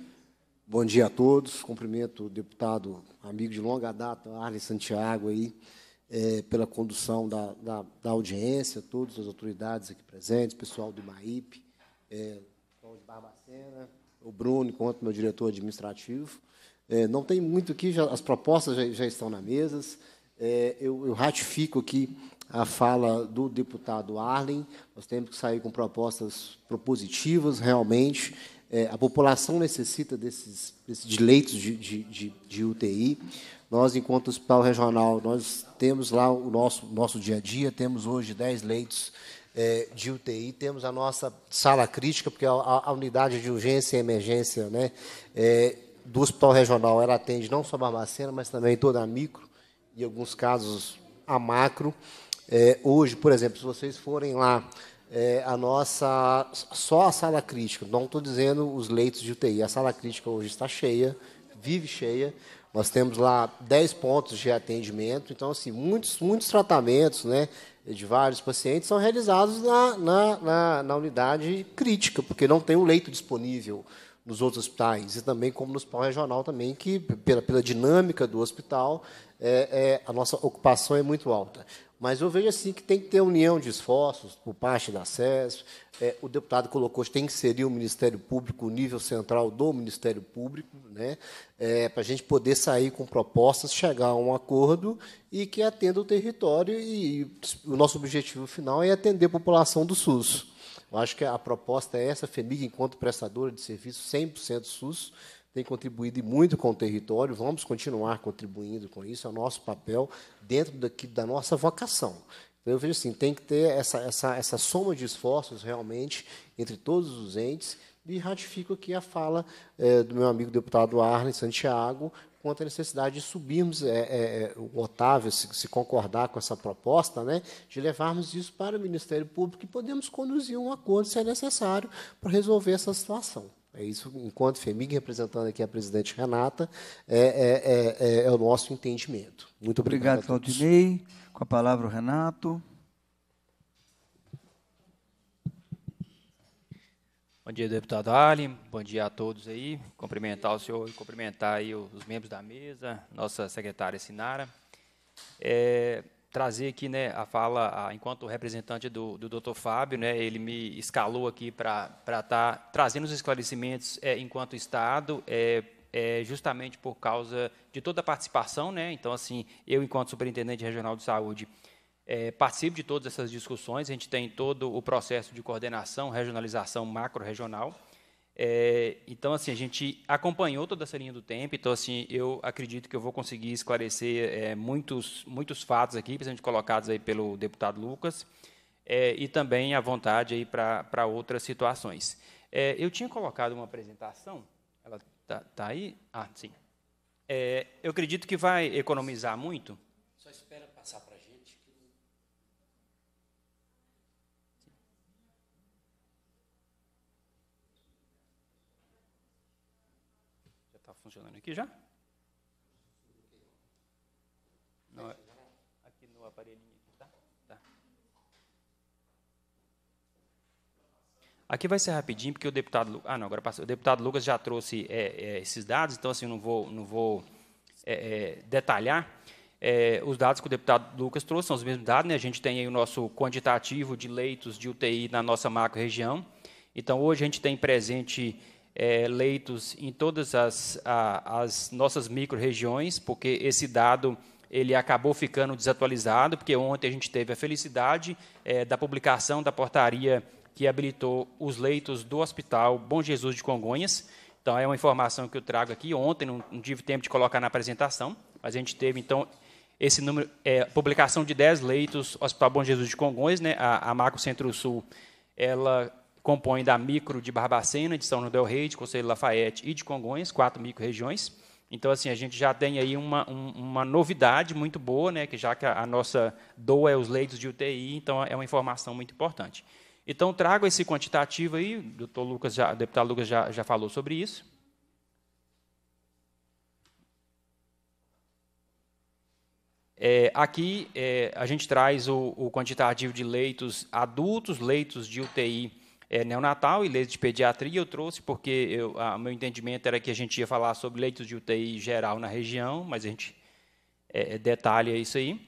Bom dia a todos. Cumprimento o deputado, amigo de longa data, Arlen Santiago aí é, pela condução da, da, da, audiência, todas as autoridades aqui presentes, pessoal do IMAIP, é, de Barbacena, o Bruno, enquanto meu diretor administrativo. É, não tem muito aqui, já, as propostas já, já estão na mesa. É, eu, eu, ratifico aqui a fala do deputado Arlen. Nós temos que sair com propostas propositivas, realmente. É, a população necessita desses, desses leitos de, de, de, de UTI. Nós, enquanto hospital regional, nós temos lá o nosso, nosso dia a dia, temos hoje 10 leitos é, de UTI, temos a nossa sala crítica, porque a, a unidade de urgência e emergência né, é, do hospital regional, ela atende não só a Barbacena, mas também toda a micro, e alguns casos a macro. É, hoje, por exemplo, se vocês forem lá, é, a nossa, só a sala crítica, não estou dizendo os leitos de UTI, a sala crítica hoje está cheia, vive cheia, nós temos lá 10 pontos de atendimento, então, assim, muitos, muitos tratamentos né, de vários pacientes são realizados na, na, na, na unidade crítica, porque não tem o um leito disponível nos outros hospitais e também como no hospital regional também, que pela, pela dinâmica do hospital, é, é, a nossa ocupação é muito alta. Mas eu vejo assim que tem que ter união de esforços por parte da SES. É, o deputado colocou que tem que inserir o Ministério Público, o nível central do Ministério Público, né, é, para a gente poder sair com propostas, chegar a um acordo e que atenda o território. E, e o nosso objetivo final é atender a população do SUS. Eu acho que a proposta é essa, a FEMIG, enquanto prestadora de serviço 100% SUS, tem contribuído muito com o território, vamos continuar contribuindo com isso, é o nosso papel dentro daqui, da nossa vocação. Então, eu vejo assim, tem que ter essa, essa, essa soma de esforços realmente entre todos os entes, e ratifico aqui a fala é, do meu amigo deputado Arlen Santiago, quanto à necessidade de subirmos, é, é, o Otávio, se, se, concordar com essa proposta, né, de levarmos isso para o Ministério Público e podemos conduzir um acordo, se é necessário, para resolver essa situação. É isso, enquanto FEMIG, representando aqui a presidente Renata, é, é, é, é o nosso entendimento. Muito obrigado. Obrigado, Claudinei. Com a palavra o Renato. Bom dia, deputado Ali. Bom dia a todos aí. Cumprimentar o senhor e cumprimentar aí os membros da mesa, nossa secretária Sinara. É, trazer aqui né, a fala, a, enquanto representante do, do Dr. Fábio, né, ele me escalou aqui para estar tá trazendo os esclarecimentos é, enquanto Estado, é, é, justamente por causa de toda a participação. Né? Então, assim, eu, enquanto Superintendente Regional de Saúde, é, participo de todas essas discussões, a gente tem todo o processo de coordenação, regionalização macro-regional, é, então, assim, a gente acompanhou toda essa linha do tempo, então, assim, eu acredito que eu vou conseguir esclarecer é, muitos, muitos fatos aqui, principalmente colocados aí pelo deputado Lucas, é, e também à vontade aí para outras situações. É, eu tinha colocado uma apresentação, ela está tá aí? Ah, sim. É, eu acredito que vai economizar muito. Só espera passar para a gente, que funcionando aqui já? Não é? Aqui no aparelhinho, tá? Tá. Aqui vai ser rapidinho, porque o deputado. Ah, não, agora passou. O deputado Lucas já trouxe é, é, esses dados, então, assim, não vou, não vou é, é detalhar. É, os dados que o deputado Lucas trouxe são os mesmos dados, né? A gente tem aí o nosso quantitativo de leitos de UTI na nossa macro-região. Então, hoje a gente tem presente é, leitos em todas as, a, as nossas micro-regiões, porque esse dado ele acabou ficando desatualizado, porque ontem a gente teve a felicidade é, da publicação da portaria que habilitou os leitos do Hospital Bom Jesus de Congonhas. Então, é uma informação que eu trago aqui. Ontem não, não tive tempo de colocar na apresentação, mas a gente teve, então, esse número, é, publicação de 10 leitos, Hospital Bom Jesus de Congonhas, né, a, a Macro Centro-Sul, ela compõe da micro de Barbacena, de São João del Rei, de Conselho Lafayette e de Congonhas, quatro micro-regiões. Então, assim, a gente já tem aí uma, um, uma novidade muito boa, né, que já que a, a nossa doa é os leitos de UTI, então é uma informação muito importante. Então, trago esse quantitativo aí, o, Lucas já, o deputado Lucas já, já falou sobre isso. É, aqui é, a gente traz o, o quantitativo de leitos adultos, leitos de UTI é, neonatal e leitos de pediatria eu trouxe porque eu, a, meu entendimento era que a gente ia falar sobre leitos de UTI geral na região, mas a gente é, é, detalha isso aí.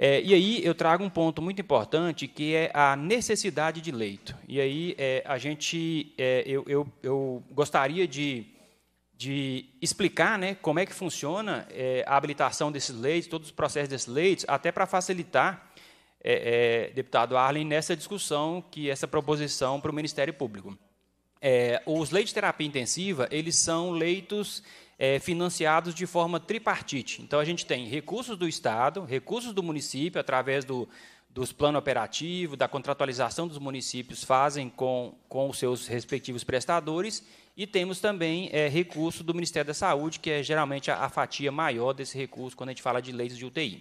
É, e aí eu trago um ponto muito importante que é a necessidade de leito. E aí é, a gente, é, eu, eu, eu, gostaria de, de explicar né, como é que funciona é, a habilitação desses leitos, todos os processos desses leitos, até para facilitar é, é, deputado Arlen, nessa discussão que essa proposição para o Ministério Público. É, os leitos de terapia intensiva, eles são leitos é, financiados de forma tripartite. Então, a gente tem recursos do Estado, recursos do município, através do, dos planos operativos, da contratualização dos municípios fazem com, com os seus respectivos prestadores, e temos também é, recurso do Ministério da Saúde, que é geralmente a, a fatia maior desse recurso quando a gente fala de leitos de UTI.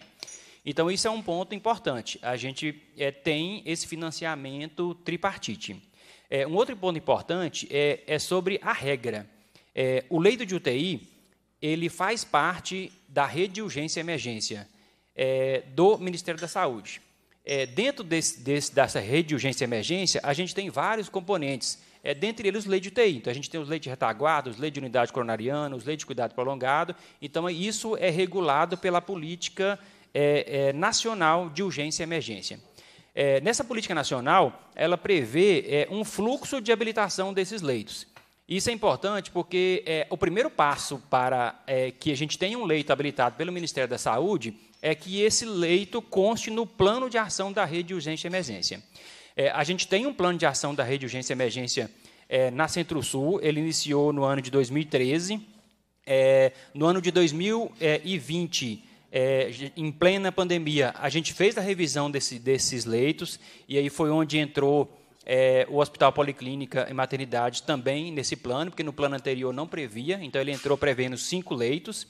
Então, isso é um ponto importante. A gente é, tem esse financiamento tripartite. É, um outro ponto importante é, é sobre a regra. Eh, o leito de UTI ele faz parte da rede de urgência e emergência do Ministério da Saúde. dentro desse, desse, dessa rede de urgência e emergência, a gente tem vários componentes é, dentre eles os leitos de UTI. Então, a gente tem os leitos de retaguarda, os leitos de unidade coronariana, os leitos de cuidado prolongado. Então, isso é regulado pela política é, é, nacional de urgência e emergência. É, nessa política nacional, ela prevê é, um fluxo de habilitação desses leitos. Isso é importante porque é, o primeiro passo para é, que a gente tenha um leito habilitado pelo Ministério da Saúde é que esse leito conste no plano de ação da rede de urgência e emergência. a gente tem um plano de ação da rede de urgência e emergência na Centro-Sul, ele iniciou no ano de 2013. É, no ano de 2020, é, em plena pandemia, a gente fez a revisão desse, desses leitos, e aí foi onde entrou é, o Hospital Policlínica e Maternidade também nesse plano, porque no plano anterior não previa, então ele entrou prevendo cinco leitos.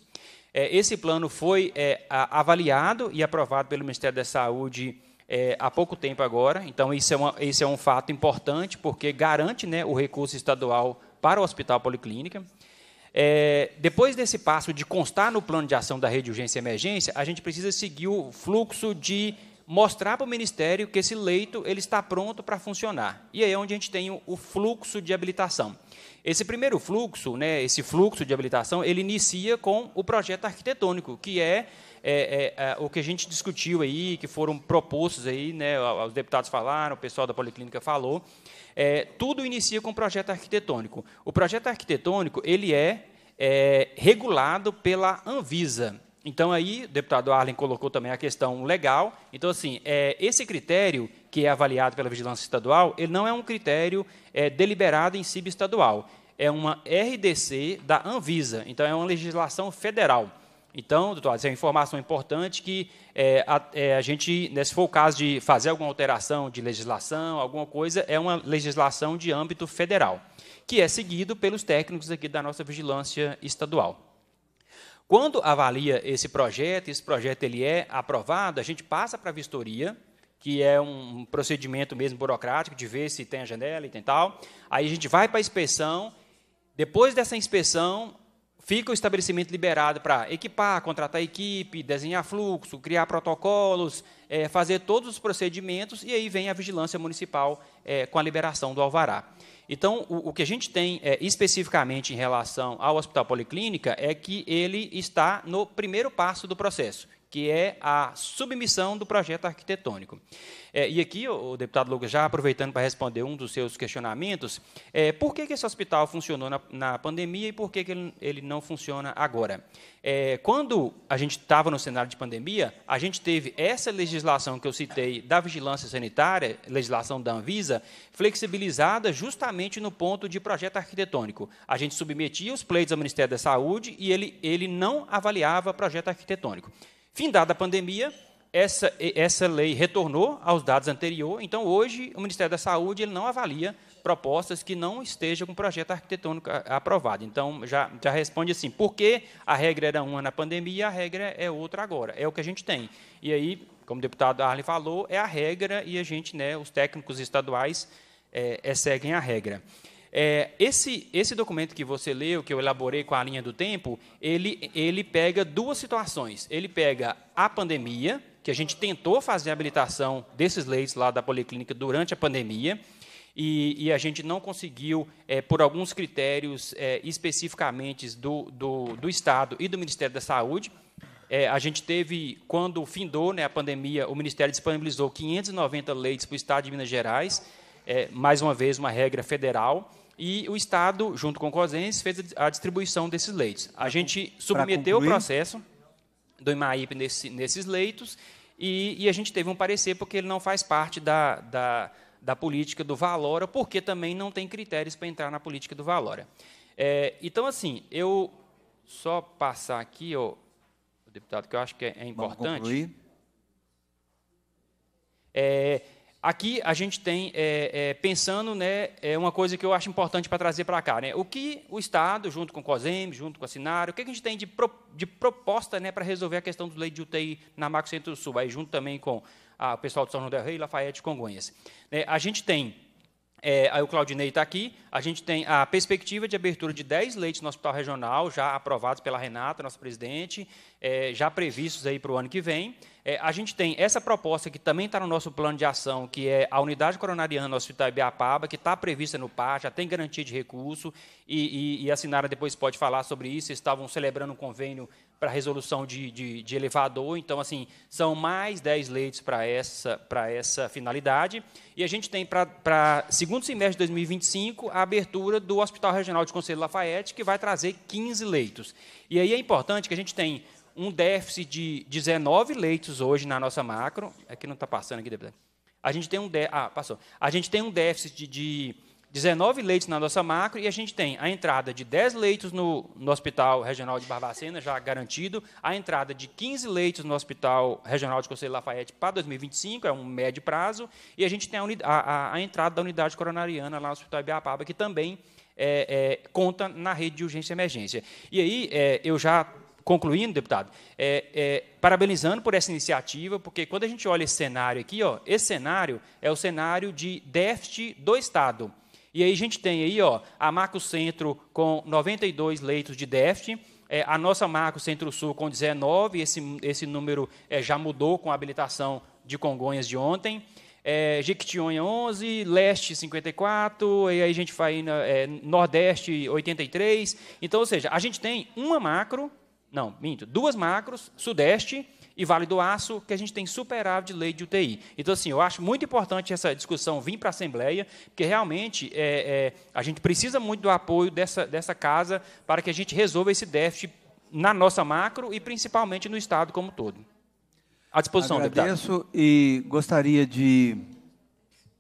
É, esse plano foi é, avaliado e aprovado pelo Ministério da Saúde é, há pouco tempo agora, então isso é, uma, isso é um fato importante, porque garante né, o recurso estadual para o Hospital Policlínica. É, depois desse passo de constar no plano de ação da rede de urgência e emergência, a gente precisa seguir o fluxo de mostrar para o Ministério que esse leito ele está pronto para funcionar. E aí é onde a gente tem o fluxo de habilitação. Esse primeiro fluxo, né, esse fluxo de habilitação, ele inicia com o projeto arquitetônico, que é, é, é, é o que a gente discutiu aí, que foram propostos aí, né, os deputados falaram, o pessoal da Policlínica falou, é, tudo inicia com o projeto arquitetônico. O projeto arquitetônico ele é, é regulado pela Anvisa. Então aí, o deputado Arlen colocou também a questão legal. Então assim, é, esse critério que é avaliado pela vigilância estadual, ele não é um critério é, deliberado em si estadual. É uma RDC da Anvisa. Então é uma legislação federal. Então, doutor, essa é uma informação importante que é, a, é, a, gente, né, se for o caso de fazer alguma alteração de legislação, alguma coisa, é uma legislação de âmbito federal, que é seguido pelos técnicos aqui da nossa vigilância estadual. Quando avalia esse projeto, esse projeto ele é aprovado, a gente passa para a vistoria, que é um procedimento mesmo burocrático de ver se tem a janela e tem tal. Aí a gente vai para a inspeção. Depois dessa inspeção, fica o estabelecimento liberado para equipar, contratar equipe, desenhar fluxo, criar protocolos, é, fazer todos os procedimentos e aí vem a vigilância municipal é, com a liberação do alvará. Então, o, o que a gente tem é, especificamente em relação ao Hospital Policlínica é que ele está no primeiro passo do processo que é a submissão do projeto arquitetônico. É, e aqui, o, deputado Lucas, já aproveitando para responder um dos seus questionamentos, é, por que, que esse hospital funcionou na, na pandemia e por que, que ele, ele não funciona agora? É, quando a gente estava no cenário de pandemia, a gente teve essa legislação que eu citei da vigilância sanitária, legislação da Anvisa, flexibilizada justamente no ponto de projeto arquitetônico. A gente submetia os pleitos ao Ministério da Saúde e ele, ele não avaliava projeto arquitetônico. Findada a pandemia, essa, essa lei retornou aos dados anteriores, então hoje o Ministério da Saúde ele não avalia propostas que não estejam com o projeto arquitetônico aprovado. Então, já, já responde assim, porque a regra era uma na pandemia, a regra é outra agora? É o que a gente tem. E aí, como o deputado Arlen falou, é a regra e a gente, né, os técnicos estaduais, é, é, seguem a regra. É, esse, esse documento que você leu, que eu elaborei com a linha do tempo, ele, ele pega duas situações. Ele pega a pandemia, que a gente tentou fazer a habilitação desses leitos lá da Policlínica durante a pandemia, e, e a gente não conseguiu, é, por alguns critérios é, especificamente do, do, do Estado e do Ministério da Saúde, é, a gente teve, quando findou né, a pandemia, o Ministério disponibilizou 590 leitos para o Estado de Minas Gerais é, mais uma vez, uma regra federal, e o Estado, junto com o COSENS, fez a distribuição desses leitos. A gente submeteu o processo do IMAIP nesse, nesses leitos e, e, a gente teve um parecer porque ele não faz parte da, da, da política do Valora, porque também não tem critérios para entrar na política do Valora. É, então, assim, eu só passar aqui, ó, deputado, que eu acho que é, é importante. Vamos concluir. É, aqui a gente tem, é, é, pensando, né, é uma coisa que eu acho importante para trazer para cá, né, o que o Estado, junto com o COSEM, junto com a Sinário, o que a gente tem de, pro, de proposta né, para resolver a questão do Lei de UTI na Macro Centro-Sul, aí junto também com a, ah, o pessoal do São João del Rei, Lafayette e Congonhas. Né? a gente tem é, aí o Claudinei está aqui. A gente tem a perspectiva de abertura de 10 leitos no hospital regional, já aprovados pela Renata, nossa presidente, é, já previstos aí para o ano que vem. É, a gente tem essa proposta que também está no nosso plano de ação, que é a unidade coronariana do Hospital Ibiapaba, que está prevista no PAR, já tem garantia de recurso, e, e, e a Sinara depois pode falar sobre isso. Estavam celebrando um convênio para resolução de, de, de, elevador. Então, assim, são mais 10 leitos para essa, para essa finalidade. E a gente tem para segundo semestre de 2025 a abertura do Hospital Regional de Conselho Lafayette, que vai trazer 15 leitos. E aí é importante que a gente tem um déficit de 19 leitos hoje na nossa macro. Aqui é não está passando aqui, deputado. A gente tem um de... ah, passou. A gente tem um déficit de, de 19 leitos na nossa macro e a gente tem a entrada de 10 leitos no, no Hospital Regional de Barbacena, já garantido, a entrada de 15 leitos no Hospital Regional de Conselho Lafayette para 2025, é um médio prazo, e a gente tem a, a, a entrada da unidade coronariana lá no Hospital Ibiapaba, que também é, é, conta na rede de urgência e emergência. E aí, é, eu já concluindo, deputado, é, é, parabenizando por essa iniciativa, porque quando a gente olha esse cenário aqui, ó, esse cenário é o cenário de déficit do Estado. E aí a gente tem aí, ó, a Marco Centro com 92 leitos de déficit, é, a nossa Marco Centro-Sul com 19, esse, esse número é, já mudou com a habilitação de Congonhas de ontem, é, Jequitinhonha 11, Leste 54, e aí a gente vai na, é, Nordeste 83. Então, ou seja, a gente tem uma macro, não, minto, duas macros, Sudeste e Vale do Aço, que a gente tem superávit de lei de UTI. Então, assim, eu acho muito importante essa discussão vir para a Assembleia, porque realmente é, é, a gente precisa muito do apoio dessa, dessa casa para que a gente resolva esse déficit na nossa macro e principalmente no Estado como um todo. À disposição, Agradeço deputado. e gostaria de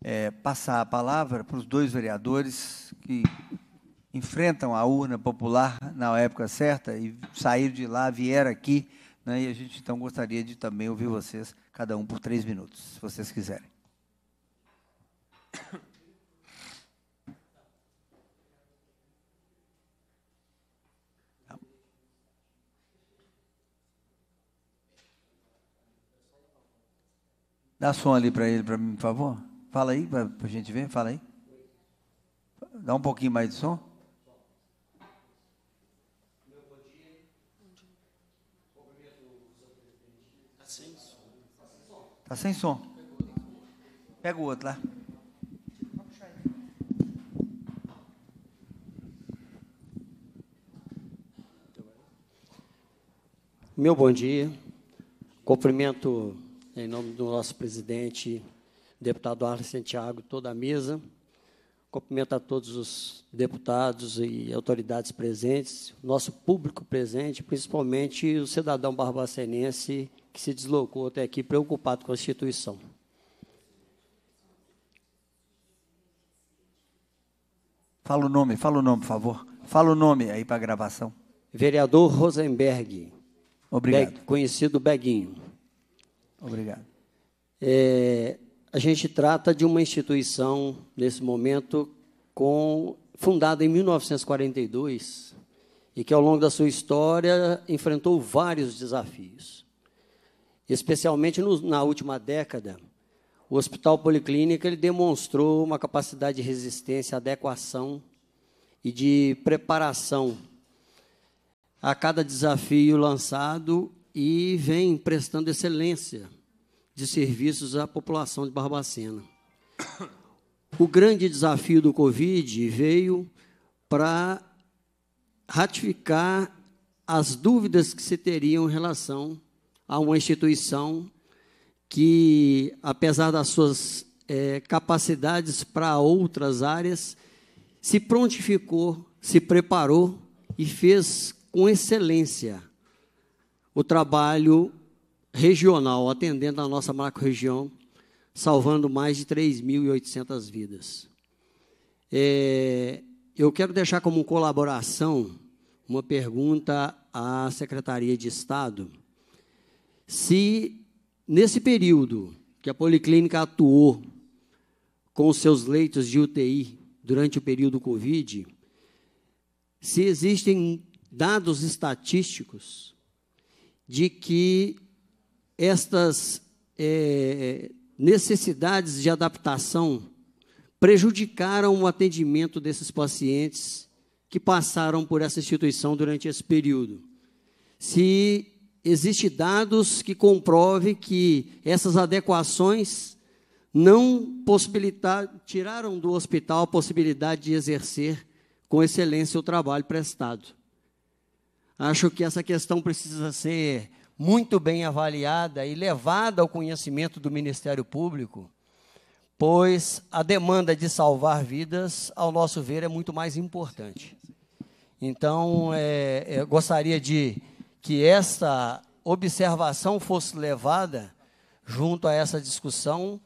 é, passar a palavra para os dois vereadores que enfrentam a urna popular na época certa e saíram de lá, vieram aqui né? E a gente então gostaria de também ouvir vocês, cada um por três minutos, se vocês quiserem. Dá som ali para ele, para mim, por favor. Fala aí, para a gente ver, fala aí. Dá um pouquinho mais de som. Tá sem som. Pega o outro lá. Meu bom dia. Cumprimento em nome do nosso presidente, deputado Arlen Santiago, toda a mesa. Cumprimento a todos os deputados e autoridades presentes, nosso público presente, principalmente o cidadão barbacenense que se deslocou até aqui preocupado com a instituição. Fala o nome, fala o nome, por favor. Fala o nome aí para a gravação. Vereador Rosenberg. Obrigado. Be conhecido Beguinho. Obrigado. É, a gente trata de uma instituição, nesse momento, com, fundada em 1942 e que, ao longo da sua história, enfrentou vários desafios especialmente no, na última década, o Hospital Policlínica ele demonstrou uma capacidade de resistência, adequação e de preparação a cada desafio lançado e vem prestando excelência de serviços à população de Barbacena. O grande desafio do Covid veio para ratificar as dúvidas que se teriam em relação a uma instituição que, apesar das suas é, capacidades para outras áreas, se prontificou, se preparou e fez com excelência o trabalho regional, atendendo a nossa macro-região, salvando mais de 3.800 vidas. É, eu quero deixar como colaboração uma pergunta à Secretaria de Estado se nesse período que a policlínica atuou com os seus leitos de UTI durante o período Covid, se existem dados estatísticos de que estas é, necessidades de adaptação prejudicaram o atendimento desses pacientes que passaram por essa instituição durante esse período. Se existem dados que comprovem que essas adequações não possibilitaram tiraram do hospital a possibilidade de exercer com excelência o trabalho prestado. Acho que essa questão precisa ser muito bem avaliada e levada ao conhecimento do Ministério Público, pois a demanda de salvar vidas, ao nosso ver, é muito mais importante. Então, é, é gostaria de que esta observação fosse levada junto a essa discussão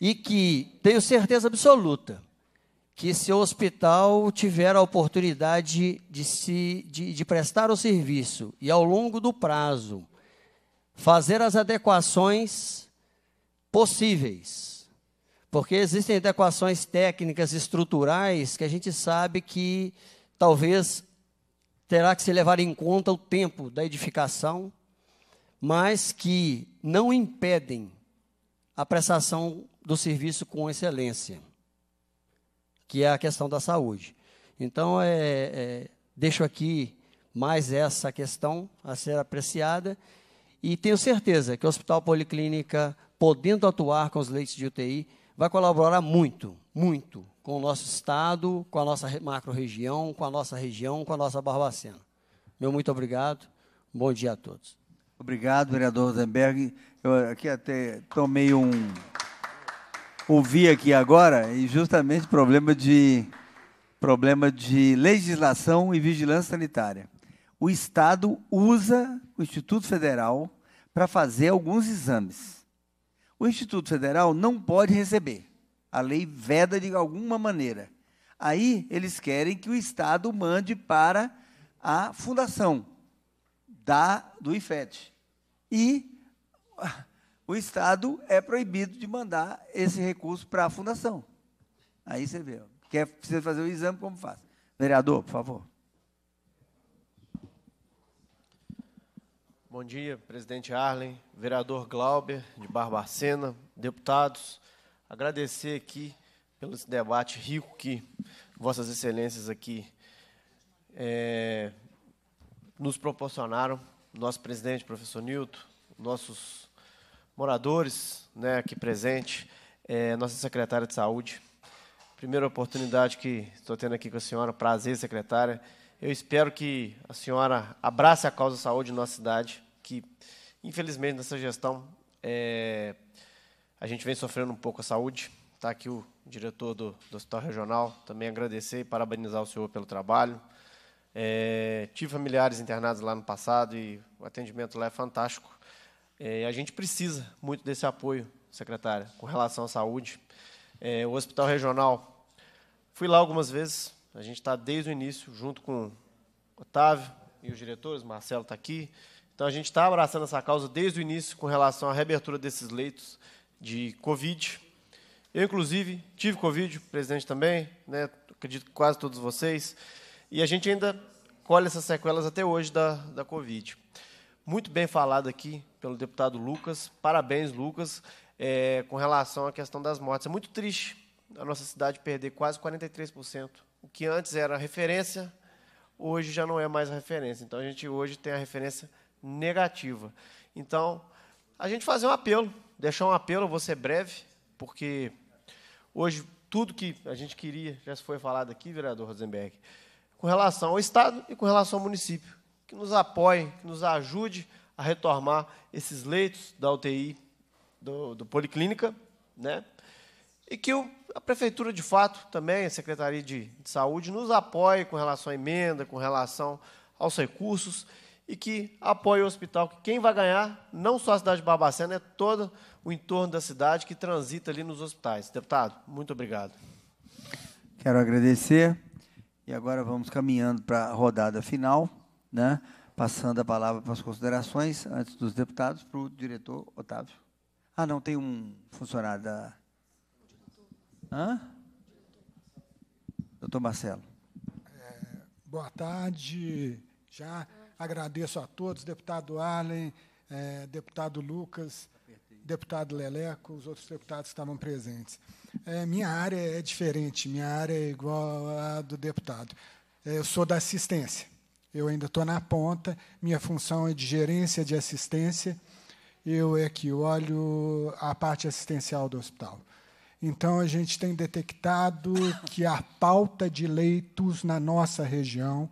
e que tenho certeza absoluta que se o hospital tiver a oportunidade de, se, de, de prestar o serviço e ao longo do prazo fazer as adequações possíveis, porque existem adequações técnicas estruturais que a gente sabe que talvez terá que se levar em conta o tempo da edificação, mas que não impedem a prestação do serviço com excelência, que é a questão da saúde. Então, é, é, deixo aqui mais essa questão a ser apreciada e tenho certeza que o Hospital Policlínica, podendo atuar com os leitos de UTI, vai colaborar muito, muito com o nosso estado, com a nossa macro-região, com a nossa região, com a nossa Barbacena. Meu muito obrigado. Bom dia a todos. Obrigado, vereador Rosenberg. Eu aqui até tomei um. Ouvi aqui agora, e justamente problema de, problema de legislação e vigilância sanitária. O Estado usa o Instituto Federal para fazer alguns exames. O Instituto Federal não pode receber a lei veda de alguma maneira. Aí eles querem que o Estado mande para a fundação da, do IFET. E o Estado é proibido de mandar esse recurso para a fundação. Aí você vê. Quer, precisa fazer o exame, como faz? Vereador, por favor. Bom dia, presidente Arlen, vereador Glauber de Barbacena, deputados. Agradecer aqui pelo debate rico que Vossas Excelências aqui é, nos proporcionaram, nosso presidente, professor Nilton, nossos moradores né, aqui presentes, é, nossa secretária de saúde. Primeira oportunidade que estou tendo aqui com a senhora, prazer, secretária. Eu espero que a senhora abrace a causa da saúde em nossa cidade, que infelizmente nessa gestão é, a gente vem sofrendo um pouco a saúde. Está aqui o diretor do, do, Hospital Regional. Também agradecer e parabenizar o senhor pelo trabalho. É, tive familiares internados lá no passado e o atendimento lá é fantástico. É, a gente precisa muito desse apoio, secretária, com relação à saúde. É, o Hospital Regional, fui lá algumas vezes. A gente está desde o início, junto com Otávio e os diretores, Marcelo está aqui. Então, a gente está abraçando essa causa desde o início com relação à reabertura desses leitos de Covid. Eu, inclusive, tive Covid, presidente também, né? acredito que quase todos vocês, e a gente ainda colhe essas sequelas até hoje da, da Covid. Muito bem falado aqui pelo deputado Lucas, parabéns, Lucas, é, com relação à questão das mortes. É muito triste a nossa cidade perder quase 43%. O que antes era referência, hoje já não é mais a referência. Então, a gente hoje tem a referência negativa. Então, a gente fazer um apelo deixar um apelo, vou ser breve, porque hoje tudo que a gente queria já foi falado aqui, vereador Rosenberg, com relação ao Estado e com relação ao município, que nos apoie, que nos ajude a retomar esses leitos da UTI, do, do Policlínica, né? e que o, a Prefeitura, de fato, também, a Secretaria de, de Saúde, nos apoie com relação à emenda, com relação aos recursos, e que apoie o hospital. Que quem vai ganhar, não só a cidade de Barbacena, é todo o entorno da cidade que transita ali nos hospitais. Deputado, muito obrigado. Quero agradecer. E agora vamos caminhando para a rodada final, né? passando a palavra para as considerações, antes dos deputados, para o diretor Otávio. Ah, não, tem um funcionário da. Hã? Doutor Marcelo. É, boa tarde. Já Agradeço a todos, deputado Arlen, é, deputado Lucas, deputado Leleco, os outros deputados que estavam presentes. É, minha área é diferente, minha área é igual à do deputado. É, eu sou da assistência, eu ainda estou na ponta, minha função é de gerência de assistência, eu é que olho a parte assistencial do hospital. Então, a gente tem detectado que a pauta de leitos na nossa região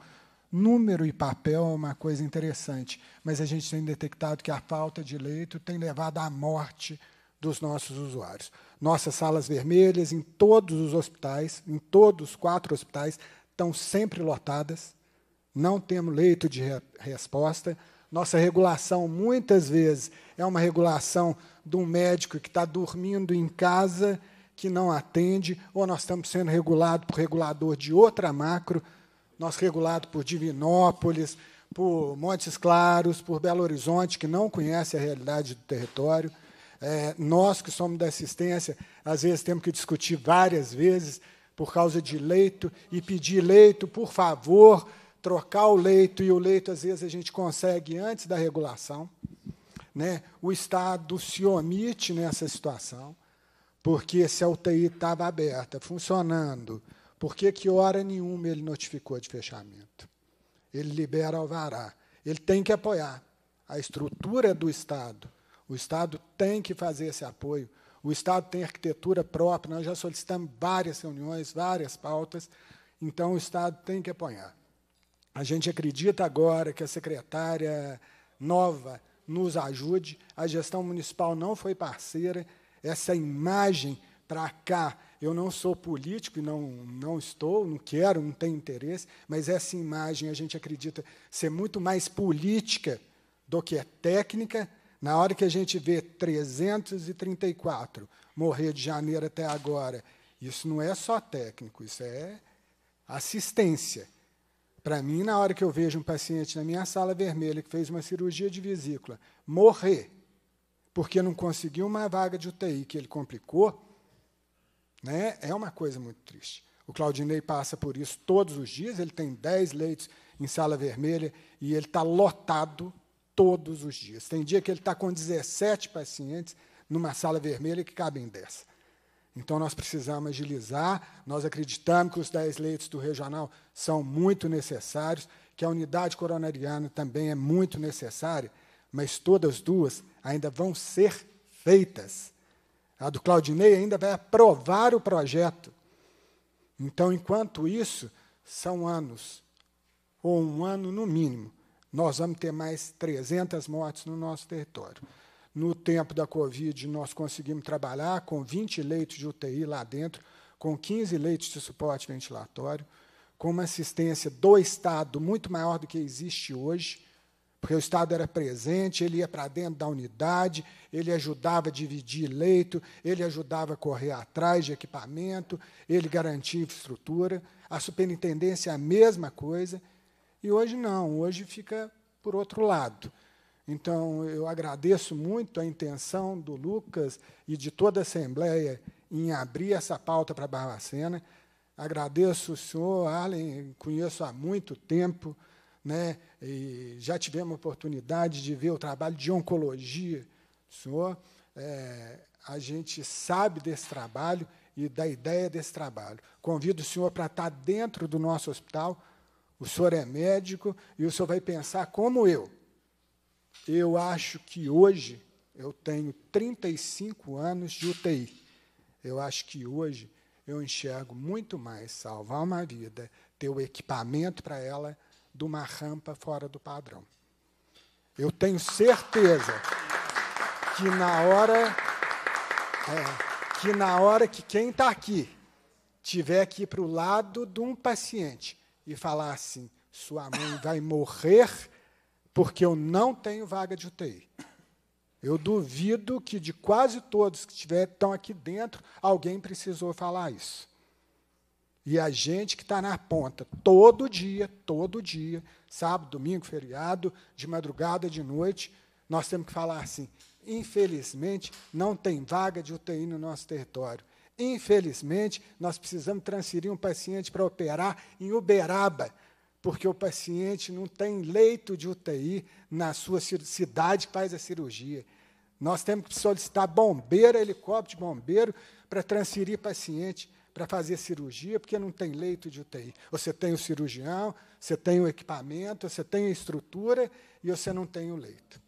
número e papel é uma coisa interessante, mas a gente tem detectado que a falta de leito tem levado à morte dos nossos usuários. Nossas salas vermelhas em todos os hospitais, em todos os quatro hospitais, estão sempre lotadas. Não temos leito de re resposta. Nossa regulação, muitas vezes, é uma regulação de um médico que está dormindo em casa, que não atende, ou nós estamos sendo regulados por regulador de outra macro, nós regulado por Divinópolis, por Montes Claros, por Belo Horizonte, que não conhece a realidade do território. É, nós que somos da assistência, às vezes temos que discutir várias vezes por causa de leito e pedir leito, por favor, trocar o leito, e o leito às vezes a gente consegue antes da regulação. Né? O Estado se omite nessa situação, porque se a UTI estava aberta, funcionando, por que, que hora nenhuma ele notificou de fechamento? Ele libera o alvará. Ele tem que apoiar. A estrutura do Estado. O Estado tem que fazer esse apoio. O Estado tem arquitetura própria. Nós já solicitamos várias reuniões, várias pautas. Então, o Estado tem que apoiar. A gente acredita agora que a secretária nova nos ajude. A gestão municipal não foi parceira. Essa imagem para cá eu não sou político e não, não estou, não quero, não tenho interesse, mas essa imagem a gente acredita ser muito mais política do que é técnica. Na hora que a gente vê 334 morrer de janeiro até agora, isso não é só técnico, isso é assistência. Para mim, na hora que eu vejo um paciente na minha sala vermelha que fez uma cirurgia de vesícula morrer porque não conseguiu uma vaga de UTI que ele complicou, né? É uma coisa muito triste. O Claudinei passa por isso todos os dias, ele tem 10 leitos em sala vermelha e ele está lotado todos os dias. Tem dia que ele está com 17 pacientes numa sala vermelha que cabem 10. Então, nós precisamos agilizar, nós acreditamos que os 10 leitos do regional são muito necessários, que a unidade coronariana também é muito necessária, mas todas duas ainda vão ser feitas. A do Claudinei ainda vai aprovar o projeto. Então, enquanto isso, são anos, ou um ano no mínimo. Nós vamos ter mais 300 mortes no nosso território. No tempo da Covid, nós conseguimos trabalhar com 20 leitos de UTI lá dentro, com 15 leitos de suporte ventilatório, com uma assistência do Estado muito maior do que existe hoje porque o Estado era presente, ele ia para dentro da unidade, ele ajudava a dividir leito, ele ajudava a correr atrás de equipamento, ele garantia infraestrutura, a superintendência é a mesma coisa, e hoje não, hoje fica por outro lado. Então, eu agradeço muito a intenção do Lucas e de toda a Assembleia em abrir essa pauta para Barbacena. Agradeço o senhor, Arlen, conheço há muito tempo, né? E já tivemos a oportunidade de ver o trabalho de oncologia, senhor. É, a gente sabe desse trabalho e da ideia desse trabalho. Convido o senhor para estar dentro do nosso hospital. O senhor é médico e o senhor vai pensar como eu. Eu acho que hoje eu tenho 35 anos de UTI. Eu acho que hoje eu enxergo muito mais salvar uma vida, ter o equipamento para ela de uma rampa fora do padrão. Eu tenho certeza que na hora é, que na hora que quem está aqui tiver que ir para o lado de um paciente e falar assim, sua mãe vai morrer porque eu não tenho vaga de UTI. Eu duvido que de quase todos que estão aqui dentro, alguém precisou falar isso. E a gente que está na ponta, todo dia, todo dia, sábado, domingo, feriado, de madrugada, de noite, nós temos que falar assim: infelizmente, não tem vaga de UTI no nosso território. Infelizmente, nós precisamos transferir um paciente para operar em Uberaba, porque o paciente não tem leito de UTI na sua cidade que faz a cirurgia. Nós temos que solicitar bombeiro, helicóptero de bombeiro, para transferir paciente para fazer cirurgia, porque não tem leito de UTI. Você tem o cirurgião, você tem o equipamento, você tem a estrutura e você não tem o leito.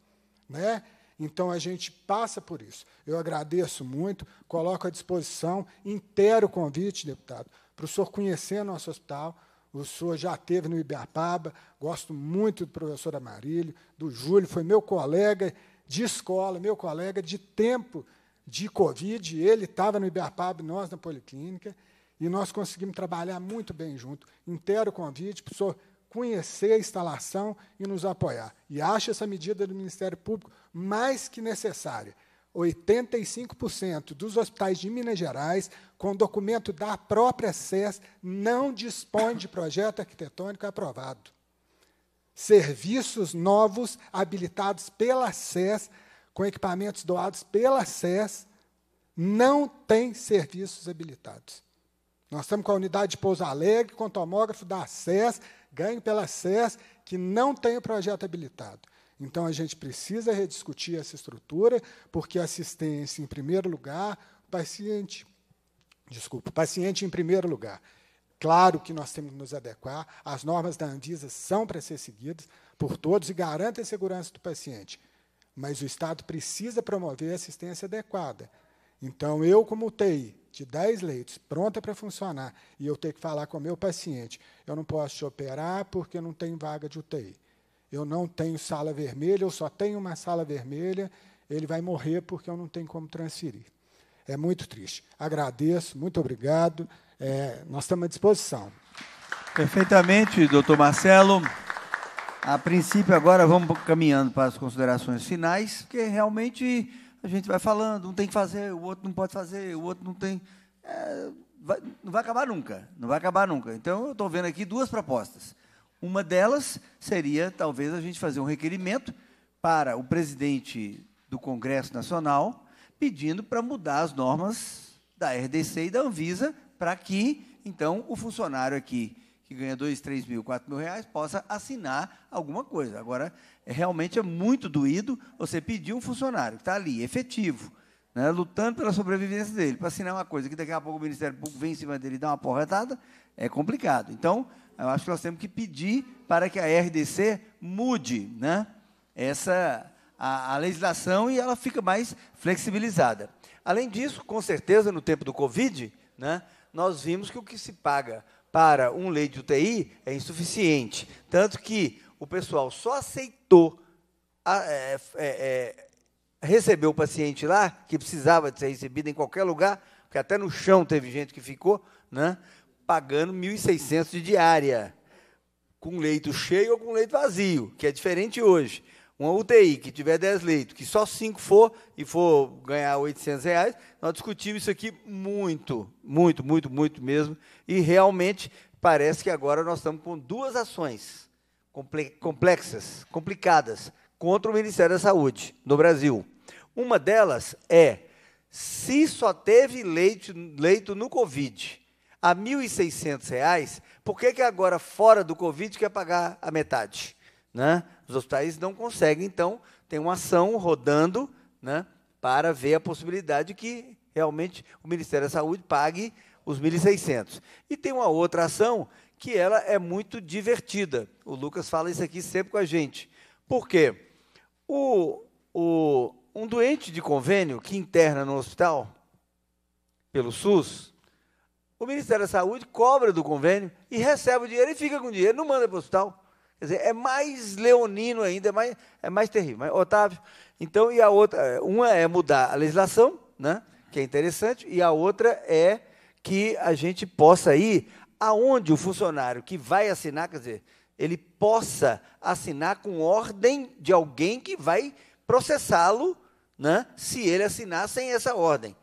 Né? Então a gente passa por isso. Eu agradeço muito, coloco à disposição, inteiro o convite, deputado, para o senhor conhecer nosso hospital. O senhor já teve no Ibiapaba, gosto muito do professor Amarílio, do Júlio, foi meu colega de escola, meu colega de tempo de Covid, ele estava no Iberpab, nós na Policlínica, e nós conseguimos trabalhar muito bem junto. Intero o convite, para o senhor conhecer a instalação e nos apoiar. E acho essa medida do Ministério Público mais que necessária. 85% dos hospitais de Minas Gerais, com documento da própria SES, não dispõe de projeto arquitetônico aprovado. Serviços novos habilitados pela SES com equipamentos doados pela SES, não tem serviços habilitados. Nós estamos com a unidade de Pouso Alegre, com tomógrafo da SES, ganho pela SES, que não tem o projeto habilitado. Então, a gente precisa rediscutir essa estrutura, porque assistência, em primeiro lugar, paciente. Desculpa, paciente em primeiro lugar. Claro que nós temos que nos adequar, as normas da Anvisa são para ser seguidas por todos e garantem a segurança do paciente mas o Estado precisa promover assistência adequada. Então, eu, como UTI, de 10 leitos, pronta para funcionar, e eu tenho que falar com o meu paciente, eu não posso te operar porque não tem vaga de UTI. Eu não tenho sala vermelha, eu só tenho uma sala vermelha, ele vai morrer porque eu não tenho como transferir. É muito triste. Agradeço, muito obrigado. É, nós estamos à disposição. Perfeitamente, doutor Marcelo. A princípio, agora vamos caminhando para as considerações finais, porque realmente a gente vai falando, um tem que fazer, o outro não pode fazer, o outro não tem. É, vai, não vai acabar nunca, não vai acabar nunca. Então, eu estou vendo aqui duas propostas. Uma delas seria, talvez, a gente fazer um requerimento para o presidente do Congresso Nacional, pedindo para mudar as normas da RDC e da Anvisa, para que, então, o funcionário aqui que ganha dois, três mil, quatro mil reais, possa assinar alguma coisa. Agora, é, realmente é muito doído você pedir um funcionário que está ali, efetivo, né, lutando pela sobrevivência dele, para assinar uma coisa que daqui a pouco o Ministério Público vem em cima dele e dá uma porretada, é complicado. Então, eu acho que nós temos que pedir para que a RDC mude né, essa a, a legislação e ela fica mais flexibilizada. Além disso, com certeza, no tempo do Covid, né, nós vimos que o que se paga para um leito de UTI é insuficiente. Tanto que o pessoal só aceitou a, é, é, é, receber o paciente lá, que precisava de ser recebido em qualquer lugar, porque até no chão teve gente que ficou, né, pagando 1.600 de diária, com leito cheio ou com leito vazio, que é diferente hoje uma UTI que tiver 10 leitos, que só 5 for e for ganhar 800 reais, nós discutimos isso aqui muito, muito, muito, muito mesmo. E realmente parece que agora nós estamos com duas ações complexas, complicadas, contra o Ministério da Saúde no Brasil. Uma delas é se só teve leito, leito no Covid a R$ reais, por que, que agora, fora do Covid, quer pagar a metade? Né? Os hospitais não conseguem, então, tem uma ação rodando né, para ver a possibilidade que realmente o Ministério da Saúde pague os 1.600. E tem uma outra ação que ela é muito divertida. O Lucas fala isso aqui sempre com a gente. Por quê? O, o, um doente de convênio que interna no hospital pelo SUS, o Ministério da Saúde cobra do convênio e recebe o dinheiro e fica com o dinheiro, não manda para o hospital. Quer dizer, é mais leonino ainda, é mais, é mais terrível. Mas, Otávio, então, e a outra, é, uma é mudar a legislação, né, que é interessante, e a outra é que a gente possa ir aonde o funcionário que vai assinar, quer dizer, ele possa assinar com ordem de alguém que vai processá-lo, né, se ele assinar sem essa ordem.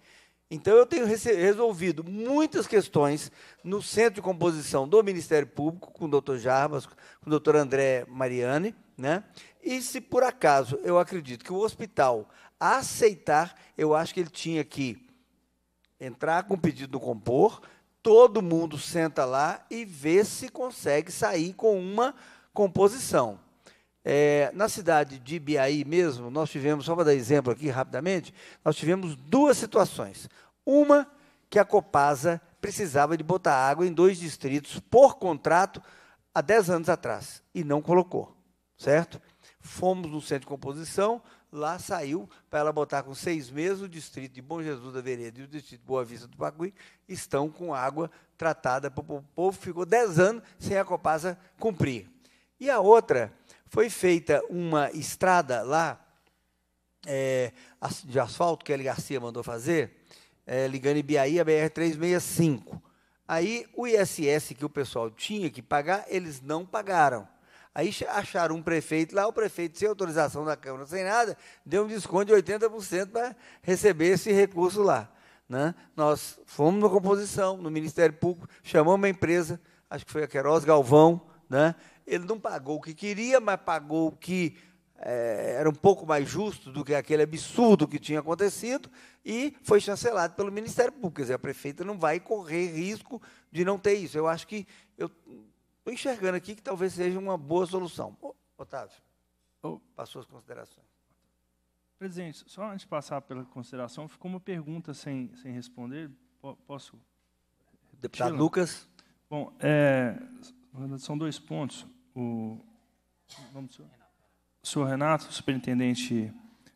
Então, eu tenho resolvido muitas questões no centro de composição do Ministério Público, com o doutor Jarbas, com o doutor André Mariani. Né? E se por acaso eu acredito que o hospital aceitar, eu acho que ele tinha que entrar com o pedido do compor, todo mundo senta lá e vê se consegue sair com uma composição. É, na cidade de Ibiaí mesmo, nós tivemos, só para dar exemplo aqui rapidamente, nós tivemos duas situações. Uma que a Copasa precisava de botar água em dois distritos por contrato há 10 anos atrás e não colocou, certo? Fomos no centro de composição, lá saiu para ela botar com seis meses o distrito de Bom Jesus da Vereda e o distrito de Boa Vista do Pacuí estão com água tratada para o povo. Ficou dez anos sem a Copasa cumprir. E a outra foi feita uma estrada lá é, de asfalto que a Eli Garcia mandou fazer é, em Biaí, a BR-365. Aí o ISS que o pessoal tinha que pagar, eles não pagaram. Aí acharam um prefeito lá, o prefeito, sem autorização da Câmara, sem nada, deu um desconto de 80% para receber esse recurso lá. Né? Nós fomos na composição, no Ministério Público, chamamos uma empresa, acho que foi a Queiroz Galvão, né? ele não pagou o que queria, mas pagou o que é, era um pouco mais justo do que aquele absurdo que tinha acontecido, e foi chancelado pelo Ministério Público. Quer dizer, a prefeita não vai correr risco de não ter isso. Eu acho que eu estou enxergando aqui que talvez seja uma boa solução. Otávio, oh. passou as considerações. Presidente, só antes de passar pela consideração, ficou uma pergunta sem, sem responder. Posso? Deputado Lucas. Bom, é, são dois pontos. O, senhor? Renato. O senhor Renato, superintendente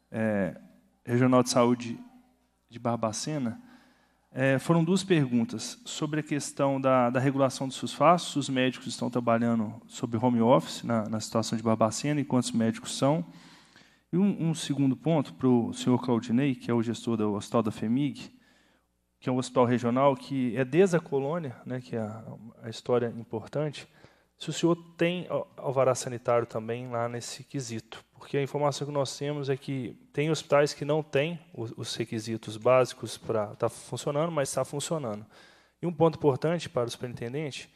é, regional de saúde de Barbacena, é, foram duas perguntas. Sobre a questão da, da regulação dos fosfatos, os médicos estão trabalhando sobre home office na, na situação de Barbacena e quantos médicos são. E um, um segundo ponto para o senhor Claudinei, que é o gestor do Hospital da FEMIG, que é um hospital regional que é desde a colônia, né, que é a, a história importante, se o senhor tem alvará sanitário também lá nesse quesito. Porque a informação que nós temos é que tem hospitais que não têm os requisitos básicos para estar tá funcionando, mas está funcionando. E um ponto importante para o superintendente,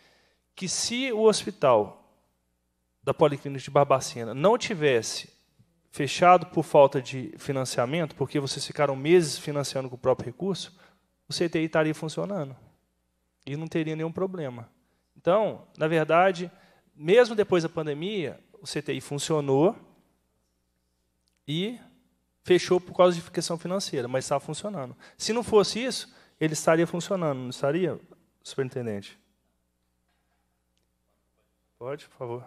que se o hospital da Policlínica de Barbacena não tivesse fechado por falta de financiamento, porque vocês ficaram meses financiando com o próprio recurso, o CTI estaria funcionando. E não teria nenhum problema. Então, na verdade, mesmo depois da pandemia, o CTI funcionou e fechou por causa de questão financeira, mas estava funcionando. Se não fosse isso, ele estaria funcionando, não estaria, superintendente? Pode, por favor.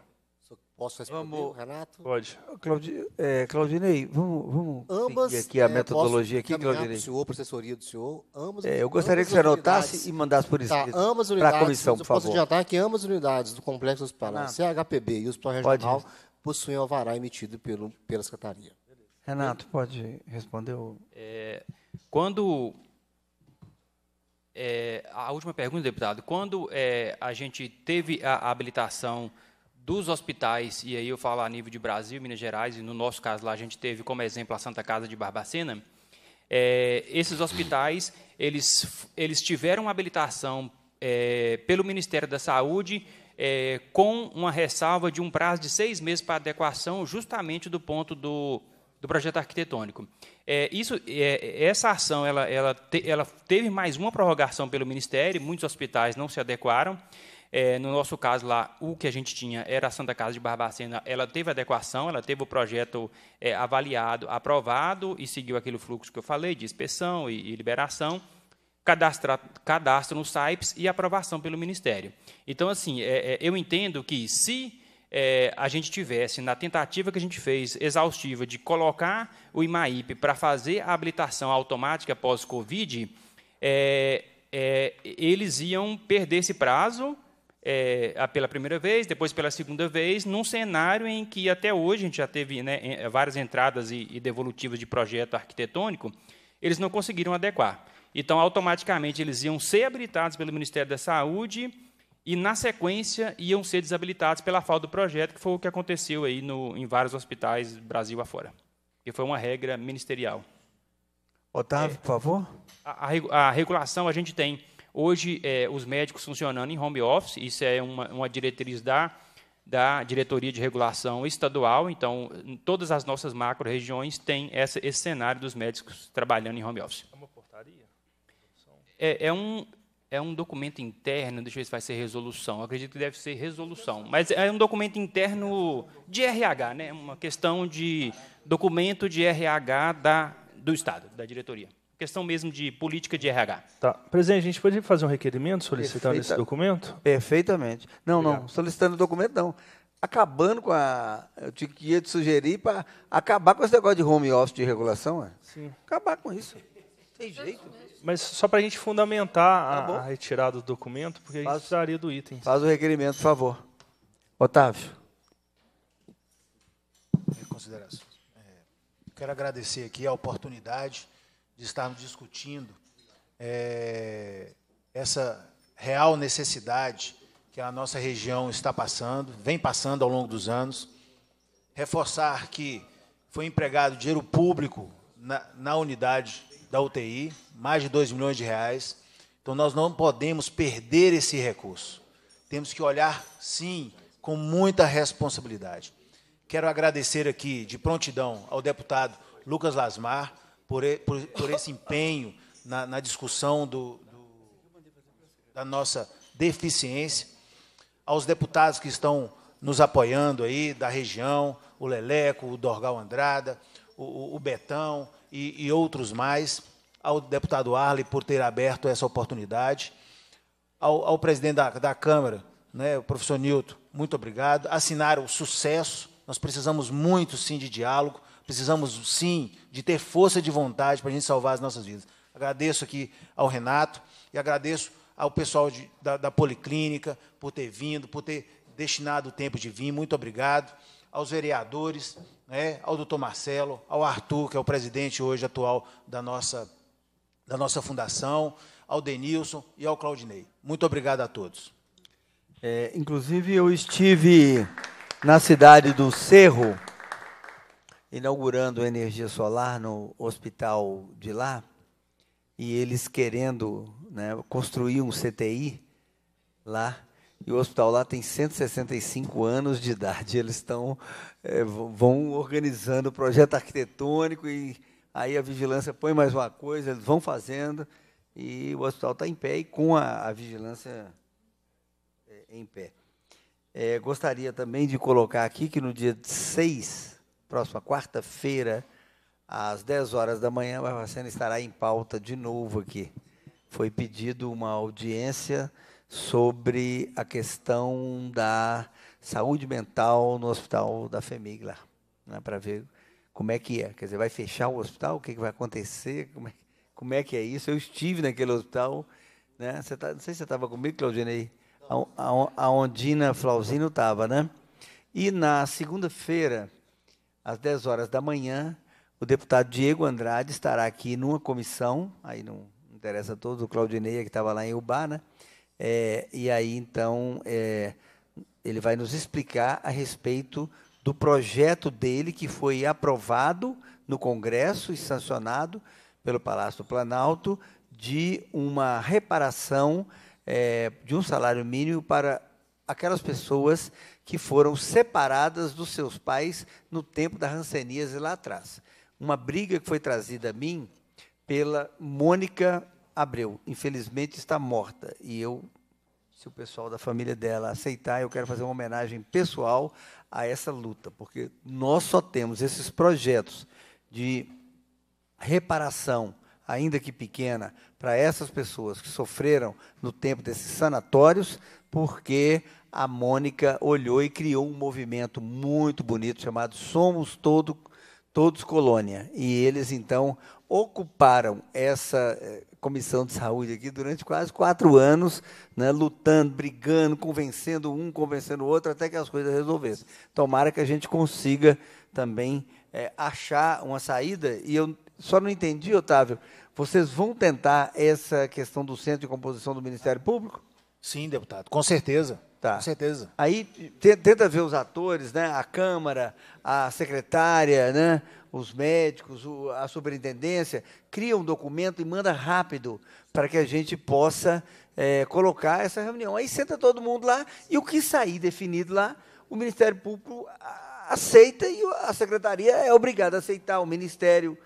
Posso responder, vamos, Renato? Pode. Claudi, é, Claudinei, vamos, vamos ambas, seguir aqui a é, metodologia aqui, Claudinei. senhor, assessoria do senhor. Ambas, é, eu gostaria que você anotasse e mandasse por tá, escrito tá, para a comissão, por favor. posso adiantar que ambas unidades do Complexo Hospitalar, CHPB e Hospital Regional, possuem possuem alvará emitido pelo, pela Secretaria. Renato, pode responder? O... É, quando... É, a última pergunta, deputado. Quando é, a gente teve a habilitação dos hospitais, e aí eu falo a nível de Brasil, Minas Gerais, e no nosso caso lá a gente teve como exemplo a Santa Casa de Barbacena, é, esses hospitais, eles, eles tiveram habilitação é, pelo Ministério da Saúde é, com uma ressalva de um prazo de seis meses para adequação, justamente do ponto do, do projeto arquitetônico. É, isso, é, essa ação ela, ela, te, ela teve mais uma prorrogação pelo Ministério, muitos hospitais não se adequaram. É, no nosso caso lá, o que a gente tinha era a Santa Casa de Barbacena, ela teve adequação, ela teve o projeto é, avaliado, aprovado e seguiu aquele fluxo que eu falei de inspeção e, e liberação cadastra, cadastro no SAIPS e aprovação pelo Ministério. Então, assim, é, é, eu entendo que se é, a gente tivesse, na tentativa que a gente fez, exaustiva, de colocar o IMAIP para fazer a habilitação automática pós-Covid, é, é, eles iam perder esse prazo é, pela primeira vez, depois pela segunda vez, num cenário em que até hoje a gente já teve né, é, várias entradas e, e devolutivas de projeto arquitetônico, eles não conseguiram adequar. Então, automaticamente, eles iam ser habilitados pelo Ministério da Saúde e, na sequência, iam ser desabilitados pela falta do projeto, que foi o que aconteceu aí no, em vários hospitais Brasil afora. E foi uma regra ministerial. Otávio, é, por favor. A, a, a regulação a gente tem Hoje, é, os médicos funcionando em home office, isso é uma, uma diretriz da, da Diretoria de Regulação Estadual, então, todas as nossas macro-regiões têm essa, esse cenário dos médicos trabalhando em home office. É uma portaria? É, é, um, é um documento interno, deixa eu ver se vai ser resolução, eu acredito que deve ser resolução, mas é um documento interno de RH, né? uma questão de documento de RH da, do Estado, da diretoria. Questão mesmo de política de RH. Tá. Presidente, a gente pode fazer um requerimento solicitando Perfeita, esse documento? Perfeitamente. Não, Obrigado. não, solicitando o documento não. Acabando com a. Eu te, que te sugerir para acabar com esse negócio de home office de regulação. Ué. Sim. Acabar com isso. Tem jeito. Mas só para a gente fundamentar tá a, a, retirada do documento, porque faz, a gente precisaria do item. Faz o requerimento, por favor. Otávio. Considerações. É, quero agradecer aqui a oportunidade de estarmos discutindo é, essa real necessidade que a nossa região está passando, vem passando ao longo dos anos. Reforçar que foi empregado dinheiro público na, na unidade da UTI, mais de 2 milhões de reais. Então, nós não podemos perder esse recurso. Temos que olhar, sim, com muita responsabilidade. Quero agradecer aqui, de prontidão, ao deputado Lucas Lasmar, por, por, por esse empenho na, na discussão do, do, da nossa deficiência, aos deputados que estão nos apoiando aí da região, o Leleco, o Dorgal Andrada, o, o Betão e, e, outros mais, ao deputado Arley por ter aberto essa oportunidade, ao, ao presidente da, da Câmara, né, o professor Nilton, muito obrigado, assinar o sucesso, nós precisamos muito, sim, de diálogo, Precisamos, sim, de ter força de vontade para a gente salvar as nossas vidas. Agradeço aqui ao Renato e agradeço ao pessoal de, da, da Policlínica por ter vindo, por ter destinado o tempo de vir. Muito obrigado. Aos vereadores, né, ao doutor Marcelo, ao Arthur, que é o presidente hoje atual da nossa, da nossa fundação, ao Denilson e ao Claudinei. Muito obrigado a todos. É, inclusive, eu estive na cidade do Cerro, inaugurando energia solar no hospital de lá e eles querendo né, construir um CTI lá. E o hospital lá tem 165 anos de idade. Eles estão é, eh, vão organizando o projeto arquitetônico e aí a vigilância põe mais uma coisa, eles vão fazendo e o hospital está em pé e com a, a vigilância é, em pé. É, gostaria também de colocar aqui que no dia 6 próxima quarta-feira, às 10 horas da manhã, a vacina estará em pauta de novo aqui. Foi pedido uma audiência sobre a questão da saúde mental no hospital da FEMIG lá, né, para ver como é que é. Quer dizer, vai fechar o hospital? O que, que vai acontecer? Como é, como é, que é isso? Eu estive naquele hospital, né? Você tá, não sei se você estava comigo, Claudinei. A, a, a Ondina Flauzino estava, né? E na segunda-feira, às 10 horas da manhã, o deputado Diego Andrade estará aqui numa comissão, aí não interessa a todos, o Claudineia, que estava lá em Ubá, né? É, e aí, então, é, ele vai nos explicar a respeito do projeto dele que foi aprovado no Congresso e sancionado pelo Palácio do Planalto de uma reparação é, de um salário mínimo para aquelas pessoas que foram separadas dos seus pais no tempo da ranceníase lá atrás. Uma briga que foi trazida a mim pela Mônica Abreu. Infelizmente está morta e eu se o pessoal da família dela aceitar, eu quero fazer uma homenagem pessoal a essa luta, porque nós só temos esses projetos de reparação, ainda que pequena, para essas pessoas que sofreram no tempo desses sanatórios, porque a Mônica olhou e criou um movimento muito bonito chamado Somos Todo, Todos Colônia. E eles, então, ocuparam essa eh, comissão de saúde aqui durante quase quatro anos, né, lutando, brigando, convencendo um, convencendo o outro, até que as coisas resolvessem. Tomara que a gente consiga também é, achar uma saída. E eu só não entendi, Otávio, vocês vão tentar essa questão do centro de composição do Ministério Público? Sim, deputado, com certeza. Tá. Com certeza. Aí tenta ver os atores, né? A Câmara, a secretária, né? os médicos, a superintendência, cria um documento e manda rápido para que a gente possa é, colocar essa reunião. Aí senta todo mundo lá e o que sair definido lá, o Ministério Público aceita e a secretaria é obrigada a aceitar o Ministério.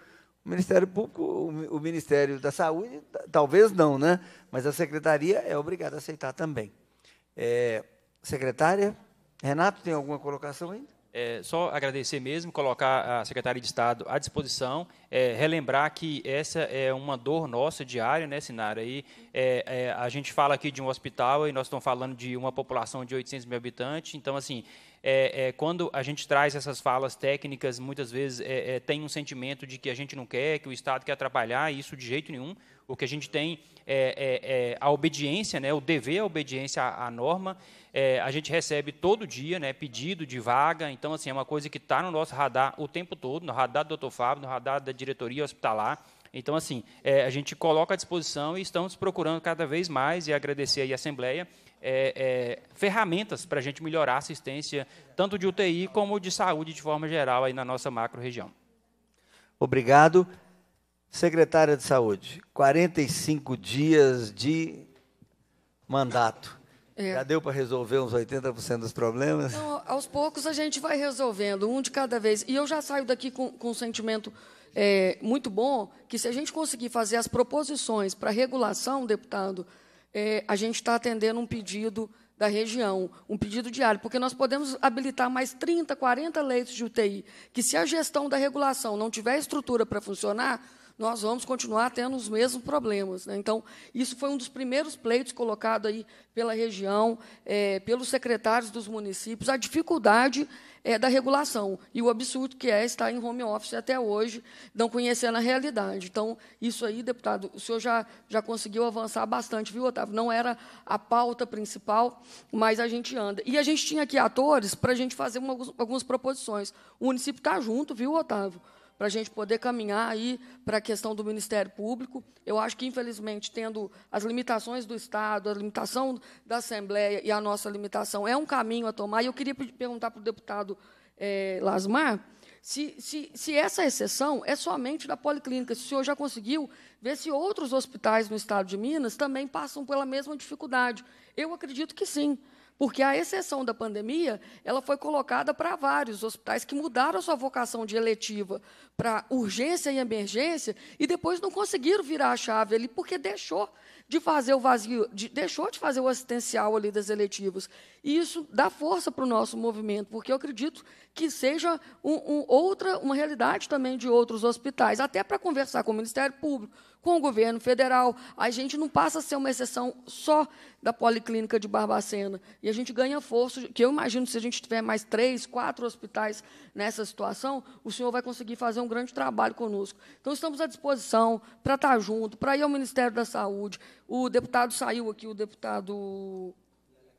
O Ministério Público, o Ministério da Saúde, talvez não, né? Mas a secretaria é obrigada a aceitar também. É, secretária, Renato, tem alguma colocação ainda? É, só agradecer mesmo, colocar a secretária de Estado à disposição, é, relembrar que essa é uma dor nossa diária, né, Sinara? E, é, é a gente fala aqui de um hospital e nós estamos falando de uma população de 800 mil habitantes, então, assim, é, é, quando a gente traz essas falas técnicas, muitas vezes é, é, tem um sentimento de que a gente não quer, que o Estado quer atrapalhar, isso de jeito nenhum. O que a gente tem é, é, é, a obediência, né, o dever à obediência à, à norma. a gente recebe todo dia né, pedido de vaga, então assim, é uma coisa que está no nosso radar o tempo todo, no radar do Dr. Fábio, no radar da diretoria hospitalar. Então, assim, a gente coloca à disposição e estamos procurando cada vez mais, e agradecer aí a Assembleia, é, é, ferramentas para a gente melhorar a assistência, tanto de UTI como de saúde de forma geral aí na nossa macro região. Obrigado. Secretária de Saúde, 45 dias de mandato. É. Já deu para resolver uns 80% dos problemas? Então, aos poucos a gente vai resolvendo, um de cada vez. E eu já saio daqui com, com um sentimento é, muito bom, que se a gente conseguir fazer as proposições para regulação, deputado, é, a gente está atendendo um pedido da região, um pedido diário, porque nós podemos habilitar mais 30, 40 leitos de UTI, que se a gestão da regulação não tiver estrutura para funcionar, nós vamos continuar tendo os mesmos problemas. Né? Então, isso foi um dos primeiros pleitos colocado aí pela região, é, pelos secretários dos municípios, a dificuldade é, da regulação e o absurdo que é estar em home office até hoje, não conhecendo a realidade. Então, isso aí, deputado, o senhor já, já conseguiu avançar bastante, viu, Otávio? Não era a pauta principal, mas a gente anda. E a gente tinha aqui atores para a gente fazer uma, algumas proposições. O município está junto, viu, Otávio? para a gente poder caminhar aí para a questão do Ministério Público. Eu acho que, infelizmente, tendo as limitações do Estado, a limitação da Assembleia e a nossa limitação, é um caminho a tomar. E eu queria perguntar para o deputado é, Lasmar se, se, se essa exceção é somente da Policlínica, se o senhor já conseguiu ver se outros hospitais no Estado de Minas também passam pela mesma dificuldade. Eu acredito que sim. Porque a exceção da pandemia, ela foi colocada para vários hospitais que mudaram a sua vocação de eletiva para urgência e emergência e depois não conseguiram virar a chave ali porque deixou de fazer o vazio, de, deixou de fazer o assistencial ali das eletivas. E isso dá força para o nosso movimento, porque eu acredito que seja um, um outra, uma realidade também de outros hospitais, até para conversar com o Ministério Público, com o governo federal. A gente não passa a ser uma exceção só da Policlínica de Barbacena. E a gente ganha força, que eu imagino se a gente tiver mais três, quatro hospitais nessa situação, o senhor vai conseguir fazer um grande trabalho conosco. Então, estamos à disposição para estar junto, para ir ao Ministério da Saúde. O deputado saiu aqui, o deputado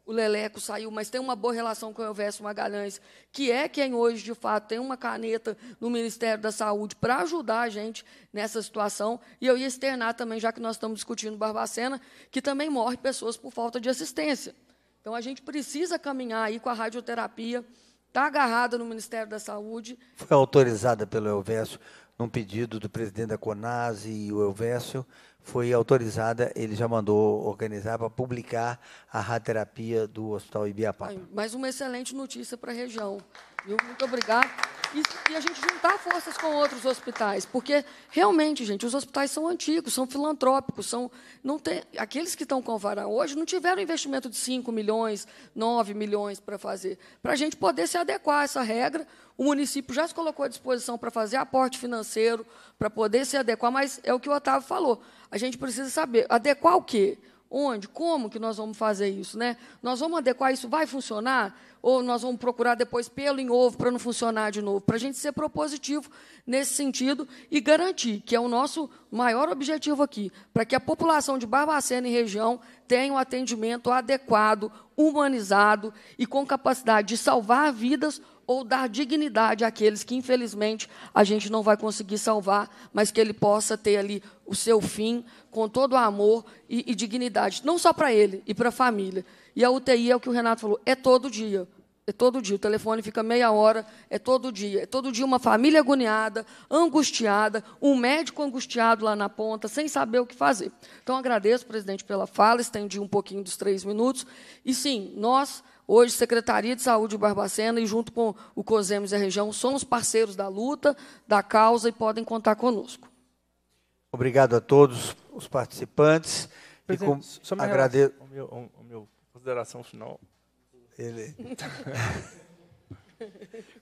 o Leleco saiu, mas tem uma boa relação com o Elvésio Magalhães, que é quem hoje, de fato, tem uma caneta no Ministério da Saúde para ajudar a gente nessa situação. E eu ia externar também, já que nós estamos discutindo Barbacena, que também morre pessoas por falta de assistência. Então, a gente precisa caminhar aí com a radioterapia, está agarrada no Ministério da Saúde. Foi autorizada pelo Elvésio num pedido do presidente da CONASE e o Elvésio, foi autorizada, ele já mandou organizar para publicar a radioterapia do Hospital Ibiapaba. Mais uma excelente notícia para a região. Muito obrigado. E, e, a gente juntar forças com outros hospitais, porque realmente, gente, os hospitais são antigos, são filantrópicos, são não tem, aqueles que estão com vara hoje não tiveram investimento de 5 milhões, 9 milhões para fazer. Para a gente poder se adequar a essa regra, o município já se colocou à disposição para fazer aporte financeiro, para poder se adequar, mas é o que o Otávio falou. A gente precisa saber adequar o quê? Onde? Como que nós vamos fazer isso? Né? Nós vamos adequar isso? Vai funcionar? Ou nós vamos procurar depois pelo em ovo para não funcionar de novo? Para a gente ser propositivo nesse sentido e garantir, que é o nosso maior objetivo aqui, para que a população de Barbacena e região tenha um atendimento adequado, humanizado e com capacidade de salvar vidas ou dar dignidade àqueles que, infelizmente, a gente não vai conseguir salvar, mas que ele possa ter ali o seu fim com todo o amor e, e dignidade, não só para ele e para a família. E a UTI é o que o Renato falou, é todo dia. É todo dia. O telefone fica meia hora, é todo dia. É todo dia uma família agoniada, angustiada, um médico angustiado lá na ponta, sem saber o que fazer. Então, agradeço, presidente, pela fala, estendi um pouquinho dos três minutos. E sim, nós, Hoje, Secretaria de Saúde de Barbacena e junto com o COSEMES e a região, somos parceiros da luta, da causa e podem contar conosco. Obrigado a todos os participantes. e com... agradeço. O meu, o meu consideração final. Ele. [laughs]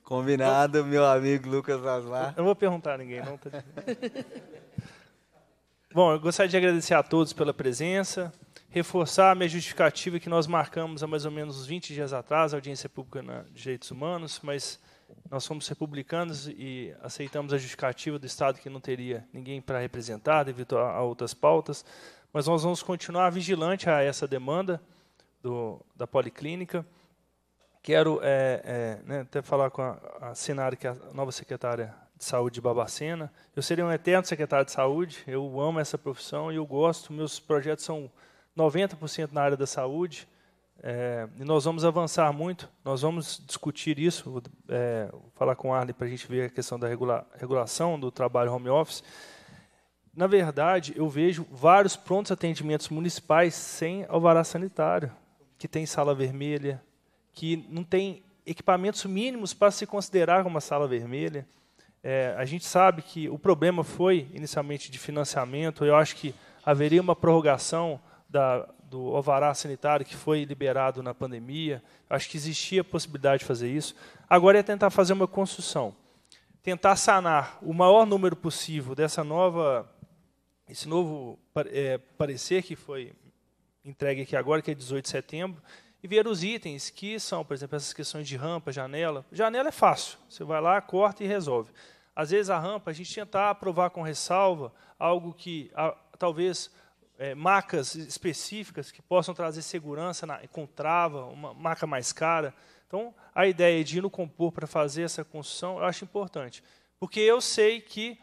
Combinado, meu amigo Lucas Asmar. Eu não vou perguntar a ninguém, não. Tá Bom, eu gostaria de agradecer a todos pela presença, reforçar a minha justificativa que nós marcamos há mais ou menos 20 dias atrás, a audiência pública na Direitos Humanos, mas nós somos republicanos e aceitamos a justificativa do Estado que não teria ninguém para representar devido a, a, outras pautas, mas nós vamos continuar vigilante a essa demanda do, da Policlínica. Quero é, é, né, até falar com a, a Sinara, que é a nova secretária de Saúde de Babacena. Eu seria um eterno secretário de Saúde, eu amo essa profissão e eu gosto, meus projetos são 90% na área da saúde, é, e nós vamos avançar muito, nós vamos discutir isso, vou, é, vou falar com o Arley para a gente ver a questão da regula regulação do trabalho home office. Na verdade, eu vejo vários prontos atendimentos municipais sem alvará sanitário, que tem sala vermelha, que não tem equipamentos mínimos para se considerar uma sala vermelha. É, a gente sabe que o problema foi inicialmente de financiamento, eu acho que haveria uma prorrogação da, do alvará sanitário que foi liberado na pandemia. Acho que existia a possibilidade de fazer isso. Agora é tentar fazer uma construção, tentar sanar o maior número possível dessa nova, esse novo é, parecer que foi entregue aqui agora, que é 18 de setembro, e ver os itens que são, por exemplo, essas questões de rampa, janela. Janela é fácil, você vai lá, corta e resolve. Às vezes a rampa, a gente tentar aprovar com ressalva algo que a, talvez é, macas específicas que possam trazer segurança na, com trava, uma maca mais cara. Então, a ideia de ir no compor para fazer essa construção eu acho importante. Porque eu sei que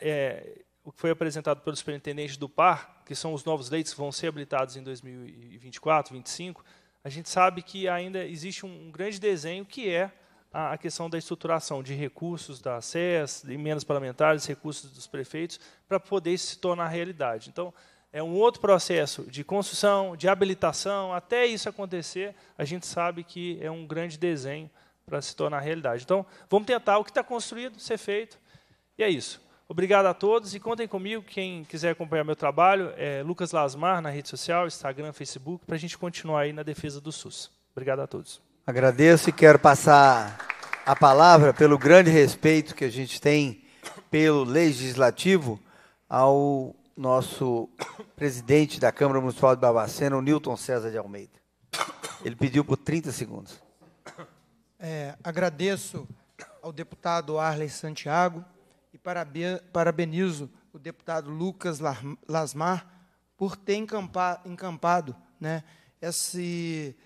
é, o que foi apresentado pelo superintendente do PAR, que são os novos leitos que vão ser habilitados em 2024, 2025, a gente sabe que ainda existe um, um grande desenho que é a, a, questão da estruturação de recursos da SES, emendas parlamentares, recursos dos prefeitos, para poder se tornar realidade. Então, é um outro processo de construção, de habilitação, até isso acontecer, a gente sabe que é um grande desenho para se tornar realidade. Então, vamos tentar o que está construído ser feito, e é isso. Obrigado a todos e contem comigo, quem quiser acompanhar meu trabalho, é Lucas Lasmar na rede social, Instagram, Facebook, para a gente continuar aí na defesa do SUS. Obrigado a todos. Agradeço e quero passar a palavra pelo grande respeito que a gente tem pelo legislativo ao nosso presidente da Câmara Municipal de Barbacena, o Newton César de Almeida. Ele pediu por 30 segundos. É, agradeço ao deputado Arley Santiago e parabenizo o deputado Lucas Lasmar por ter encampado né, esse,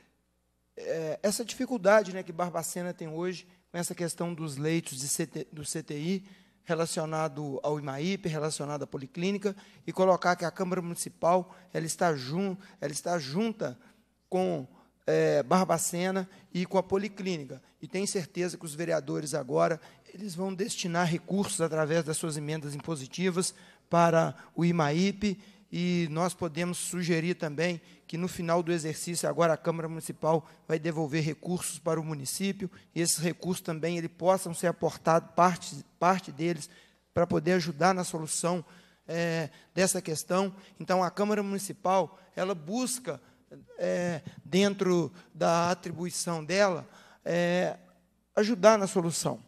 é, essa dificuldade né, que Barbacena tem hoje com essa questão dos leitos de CT, do CTI relacionado ao IMAIP, relacionado à Policlínica, e colocar que a Câmara Municipal ela está, jun, ela está junta com é, Barbacena e com a Policlínica. E tenho certeza que os vereadores agora eles vão destinar recursos através das suas emendas impositivas para o IMAIP e nós podemos sugerir também que no final do exercício, agora a Câmara Municipal vai devolver recursos para o município, e esses recursos também ele possam ser aportados, parte, parte deles, para poder ajudar na solução é, dessa questão. Então, a Câmara Municipal, ela busca, é, dentro da atribuição dela, é, ajudar na solução.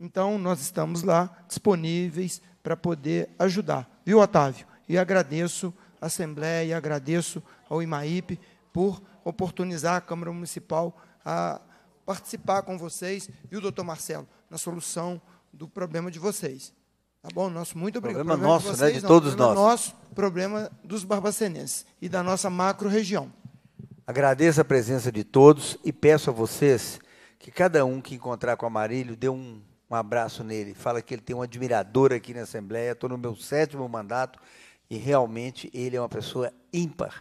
Então, nós estamos lá disponíveis para poder ajudar. Viu, Otávio? e agradeço à Assembleia, agradeço ao IMAIP por oportunizar a Câmara Municipal a participar com vocês e o doutor Marcelo na solução do problema de vocês. Tá bom? Nosso muito obrigado. Problema, problema nosso, de né, vocês, né? De não, todos problema nós. Nosso problema dos barbacenenses e da nossa macro-região. Agradeço a presença de todos e peço a vocês que cada um que encontrar com o Amarílio dê um, um abraço nele. Fala que ele tem um admirador aqui na Assembleia. Estou no meu sétimo mandato e realmente ele é uma pessoa ímpar.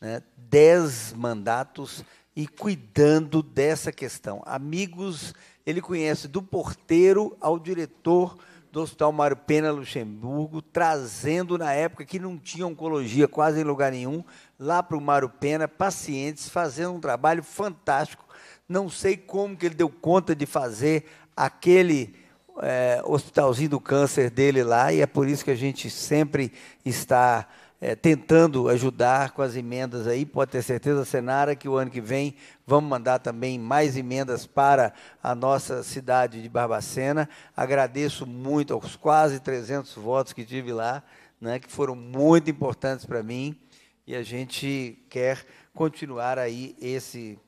Né? Dez mandatos e cuidando dessa questão. Amigos, ele conhece do porteiro ao diretor do Hospital Mário Pena Luxemburgo, trazendo na época que não tinha oncologia quase em lugar nenhum, lá para o Mário Pena, pacientes fazendo um trabalho fantástico. Não sei como que ele deu conta de fazer aquele é, hospitalzinho do câncer dele lá, e é por isso que a gente sempre está é, tentando ajudar com as emendas aí. Pode ter certeza, Senara, que o ano que vem vamos mandar também mais emendas para a nossa cidade de Barbacena. Agradeço muito aos quase 300 votos que tive lá, né, que foram muito importantes para mim. E a gente quer continuar aí esse,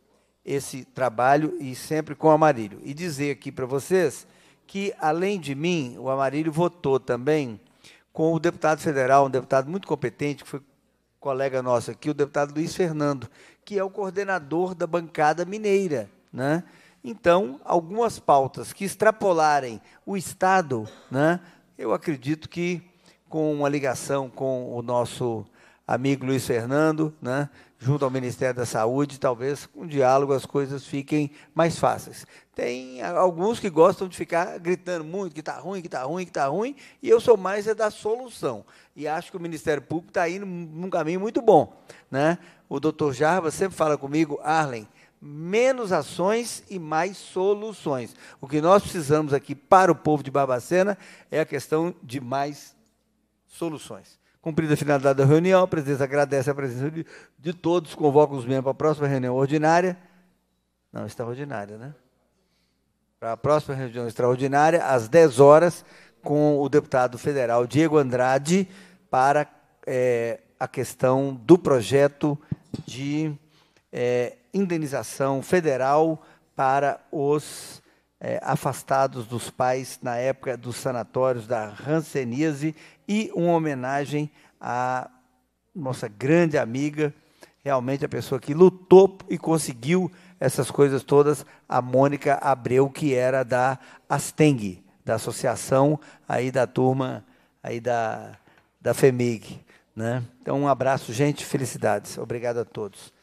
esse trabalho e sempre com o Amarílio. E dizer aqui para vocês que, além de mim, o Amarílio votou também com o deputado federal, um deputado muito competente, que foi colega nosso aqui, o deputado Luiz Fernando, que é o coordenador da bancada mineira. Né? Então, algumas pautas que extrapolarem o Estado, né, eu acredito que, com uma ligação com o nosso amigo Luiz Fernando, né, junto ao Ministério da Saúde, talvez com diálogo as coisas fiquem mais fáceis. Tem alguns que gostam de ficar gritando muito que está ruim, que está ruim, que está ruim, e eu sou mais é da solução. E acho que o Ministério Público está indo num caminho muito bom. Né? O doutor Jarba sempre fala comigo, Arlen, menos ações e mais soluções. O que nós precisamos aqui para o povo de Barbacena é a questão de mais soluções. Cumprida a finalidade da reunião, a presidência agradece a presença de, de todos, convoca os membros para a próxima reunião ordinária. Não, extraordinária, né? Para a próxima reunião extraordinária, às 10 horas, com o deputado federal Diego Andrade, para é, a questão do projeto de é, indenização federal para os é, afastados dos pais na época dos sanatórios da Rancenise e uma homenagem à nossa grande amiga, realmente a pessoa que lutou e conseguiu essas coisas todas, a Mônica Abreu, que era da Asteng, da associação aí da turma aí da, da FEMIG. Né? Então, um abraço, gente, felicidades. Obrigado a todos.